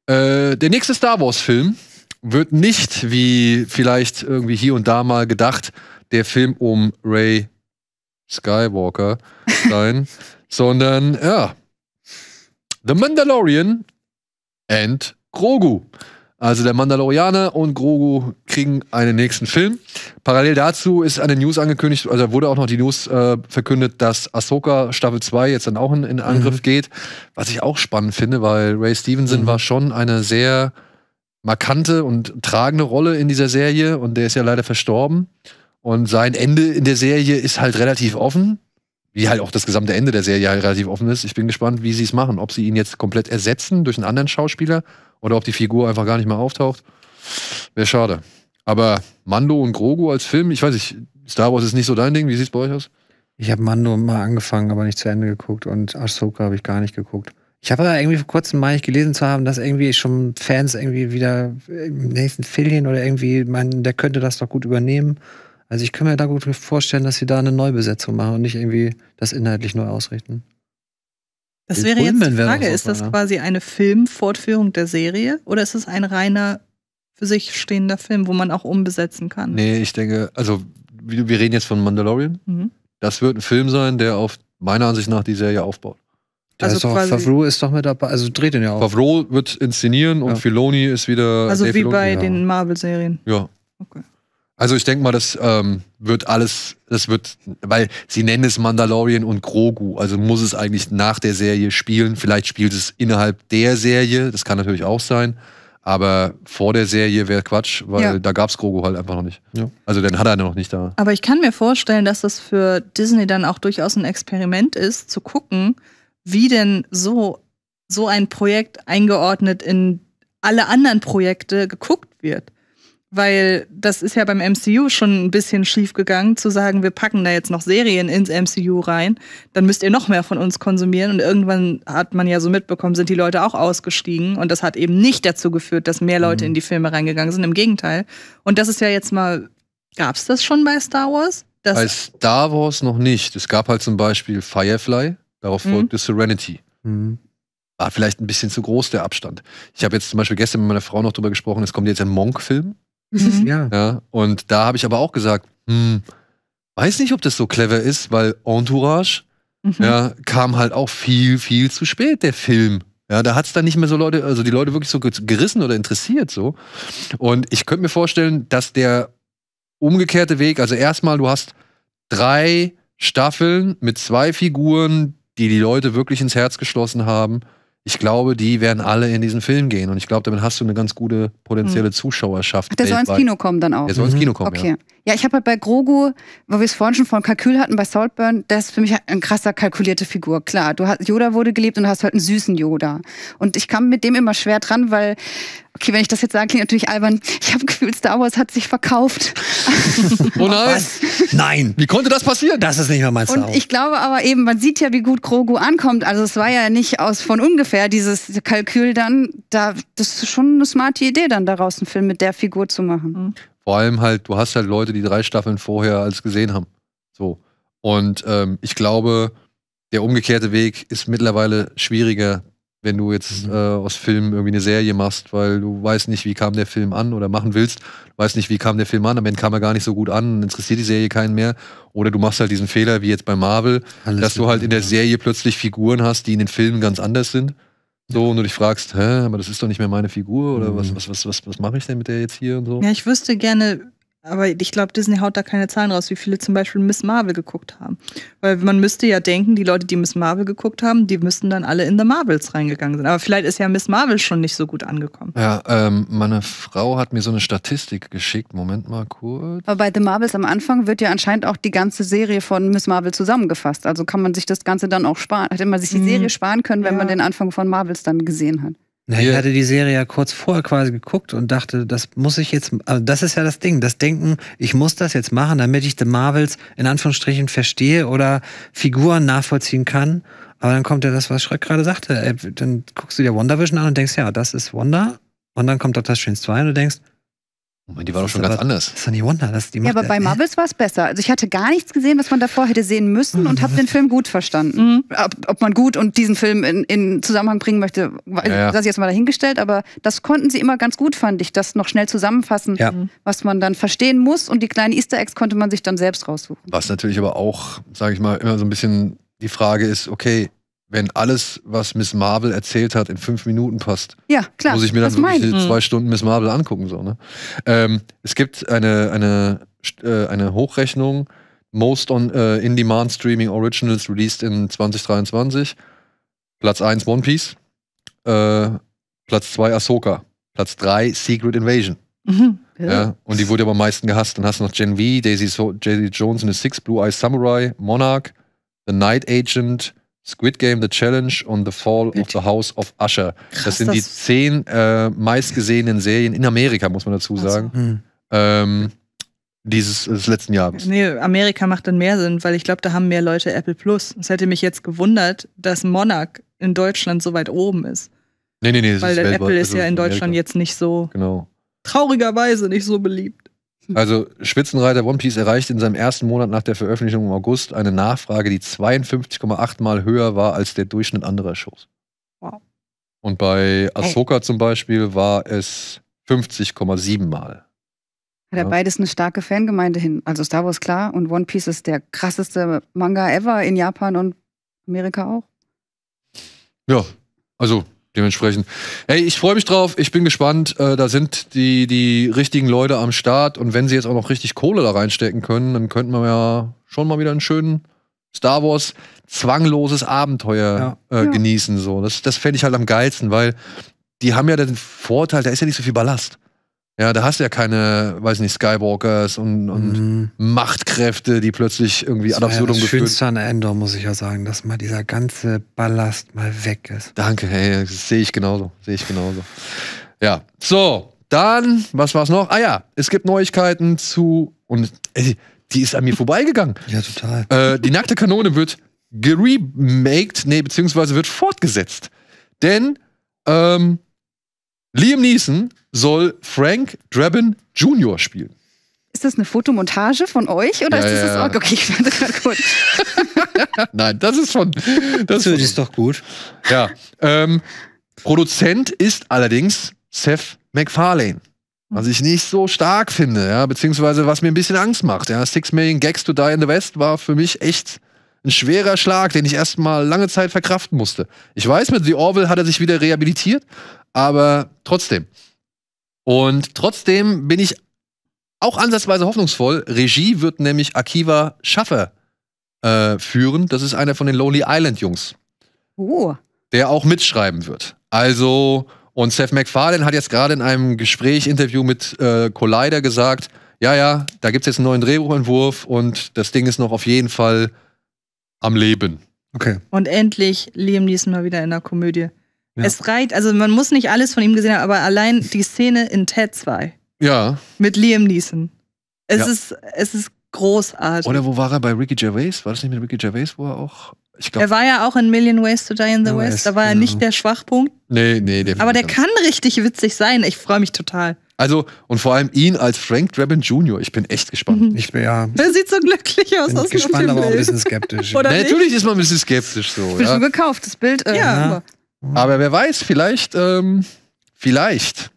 Äh, der nächste Star Wars-Film wird nicht, wie vielleicht irgendwie hier und da mal gedacht, der Film um Ray Skywalker <laughs> sein, sondern ja, The Mandalorian and Grogu. Also der Mandalorianer und Grogu kriegen einen nächsten Film. Parallel dazu ist eine News angekündigt, also wurde auch noch die News äh, verkündet, dass Ahsoka Staffel 2 jetzt dann auch in, in Angriff mhm. geht. Was ich auch spannend finde, weil Ray Stevenson mhm. war schon eine sehr markante und tragende Rolle in dieser Serie und der ist ja leider verstorben. Und sein Ende in der Serie ist halt relativ offen wie halt auch das gesamte Ende der Serie relativ offen ist. Ich bin gespannt, wie sie es machen. Ob sie ihn jetzt komplett ersetzen durch einen anderen Schauspieler oder ob die Figur einfach gar nicht mehr auftaucht. Wäre schade. Aber Mando und Grogu als Film, ich weiß nicht, Star Wars ist nicht so dein Ding. Wie sieht es bei euch aus? Ich habe Mando mal angefangen, aber nicht zu Ende geguckt und Ahsoka habe ich gar nicht geguckt. Ich habe aber irgendwie vor kurzem mal gelesen zu haben, dass irgendwie schon Fans irgendwie wieder im nächsten Filien oder irgendwie meinen, der könnte das doch gut übernehmen. Also ich kann mir da gut vorstellen, dass sie da eine Neubesetzung machen und nicht irgendwie das inhaltlich neu ausrichten. Das wäre jetzt die Frage, ist das quasi eine Filmfortführung der Serie oder ist es ein reiner für sich stehender Film, wo man auch umbesetzen kann? Nee, ich denke, also wir reden jetzt von Mandalorian. Mhm. Das wird ein Film sein, der auf meiner Ansicht nach die Serie aufbaut. also ist doch, Favreau ist doch mit dabei, also dreht den ja auch. Favreau wird inszenieren und ja. Filoni ist wieder. Also Dave wie Filoni. bei ja. den Marvel-Serien. Ja. Okay. Also ich denke mal, das ähm, wird alles, das wird, weil sie nennen es Mandalorian und Grogu, also muss es eigentlich nach der Serie spielen. Vielleicht spielt es innerhalb der Serie, das kann natürlich auch sein. Aber vor der Serie wäre Quatsch, weil ja. da gab es Grogu halt einfach noch nicht. Ja. Also den hat er noch nicht da. Aber ich kann mir vorstellen, dass das für Disney dann auch durchaus ein Experiment ist, zu gucken, wie denn so, so ein Projekt eingeordnet in alle anderen Projekte geguckt wird. Weil das ist ja beim MCU schon ein bisschen schief gegangen, zu sagen, wir packen da jetzt noch Serien ins MCU rein, dann müsst ihr noch mehr von uns konsumieren. Und irgendwann hat man ja so mitbekommen, sind die Leute auch ausgestiegen. Und das hat eben nicht dazu geführt, dass mehr Leute mhm. in die Filme reingegangen sind. Im Gegenteil. Und das ist ja jetzt mal, gab es das schon bei Star Wars? Das bei Star Wars noch nicht. Es gab halt zum Beispiel Firefly, darauf mhm. folgte Serenity. Mhm war vielleicht ein bisschen zu groß der Abstand. Ich habe jetzt zum Beispiel gestern mit meiner Frau noch drüber gesprochen, es kommt jetzt ein Monk-Film. Mhm. Ja. ja. Und da habe ich aber auch gesagt, hm, weiß nicht, ob das so clever ist, weil Entourage mhm. ja, kam halt auch viel, viel zu spät, der Film. Ja, da hat es dann nicht mehr so Leute, also die Leute wirklich so gerissen oder interessiert so. Und ich könnte mir vorstellen, dass der umgekehrte Weg, also erstmal, du hast drei Staffeln mit zwei Figuren, die die Leute wirklich ins Herz geschlossen haben ich glaube, die werden alle in diesen Film gehen. Und ich glaube, damit hast du eine ganz gute potenzielle hm. Zuschauerschaft. Ach, der weltweit. soll ins Kino kommen dann auch. Der soll mhm. ins Kino kommen, okay. ja. Ja, ich habe halt bei Grogu, wo wir es vorhin schon von Kalkül hatten, bei Saltburn, das ist für mich ein krasser kalkulierte Figur. Klar, du hast, Yoda wurde gelebt und du hast halt einen süßen Yoda. Und ich kam mit dem immer schwer dran, weil, okay, wenn ich das jetzt sage, klingt natürlich albern. Ich habe Gefühl, Star Wars hat sich verkauft. <laughs> oh nein! Was? Nein! Wie konnte das passieren? Das ist nicht mehr mein Star Wars. Und ich glaube aber eben, man sieht ja, wie gut Grogu ankommt. Also es war ja nicht aus von ungefähr dieses Kalkül dann. Da, das ist schon eine smarte Idee, dann daraus einen Film mit der Figur zu machen. Mhm. Vor allem halt, du hast halt Leute, die drei Staffeln vorher alles gesehen haben. So. Und ähm, ich glaube, der umgekehrte Weg ist mittlerweile schwieriger, wenn du jetzt mhm. äh, aus Filmen irgendwie eine Serie machst, weil du weißt nicht, wie kam der Film an oder machen willst, du weißt nicht, wie kam der Film an, am Ende kam er gar nicht so gut an, interessiert die Serie keinen mehr. Oder du machst halt diesen Fehler, wie jetzt bei Marvel, Alles dass du halt in der Serie plötzlich Figuren hast, die in den Filmen ganz anders sind. So, und du dich fragst, hä, aber das ist doch nicht mehr meine Figur oder mhm. was, was, was, was, was mache ich denn mit der jetzt hier und so? Ja, ich wüsste gerne, aber ich glaube, Disney haut da keine Zahlen raus, wie viele zum Beispiel Miss Marvel geguckt haben. Weil man müsste ja denken, die Leute, die Miss Marvel geguckt haben, die müssten dann alle in The Marvels reingegangen sein. Aber vielleicht ist ja Miss Marvel schon nicht so gut angekommen. Ja, ähm, meine Frau hat mir so eine Statistik geschickt. Moment mal kurz. Aber bei The Marvels am Anfang wird ja anscheinend auch die ganze Serie von Miss Marvel zusammengefasst. Also kann man sich das Ganze dann auch sparen. Hätte man sich die mhm. Serie sparen können, wenn ja. man den Anfang von Marvels dann gesehen hat. Na, ich hatte die Serie ja kurz vorher quasi geguckt und dachte, das muss ich jetzt, also das ist ja das Ding, das Denken, ich muss das jetzt machen, damit ich The Marvels in Anführungsstrichen verstehe oder Figuren nachvollziehen kann. Aber dann kommt ja das, was Schreck gerade sagte. Äh, dann guckst du dir WandaVision an und denkst, ja, das ist Wanda. Und dann kommt Dr. Strange 2 und du denkst, Moment, die war doch schon aber, ganz anders. Das ist doch nicht Wonder. Das, die ja, aber bei Marvels war es besser. Also ich hatte gar nichts gesehen, was man davor hätte sehen müssen und habe <laughs> den Film gut verstanden. Mhm. Ob, ob, man gut und diesen Film in, in Zusammenhang bringen möchte, ja, ja. das jetzt mal dahingestellt. Aber das konnten sie immer ganz gut, fand ich, das noch schnell zusammenfassen, ja. was man dann verstehen muss. Und die kleinen Easter Eggs konnte man sich dann selbst raussuchen. Was natürlich aber auch, sage ich mal, immer so ein bisschen die Frage ist, okay, wenn alles, was Miss Marvel erzählt hat, in fünf Minuten passt. Ja, klar. Muss ich mir dann wirklich meine. zwei mhm. Stunden Miss Marvel angucken. So, ne? Ähm, es gibt eine, eine, äh, eine Hochrechnung, Most on äh, In-Demand Streaming Originals released in 2023. Platz 1 One Piece, äh, Platz 2 Ahsoka, Platz 3 Secret Invasion. Mhm. Ja. ja. und die wurde aber am meisten gehasst. Dann hast du noch Gen V, Daisy, so Daisy Jones in the Six, Blue Eyes Samurai, Monarch, The Night Agent, Squid Game, The Challenge und The Fall of the House of Usher. Krass, das sind die das zehn äh, meistgesehenen Serien in Amerika, muss man dazu sagen. Also, hm. ähm, dieses des letzten Jahres. Nee, Amerika macht dann mehr Sinn, weil ich glaube, da haben mehr Leute Apple Plus. Es hätte mich jetzt gewundert, dass Monarch in Deutschland so weit oben ist. Nee, nee, nee. Weil ist Apple ist ja in Deutschland Amerika. jetzt nicht so. Genau. Traurigerweise nicht so beliebt. <laughs> Also Spitzenreiter One Piece erreicht in seinem ersten Monat nach der Veröffentlichung im August eine Nachfrage, die 52,8 Mal höher war als der Durchschnitt anderer Shows. Wow. Und bei Ahsoka Ey. zum Beispiel war es 50,7 Mal. Hat ja. er beides eine starke Fangemeinde hin. Also Star Wars klar und One Piece ist der krasseste Manga ever in Japan und Amerika auch. Ja, also Dementsprechend. Hey, ich freue mich drauf, ich bin gespannt. Äh, da sind die, die richtigen Leute am Start und wenn sie jetzt auch noch richtig Kohle da reinstecken können, dann könnten wir ja schon mal wieder einen schönen Star Wars zwangloses Abenteuer ja. Äh, ja. genießen. So. Das, das fände ich halt am geilsten, weil die haben ja den Vorteil, da ist ja nicht so viel Ballast. Ja, da hast du ja keine, weiß nicht, Skywalkers und, und mhm. Machtkräfte, die plötzlich irgendwie das ad absurdum ja das Schönste an Endor, muss ich ja sagen, dass mal dieser ganze Ballast mal weg ist. Danke, hey, sehe ich genauso. Sehe ich genauso. Ja. So, dann, was war's noch? Ah ja, es gibt Neuigkeiten zu. Und ey, die ist an mir vorbeigegangen. Ja, total. Äh, die nackte Kanone wird geremaked, nee, beziehungsweise wird fortgesetzt. Denn ähm, Liam Neeson soll Frank Drabin Jr. spielen. Ist das eine Fotomontage von euch oder ja, ist das, ja. das Okay, ich fand das gerade <laughs> gut. Nein, das ist schon. Das, das ist doch gut. Ja. Ähm, Produzent ist allerdings Seth MacFarlane. Was ich nicht so stark finde, ja, beziehungsweise was mir ein bisschen Angst macht. Ja, Six Million Gags to Die in the West war für mich echt ein schwerer Schlag, den ich erstmal lange Zeit verkraften musste. Ich weiß, mit The Orville hat er sich wieder rehabilitiert, aber trotzdem. Und trotzdem bin ich auch ansatzweise hoffnungsvoll. Regie wird nämlich Akiva Schaffer äh, führen. Das ist einer von den Lonely Island Jungs. Oh. Der auch mitschreiben wird. Also, und Seth MacFarlane hat jetzt gerade in einem Gespräch, Interview mit äh, Collider gesagt, ja, ja, da gibt es jetzt einen neuen Drehbuchentwurf und das Ding ist noch auf jeden Fall am Leben. Okay. Und endlich Liam Neeson mal wieder in der Komödie. Ja. Es reicht, also man muss nicht alles von ihm gesehen haben, aber allein die Szene in Ted 2. Ja. Mit Liam Neeson. Es, ja. ist, es ist großartig. Oder wo war er bei Ricky Gervais? War das nicht mit Ricky Gervais, wo er auch. Ich glaub, er war ja auch in Million Ways to Die in the West. Da war er genau. nicht der Schwachpunkt. Nee, nee, der Aber der kann richtig witzig sein. Ich freue mich total. Also, und vor allem ihn als Frank Drabin Jr., ich bin echt gespannt. Mhm. Ich bin ja. Der sieht so glücklich aus Ich bin aus gespannt, dem Bild. aber auch ein bisschen skeptisch. <laughs> Oder Na, Natürlich ist man ein bisschen skeptisch so. Ja. gekauft, das Bild. Äh, ja. Mhm. Aber wer weiß, vielleicht, ähm, vielleicht.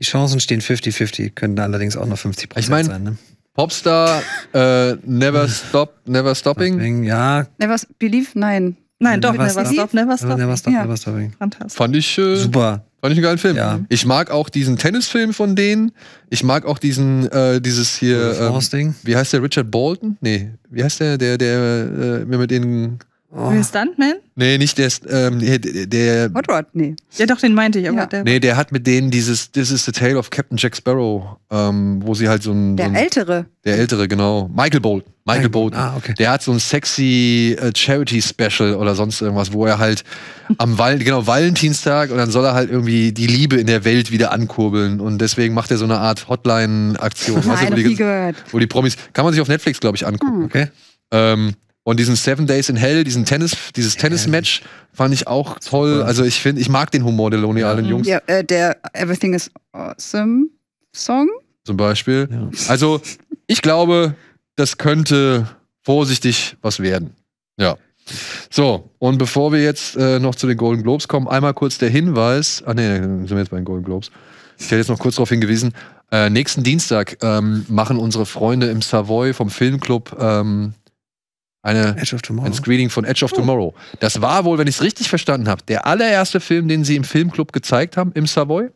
Die Chancen stehen 50-50, könnten allerdings auch noch 50 Prozent ich mein, sein. Ne? Popstar, <laughs> äh, Never Stop, Never Stopping. Stopping ja. Never Believe, nein. Nein, doch, Never, never stop, Never Stop. Never Stop, Never Stopping. Fand ich äh, super. Fand ich einen geilen Film. Ja. Ich mag auch diesen Tennisfilm von denen. Ich mag auch diesen, äh, dieses hier. Ähm, wie heißt der? Richard Bolton? Nee, wie heißt der? Der, der äh, mir mit denen Oh. Der Stuntman? Nee, nicht der. Ähm, der, Hot Rod? Nee. Ja, doch, den meinte ich. Aber ja. der nee, der hat mit denen dieses This is the Tale of Captain Jack Sparrow, ähm, wo sie halt so ein. Der so ein, Ältere. Der Ältere, genau. Michael Bolton. Michael Bolton. Ah, okay. Der hat so ein sexy äh, Charity Special oder sonst irgendwas, wo er halt am Val <laughs> genau, Valentinstag und dann soll er halt irgendwie die Liebe in der Welt wieder ankurbeln und deswegen macht er so eine Art Hotline-Aktion. Nein, weißt du, wo, die, gehört. wo die Promis. Kann man sich auf Netflix, glaube ich, angucken. Hm. Okay. Ähm, und diesen Seven Days in Hell, diesen Tennis, dieses Tennis-Match fand ich auch toll. Also ich finde, ich mag den Humor der Lonely Island Jungs. Ja, äh, der Everything is Awesome Song. Zum Beispiel. Ja. Also ich glaube, das könnte vorsichtig was werden. Ja. So, und bevor wir jetzt äh, noch zu den Golden Globes kommen, einmal kurz der Hinweis. Ah, nee, sind wir jetzt bei den Golden Globes. Ich hätte jetzt noch kurz darauf hingewiesen. Äh, nächsten Dienstag ähm, machen unsere Freunde im Savoy vom Filmclub ähm, eine, Edge of Tomorrow. ein Screening von Edge of oh. Tomorrow. Oh. Das war wohl, wenn ich es richtig verstanden habe, der allererste Film, den sie im Filmclub gezeigt haben, im Savoy.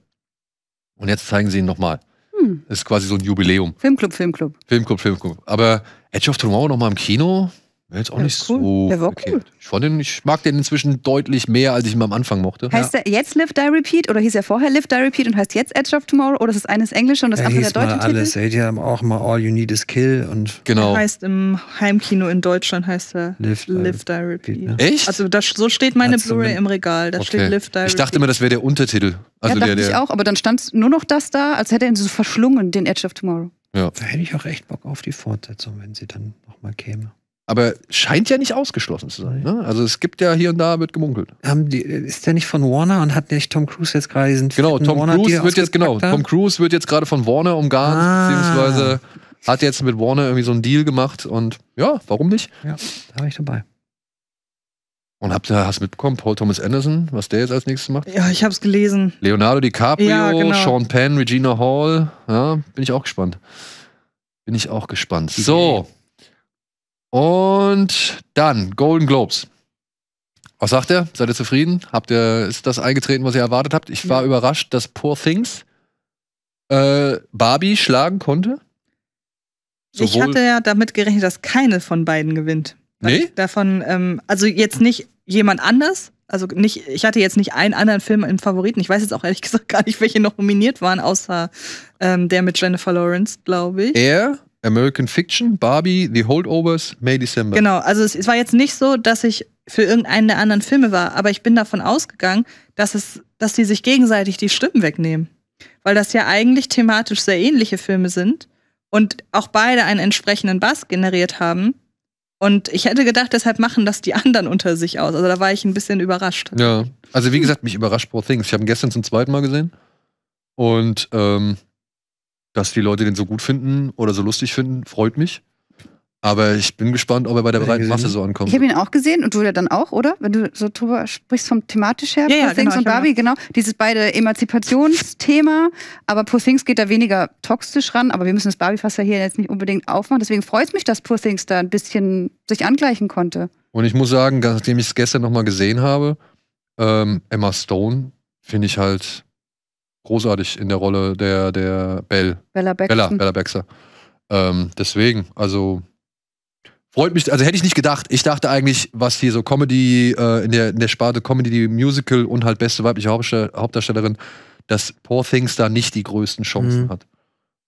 Und jetzt zeigen sie ihn nochmal. Hm. Ist quasi so ein Jubiläum. Filmclub, Filmclub. Filmclub, Filmclub. Aber Edge of Tomorrow nochmal im Kino, Jetzt auch ja, nicht cool. so. Der war cool. Ich, fand den, ich mag den inzwischen deutlich mehr, als ich ihn am Anfang mochte. Heißt ja. er jetzt Live Die Repeat oder hieß er vorher Live Die Repeat und heißt jetzt Edge of Tomorrow oder ist das eines Englisch und das ja, andere der deutsche Titel? alles. Titel? Ja, auch mal All You Need Is Kill und. Genau. Der heißt im Heimkino in Deutschland heißt er Live, Live Die Repeat. Ne? Echt? Also das, so steht meine Blu-ray im Regal. Da okay. steht Live Die Repeat. Ich dachte immer, das wäre der Untertitel. Also ja, dachte der ich auch, aber dann stand nur noch das da, als hätte er ihn so verschlungen, den Edge of Tomorrow. Ja. Da hätte ich auch echt Bock auf die Fortsetzung, wenn sie dann nochmal käme. Aber scheint ja nicht ausgeschlossen zu sein. Ne? Also es gibt ja hier und da wird gemunkelt. Ähm, die, ist der nicht von Warner und hat nicht Tom Cruise jetzt gerade diesen Genau, Tom Warner Cruise wird jetzt genau. Hat? Tom Cruise wird jetzt gerade von Warner umgarnt, ah. beziehungsweise hat jetzt mit Warner irgendwie so einen Deal gemacht und ja, warum nicht? Ja, da war ich dabei. Und habt ihr hast mitbekommen, Paul Thomas Anderson, was der jetzt als nächstes macht? Ja, ich hab's gelesen. Leonardo DiCaprio, ja, genau. Sean Penn, Regina Hall. Ja, bin ich auch gespannt. Bin ich auch gespannt. Okay. So. Und dann Golden Globes. Was sagt er? Seid ihr zufrieden? Habt ihr, ist das eingetreten, was ihr erwartet habt? Ich war ja. überrascht, dass Poor Things äh, Barbie schlagen konnte. Sowohl ich hatte ja damit gerechnet, dass keine von beiden gewinnt. Nee? Davon, ähm, also jetzt nicht jemand anders. Also nicht, ich hatte jetzt nicht einen anderen Film im Favoriten. Ich weiß jetzt auch ehrlich <laughs> gesagt gar nicht, welche noch nominiert waren, außer ähm, der mit Jennifer Lawrence, glaube ich. Er? American Fiction, Barbie, The Holdovers, May December. Genau, also es, es, war jetzt nicht so, dass ich für irgendeinen der anderen Filme war, aber ich bin davon ausgegangen, dass es, dass die sich gegenseitig die Stimmen wegnehmen. Weil das ja eigentlich thematisch sehr ähnliche Filme sind und auch beide einen entsprechenden Bass generiert haben. Und ich hätte gedacht, deshalb machen das die anderen unter sich aus. Also da war ich ein bisschen überrascht. Ja, also wie gesagt, mich überrascht Poor Things. Ich habe ihn gestern zum zweiten Mal gesehen. Und ähm, dass die Leute den so gut finden oder so lustig finden, freut mich. Aber ich bin gespannt, ob er bei der breiten Masse ne? so ankommt. Ich habe ihn auch gesehen und du ja dann auch, oder? Wenn du so drüber sprichst vom thematisch her, ja, Poor ja, Things genau, und Barbie, genau. Dieses beide Emanzipationsthema, aber Poor Things geht da weniger toxisch ran, aber wir müssen das Barbie-Fass hier jetzt nicht unbedingt aufmachen. Deswegen freut es mich, dass Poor Things da ein bisschen sich angleichen konnte. Und ich muss sagen, nachdem ich es gestern nochmal gesehen habe, ähm, Emma Stone finde ich halt großartig in der Rolle der, der Bell. Bella Baxter. Bella, Bella Baxter. Ähm, deswegen, also freut mich, also hätte ich nicht gedacht. Ich dachte eigentlich, was hier so Comedy, äh, in, der, in der Sparte Comedy, die Musical und halt beste weibliche Hauptdarstellerin, dass Poor Things da nicht die größten Chancen mhm. hat.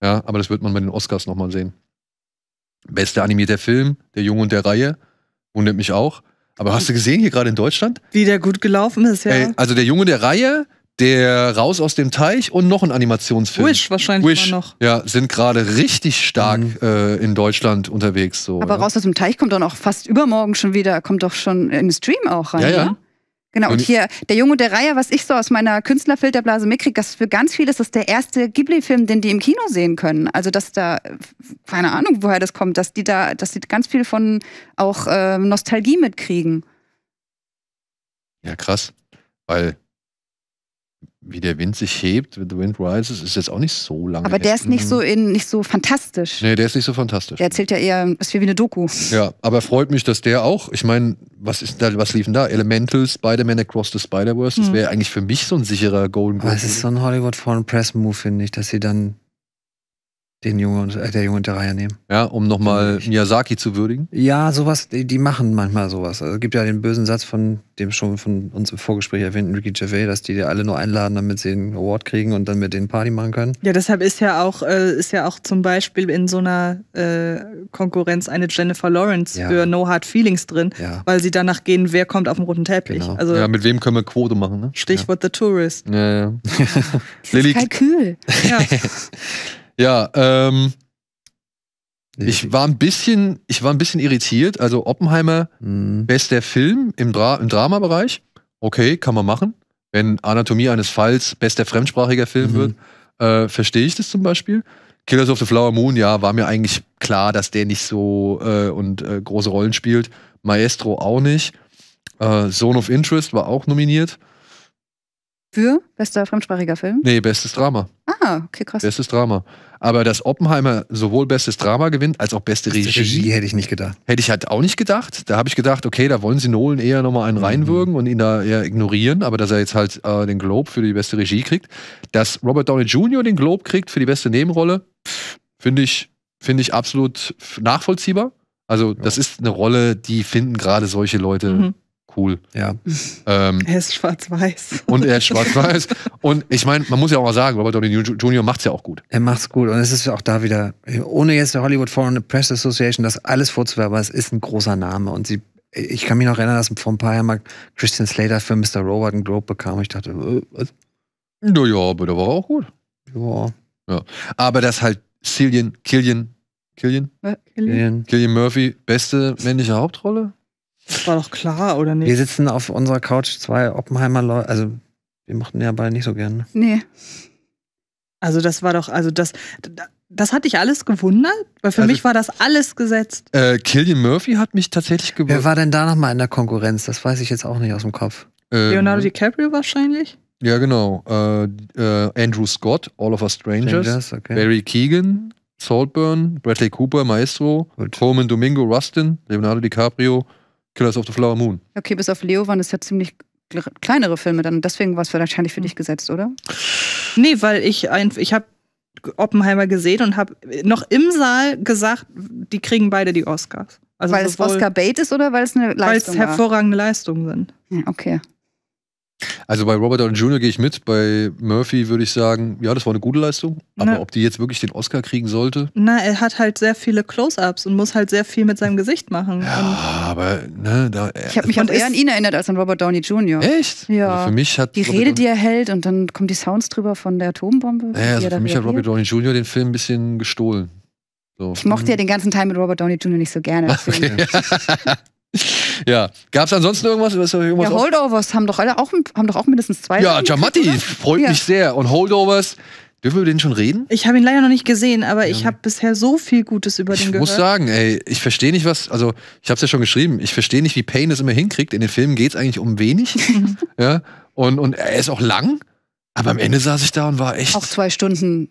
Ja, aber das wird man bei den Oscars nochmal sehen. Bester animierter Film, der Junge und der Reihe, wundert mich auch. Aber hast du gesehen hier gerade in Deutschland? Wie der gut gelaufen ist, ja. Ey, also der Junge der Reihe, der Raus aus dem Teich und noch ein Animationsfilm. Wish wahrscheinlich Wish, noch. Ja, sind gerade richtig stark mhm. äh, in Deutschland unterwegs. So, Aber ja? Raus aus dem Teich kommt dann auch fast übermorgen schon wieder, kommt doch schon im Stream auch rein, ja? ja? ja? Ne? Genau, und hier der Junge der Reihe, was ich so aus meiner Künstlerfilterblase mitkriege, das für ganz viele ist das der erste Ghibli-Film, den die im Kino sehen können. Also dass da, keine Ahnung, woher das kommt, dass die da, dass die ganz viel von auch äh, Nostalgie mitkriegen. Ja, krass. Weil wie der Wind sich hebt, When the Wind Rises, ist jetzt auch nicht so lange. Aber der ist nicht so, in, nicht so fantastisch. Nee, der ist nicht so fantastisch. Der erzählt ja eher, ist wie eine Doku. Ja, aber freut mich, dass der auch, ich meine, was ist da, was liefen da? Elemental, Spider-Man Across the Spider-Verse, das hm. wäre eigentlich für mich so ein sicherer Golden Globe. Das ist so ein Hollywood Foreign Press Move, finde ich, dass sie dann den Junge und, äh, der Junge und der Reihe nehmen. Ja, um nochmal Miyazaki zu würdigen? Ja, sowas, die, die machen manchmal sowas. Also, es gibt ja den bösen Satz von dem schon von uns im Vorgespräch erwähnten Ricky Gervais, dass die dir alle nur einladen, damit sie einen Award kriegen und dann mit denen Party machen können. Ja, deshalb ist ja auch, äh, ist ja auch zum Beispiel in so einer äh, Konkurrenz eine Jennifer Lawrence ja. für No Hard Feelings drin, ja. weil sie danach gehen, wer kommt auf den roten Teppich. Genau. Also, ja, mit wem können wir Quote machen, ne? Stichwort ja. The Tourist. Ja, ja. das <laughs> ist Lilly, Kalkül. Ja. <laughs> Ja, ähm, ich war ein bisschen, ich war ein bisschen irritiert. Also Oppenheimer, mhm. bester Film im, Dra im Dramabereich. Okay, kann man machen. Wenn Anatomie eines Falls bester fremdsprachiger Film mhm. wird, äh, verstehe ich das zum Beispiel. Killers of the Flower Moon, ja, war mir eigentlich klar, dass der nicht so äh, und äh, große Rollen spielt. Maestro auch nicht. Äh, Zone of Interest war auch nominiert. Für bester fremdsprachiger Film? Nee, bestes Drama. Ah, okay, krass. Bestes Drama. Aber dass Oppenheimer sowohl bestes Drama gewinnt, als auch beste Regie, Regie hätte ich nicht gedacht. Hätte ich halt auch nicht gedacht. Da habe ich gedacht, okay, da wollen sie Nolan eher nochmal einen mhm. reinwürgen und ihn da eher ignorieren. Aber dass er jetzt halt äh, den Globe für die beste Regie kriegt. Dass Robert Downey Jr. den Globe kriegt für die beste Nebenrolle, finde ich, find ich absolut nachvollziehbar. Also, ja. das ist eine Rolle, die finden gerade solche Leute. Mhm cool. Ja. Ähm, er ist schwarz-weiß. Und er ist schwarz-weiß. und ich meine, man muss ja auch mal sagen, Robert Downey Jr. macht es ja auch gut. Er macht es gut. Und es ist auch da wieder, ohne jetzt der Hollywood Foreign Press Association das alles vorzuwerfen, es ist ein großer Name. Und sie ich kann mich noch erinnern, dass vor ein paar Jahren mal Christian Slater für Mr. Robert einen Globe bekam. Ich dachte, äh, was? Naja, aber der war auch gut. Ja. ja. Aber das halt Cillian, Killian, Killian? Killian? Killian Murphy, beste männliche Hauptrolle? Das war doch klar, oder nicht? Wir sitzen auf unserer Couch, zwei Oppenheimer Leute, also wir mochten ja beide nicht so gerne. Nee. Also das war doch, also das, das hat dich alles gewundert? Weil für also, mich war das alles gesetzt. Äh, Killian Murphy hat mich tatsächlich gewundert. Wer war denn da nochmal in der Konkurrenz? Das weiß ich jetzt auch nicht aus dem Kopf. Ähm, Leonardo DiCaprio wahrscheinlich? Ja, genau. Äh, äh, Andrew Scott, All of Us Strangers, Strangers okay. Barry Keegan, Saltburn, Bradley Cooper, Maestro, Gut. Coleman Domingo, Rustin, Leonardo DiCaprio, Killers of the Flower Moon. Okay, bis auf Leo waren es ja ziemlich kleinere Filme dann. Deswegen war es wahrscheinlich für hm. dich gesetzt, oder? Nee, weil ich einfach, ich habe Oppenheimer gesehen und habe noch im Saal gesagt, die kriegen beide die Oscars. Also weil es Oscar Bait ist oder weil es eine Leistung ist? Weil es hervorragende Leistungen sind. okay. Also bei Robert Downey Jr. gehe ich mit, bei Murphy würde ich sagen, ja, das war eine gute Leistung, aber Na. ob die jetzt wirklich den Oscar kriegen sollte? Na, er hat halt sehr viele Close-ups und muss halt sehr viel mit seinem Gesicht machen. Ja, aber ne, da äh, Ich habe mich also, eher an ihn erinnert als an Robert Downey Jr. Echt? Ja. Also für mich hat die Rede, Downey die er hält und dann kommen die Sounds drüber von der Atombombe. Ja, also für mich hat Robert Downey Jr. den Film ein bisschen gestohlen. So. Ich mochte ja mhm. den ganzen Teil mit Robert Downey Jr. nicht so gerne. Okay. <laughs> <laughs> Ja. Gab es ansonsten irgendwas? irgendwas ja, Holdovers haben doch alle auch, haben doch auch mindestens zwei. Ja, Jamati freut ja. mich sehr. Und Holdovers. Dürfen wir über den schon reden? Ich habe ihn leider noch nicht gesehen, aber ja. ich ne. habe bisher so viel Gutes über ich den gehört. Ich muss sagen, ey, ich verstehe nicht, was, also ich habe es ja schon geschrieben, ich verstehe nicht, wie Payne das immer hinkriegt. In den Filmen geht es eigentlich um wenig. <laughs> ja, und, und er ist auch lang, aber am Ende saß ich da und war echt. Auch zwei Stunden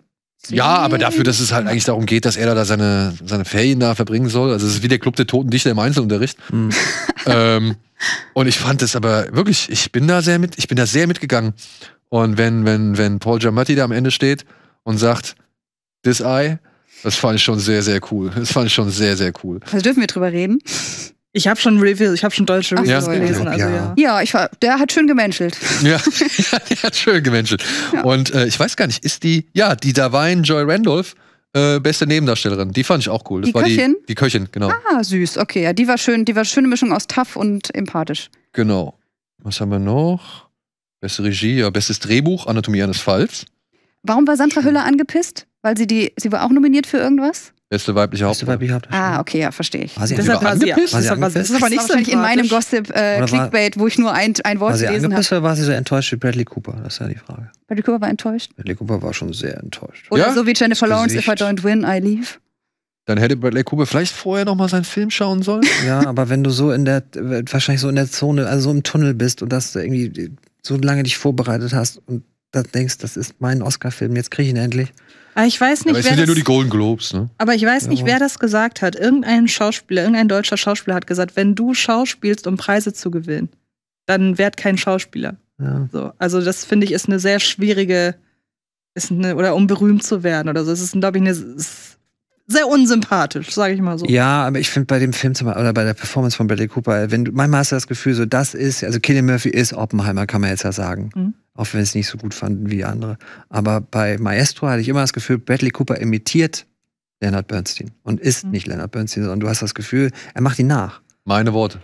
ja, aber dafür, dass es halt eigentlich darum geht, dass er da seine, seine Ferien da verbringen soll. Also es ist wie der Club der Toten Dichter im Einzelunterricht. Mhm. <laughs> ähm, und ich fand es aber wirklich, ich bin da sehr mit, ich bin da sehr mitgegangen. Und wenn, wenn, wenn Paul Giamatti da am Ende steht und sagt, this eye, das fand ich schon sehr, sehr cool. Das fand ich schon sehr, sehr cool. Also dürfen wir drüber reden? Ich habe schon Reviews, ich habe schon deutsche Reviews so, gelesen. Also ja. Also, ja. ja, ich war, der hat schön gemenschelt. <laughs> ja, der hat schön gemenschelt. Ja. Und äh, ich weiß gar nicht, ist die, ja, die Davine Joy Randolph, äh, beste Nebendarstellerin. Die fand ich auch cool. Das die war Köchin? Die, die Köchin, genau. Ah, süß, okay. Ja, die war schön, die war eine schöne Mischung aus tough und empathisch. Genau. Was haben wir noch? Beste Regie, ja, bestes Drehbuch, Anatomie eines Falls. Warum war Sandra Hüller angepisst? Weil sie die, sie war auch nominiert für irgendwas? Beste weibliche Hauptrolle. Beste weibliche Ah, okay, ja, verstehe ich. War sie deshalb war sie, War sie angepisst? ist aber nicht so wahrscheinlich in meinem Gossip-Clickbait, äh, wo ich nur ein, ein Wort gelesen habe. War sie angepisst hab. oder war sie so enttäuscht wie Bradley Cooper? Das ist ja die Frage. Bradley Cooper war enttäuscht? Bradley Cooper war schon sehr enttäuscht. Oder ja? so wie Jennifer Lawrence, if I don't win, I leave. Dann hätte Bradley Cooper vielleicht vorher noch mal seinen Film schauen sollen. <laughs> Ja, aber wenn du so in der, wahrscheinlich so in der Zone, also so im Tunnel bist und das irgendwie so lange dich vorbereitet hast und dann denkst, das ist mein Oscar-Film, jetzt kriege ich ihn endlich. Aber ich weiß nicht, aber es wer sind ja nur die Golden Globes, ne? Aber ich weiß nicht, wer das gesagt hat. Irgendein Schauspieler, irgendein deutscher Schauspieler hat gesagt, wenn du schauspielst, um Preise zu gewinnen, dann werd kein Schauspieler. Ja. So, also das finde ich ist eine sehr schwierige ist eine, oder um berühmt zu werden oder so. Es ist glaube ich eine sehr unsympathisch, sage ich mal so. Ja, aber ich finde bei dem Film zum, oder bei der Performance von Bradley Cooper, wenn du, manchmal hast du das Gefühl, so das ist, also Killian Murphy ist Oppenheimer, kann man jetzt ja sagen. Mhm. Auch wenn es nicht so gut fanden wie andere. Aber bei Maestro hatte ich immer das Gefühl, Bradley Cooper imitiert Leonard Bernstein und ist mhm. nicht Leonard Bernstein, sondern du hast das Gefühl, er macht ihn nach. Meine Worte.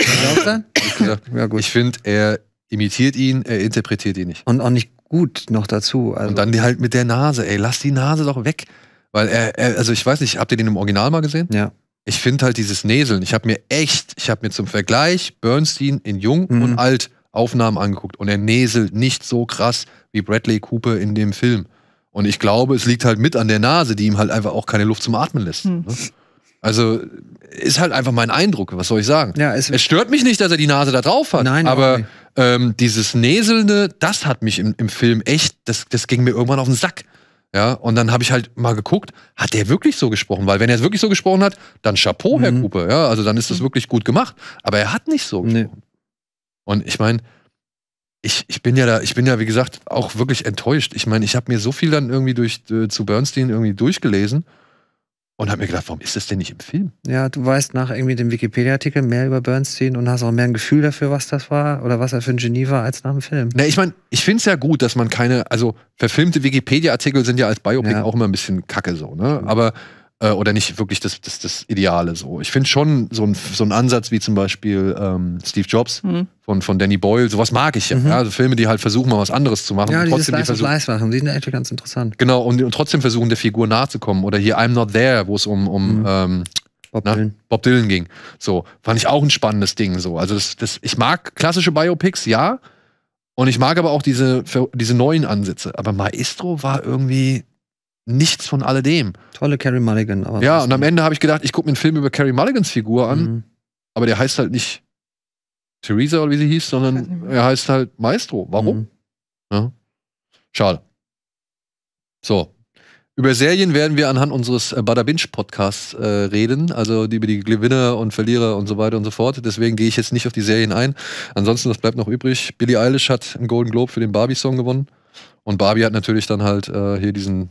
ich, gesagt, ja, ich finde, er imitiert ihn, er interpretiert ihn nicht. Und auch nicht gut noch dazu. Also. Und dann die halt mit der Nase, ey, lass die Nase doch weg. Weil er, er, also ich weiß nicht, habt ihr den im Original mal gesehen? Ja. Ich finde halt dieses Näseln. Ich habe mir echt, ich habe mir zum Vergleich Bernstein in Jung mhm. und Alt Aufnahmen angeguckt und er näselt nicht so krass wie Bradley Cooper in dem Film. Und ich glaube, es liegt halt mit an der Nase, die ihm halt einfach auch keine Luft zum Atmen lässt. Mhm. Ne? Also ist halt einfach mein Eindruck, was soll ich sagen? Ja, es, es, stört mich nicht, dass er die Nase da drauf hat, Nein, aber ähm, dieses Näselnde, das hat mich im, im Film echt, das, das ging mir irgendwann auf den Sack. Ja, und dann habe ich halt mal geguckt, hat der wirklich so gesprochen? Weil wenn er es wirklich so gesprochen hat, dann Chapeau, mhm. Herr Kupe. Ja, also dann ist das mhm. wirklich gut gemacht. Aber er hat nicht so gesprochen. Nee. Und ich meine, ich, ich bin ja da, ich bin ja, wie gesagt, auch wirklich enttäuscht. Ich meine, ich habe mir so viel dann irgendwie durch äh, zu Bernstein irgendwie durchgelesen. Und habe mir gedacht, warum ist das denn nicht im Film? Ja, du weißt nach irgendwie dem Wikipedia-Artikel mehr über Bernstein und hast auch mehr ein Gefühl dafür, was das war oder was er für ein Genie war, als nach dem Film. Na, ich meine, ich finde es ja gut, dass man keine, also verfilmte Wikipedia-Artikel sind ja als Biopic ja. auch immer ein bisschen kacke so, ne? Aber äh, oder nicht wirklich das, das, das Ideale. So. Ich finde schon so ein, so ein Ansatz wie zum Beispiel ähm, Steve Jobs mhm. von, von Danny Boyle, sowas mag ich ja. Mhm. ja. Also Filme, die halt versuchen, mal was anderes zu machen. Ja, und trotzdem dieses die Leis machen, die sind echt ganz interessant. Genau, und, und, trotzdem versuchen, der Figur nachzukommen. Oder hier I'm Not There, wo es um, um mhm. ähm, Bob, Na, Dylan. Bob Dylan ging. So, fand ich auch ein spannendes Ding. So. Also das, das, ich mag klassische Biopics, ja. Und ich mag aber auch diese, diese neuen Ansätze. Aber Maestro war irgendwie, nichts von alledem. Tolle Carrie Mulligan. Aber ja, und am Ende habe ich gedacht, ich gucke mir einen Film über Carrie Mulligans Figur an, mhm. aber der heißt halt nicht Theresa oder wie sie hieß, sondern er heißt halt Maestro. Warum? Mhm. Ja. Schade. So. Über Serien werden wir anhand unseres äh, Bada Binge Podcasts äh, reden, also die, über die Gewinner und Verlierer und so weiter und so fort. Deswegen gehe ich jetzt nicht auf die Serien ein. Ansonsten, das bleibt noch übrig. Billie Eilish hat einen Golden Globe für den Barbie-Song gewonnen. Und Barbie hat natürlich dann halt äh, hier diesen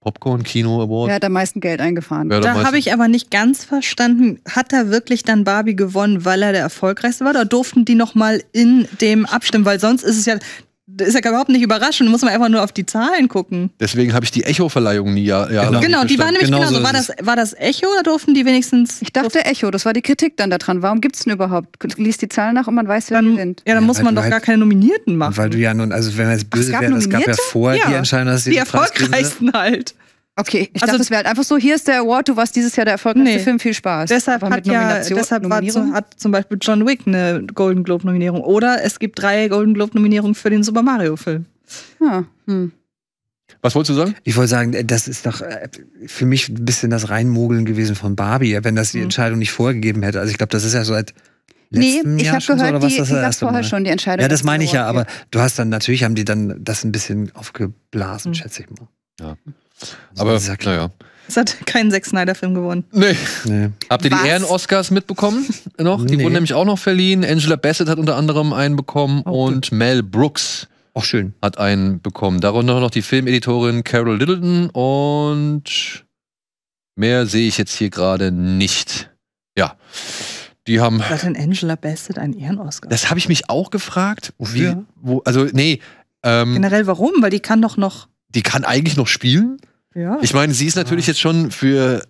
Popcorn Kino Award. Er hat am meisten Geld eingefahren? Da habe ich aber nicht ganz verstanden, hat er wirklich dann Barbie gewonnen, weil er der erfolgreichste war? Oder durften die nochmal in dem abstimmen? Weil sonst ist es ja, ist ja überhaupt nicht überraschend, muss man einfach nur auf die Zahlen gucken. Deswegen habe ich die Echo-Verleihung nie ja, ja genau, genau, die war nämlich genau so. War das, war das Echo oder durften die wenigstens. Ich dachte Echo, das war die Kritik dann daran. Warum gibt es denn überhaupt? Lies die Zahlen nach und man weiß, wer dann, sind. Ja, dann ja, muss man doch halt, gar keine Nominierten machen. Weil du ja nun, also wenn man jetzt böse wäre, es gab ja vorher ja, die Entscheidung, dass die, die ne? erfolgreichsten halt. Okay, ich also, dachte, es wäre halt einfach so, hier ist der Award, du warst dieses Jahr der erfolgreichste nee. Film, viel Spaß. Deshalb, hat, ja, deshalb war, zu, hat zum Beispiel John Wick eine Golden Globe-Nominierung. Oder es gibt drei Golden Globe-Nominierungen für den Super Mario-Film. Ja. Ah, hm. Was wolltest du sagen? Ich wollte sagen, das ist doch äh, für mich ein bisschen das Reinmogeln gewesen von Barbie, wenn das die hm. Entscheidung nicht vorgegeben hätte. Also ich glaube, das ist ja so seit letzten nee, ich habe gehört, so, oder was die, das die erste vorher schon die Entscheidung. Ja, das meine ich ja, aber du hast dann natürlich haben die dann das ein bisschen aufgeblasen, mhm. schätze ich mal. Ja. Hm. Aber naja. Es hat keinen Zack Snyder-Film gewonnen. Nee. nee. Habt ihr die Ehren-Oscars mitbekommen? <laughs> Noch? Die nee. wurden nämlich auch noch verliehen. Angela Bassett hat unter anderem einen bekommen oh, und Mel Brooks. Auch schön. Hat einen bekommen. Darunter noch die Filmeditorin Carol Littleton und mehr sehe ich jetzt hier gerade nicht. Ja. Die haben. Hat denn Angela Bassett einen Ehren-Oscar? Das habe ich mich auch gefragt. Wofür? Wie, wo, also, nee. Ähm, Generell warum? Weil die kann doch noch. Die kann eigentlich noch spielen. Ja. Ich meine, sie ist natürlich ja. jetzt schon für,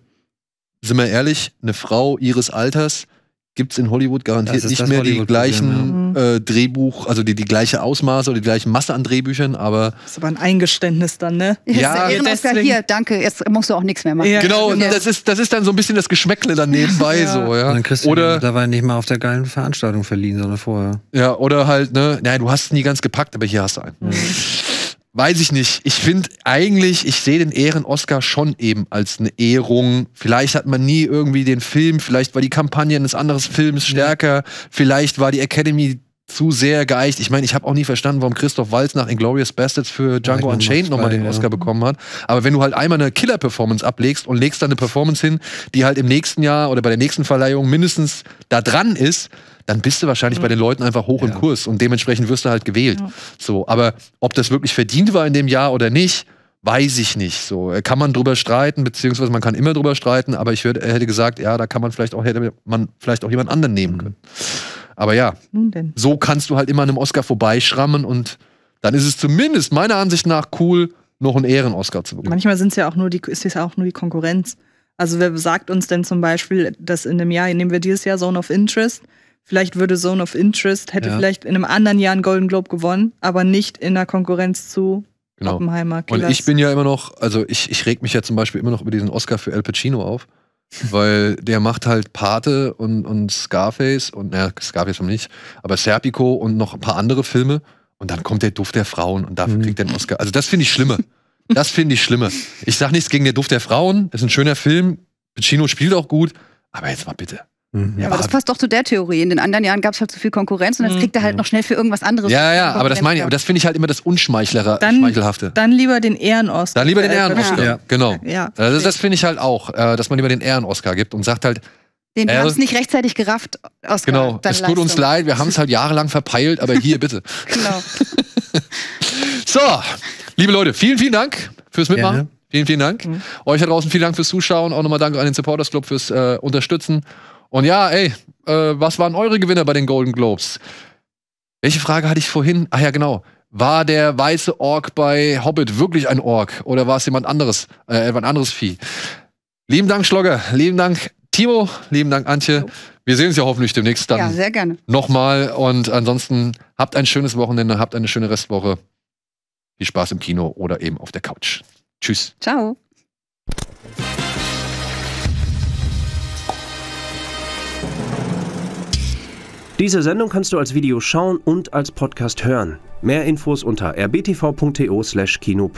sind wir ehrlich, eine Frau ihres Alters gibt es in Hollywood garantiert nicht mehr die gleichen ja. Mhm. äh, Drehbuch, also die, die gleiche Ausmaße oder die gleiche Masse an Drehbüchern, aber. Das ist aber ein Eingeständnis dann, ne? Ja, ja deswegen. hier, danke, jetzt musst du auch nichts mehr machen. Ja. Genau, genau. Das, ist, das ist dann so ein bisschen das Geschmäckle dann nebenbei so, ja. Und dann kriegst du oder, dabei nicht mal auf der geilen Veranstaltung verliehen, sondern vorher. Ja, oder halt, ne, naja, du hast es nie ganz gepackt, aber hier hast du einen. Mhm weiß ich nicht. Ich finde eigentlich, ich sehe den Ehren-Oscar schon eben als eine Ehrung. Vielleicht hat man nie irgendwie den Film, vielleicht war die Kampagne eines anderen Films stärker, vielleicht war die Academy zu sehr geeicht. Ich meine, ich habe auch nie verstanden, warum Christoph Waltz nach Inglourious Bastards für Django ja, Unchained nochmal den Oscar ja. bekommen hat. Aber wenn du halt einmal eine Killer-Performance ablegst und legst dann eine Performance hin, die halt im nächsten Jahr oder bei der nächsten Verleihung mindestens da dran ist, dann bist du wahrscheinlich mhm. bei den Leuten einfach hoch ja. im Kurs und dementsprechend wirst du halt gewählt. Ja. So, aber ob das wirklich verdient war in dem Jahr oder nicht, weiß ich nicht. So äh, kann man drüber streiten, beziehungsweise man kann immer drüber streiten. Aber ich würd, hätte gesagt, ja, da kann man vielleicht auch hätte man vielleicht auch jemand anderen nehmen mhm. können. Aber ja, so kannst du halt immer an einem Oscar vorbeischrammen und dann ist es zumindest meiner Ansicht nach cool, noch einen Ehren-Oscar zu bekommen. Manchmal sind es ja auch nur die, ist es auch nur die Konkurrenz. Also wer sagt uns denn zum Beispiel, dass in dem Jahr, nehmen wir dieses Jahr Zone of Interest, Vielleicht würde Zone of Interest, hätte ja. vielleicht in einem anderen Jahr einen Golden Globe gewonnen, aber nicht in der Konkurrenz zu genau. Oppenheimer. Killers. Und ich bin ja immer noch, also ich, ich reg mich ja zum Beispiel immer noch über diesen Oscar für Al Pacino auf, <laughs> weil der macht halt Pate und, und Scarface und, naja, Scarface haben nicht, aber Serpico und noch ein paar andere Filme und dann kommt der Duft der Frauen und dafür mhm. kriegt er einen Oscar. Also das finde ich schlimmer. Das finde ich schlimmer. Ich sag nichts gegen den Duft der Frauen, das ist ein schöner Film, Pacino spielt auch gut, aber jetzt mal bitte. Mhm. Ja, aber das passt doch zu der Theorie. In den anderen Jahren gab es halt zu viel Konkurrenz und jetzt mhm. kriegt er halt noch schnell für irgendwas anderes. Ja, ja, aber das meine ich, aber das finde ich halt immer das Unschmeichlere, dann, Schmeichelhafte. Dann lieber den Ehrenoskar. Dann lieber den äh, Ehrenoskar, ja. genau. Ja, also das, das finde ich halt auch, äh, dass man lieber den Ehrenoskar gibt und sagt halt, den äh, haben es nicht rechtzeitig gerafft, Oscar. Genau, es tut uns leid, wir haben es halt jahrelang verpeilt, aber hier bitte. <laughs> genau. <laughs> so, liebe Leute, vielen, vielen Dank fürs Mitmachen. Gerne. Vielen, vielen Dank. Mhm. Euch da draußen vielen Dank fürs Zuschauen. Auch nochmal danke an den Supporters Club fürs äh, Unterstützen. Und ja, ey, äh, was waren eure Gewinner bei den Golden Globes? Welche Frage hatte ich vorhin? Ah ja, genau. War der weiße Ork bei Hobbit wirklich ein Ork oder war es jemand anderes, äh, ein anderes Vieh? Lieben Dank, Schlogger. Lieben Dank, Timo. Lieben Dank, Antje. Wir sehen uns ja hoffentlich demnächst dann. Ja, sehr gerne. Nochmal und ansonsten habt ein schönes Wochenende, habt eine schöne Restwoche. Viel Spaß im Kino oder eben auf der Couch. Tschüss. Ciao. Diese Sendung kannst du als Video schauen und als Podcast hören. Mehr Infos unter rbtv.to/kino+.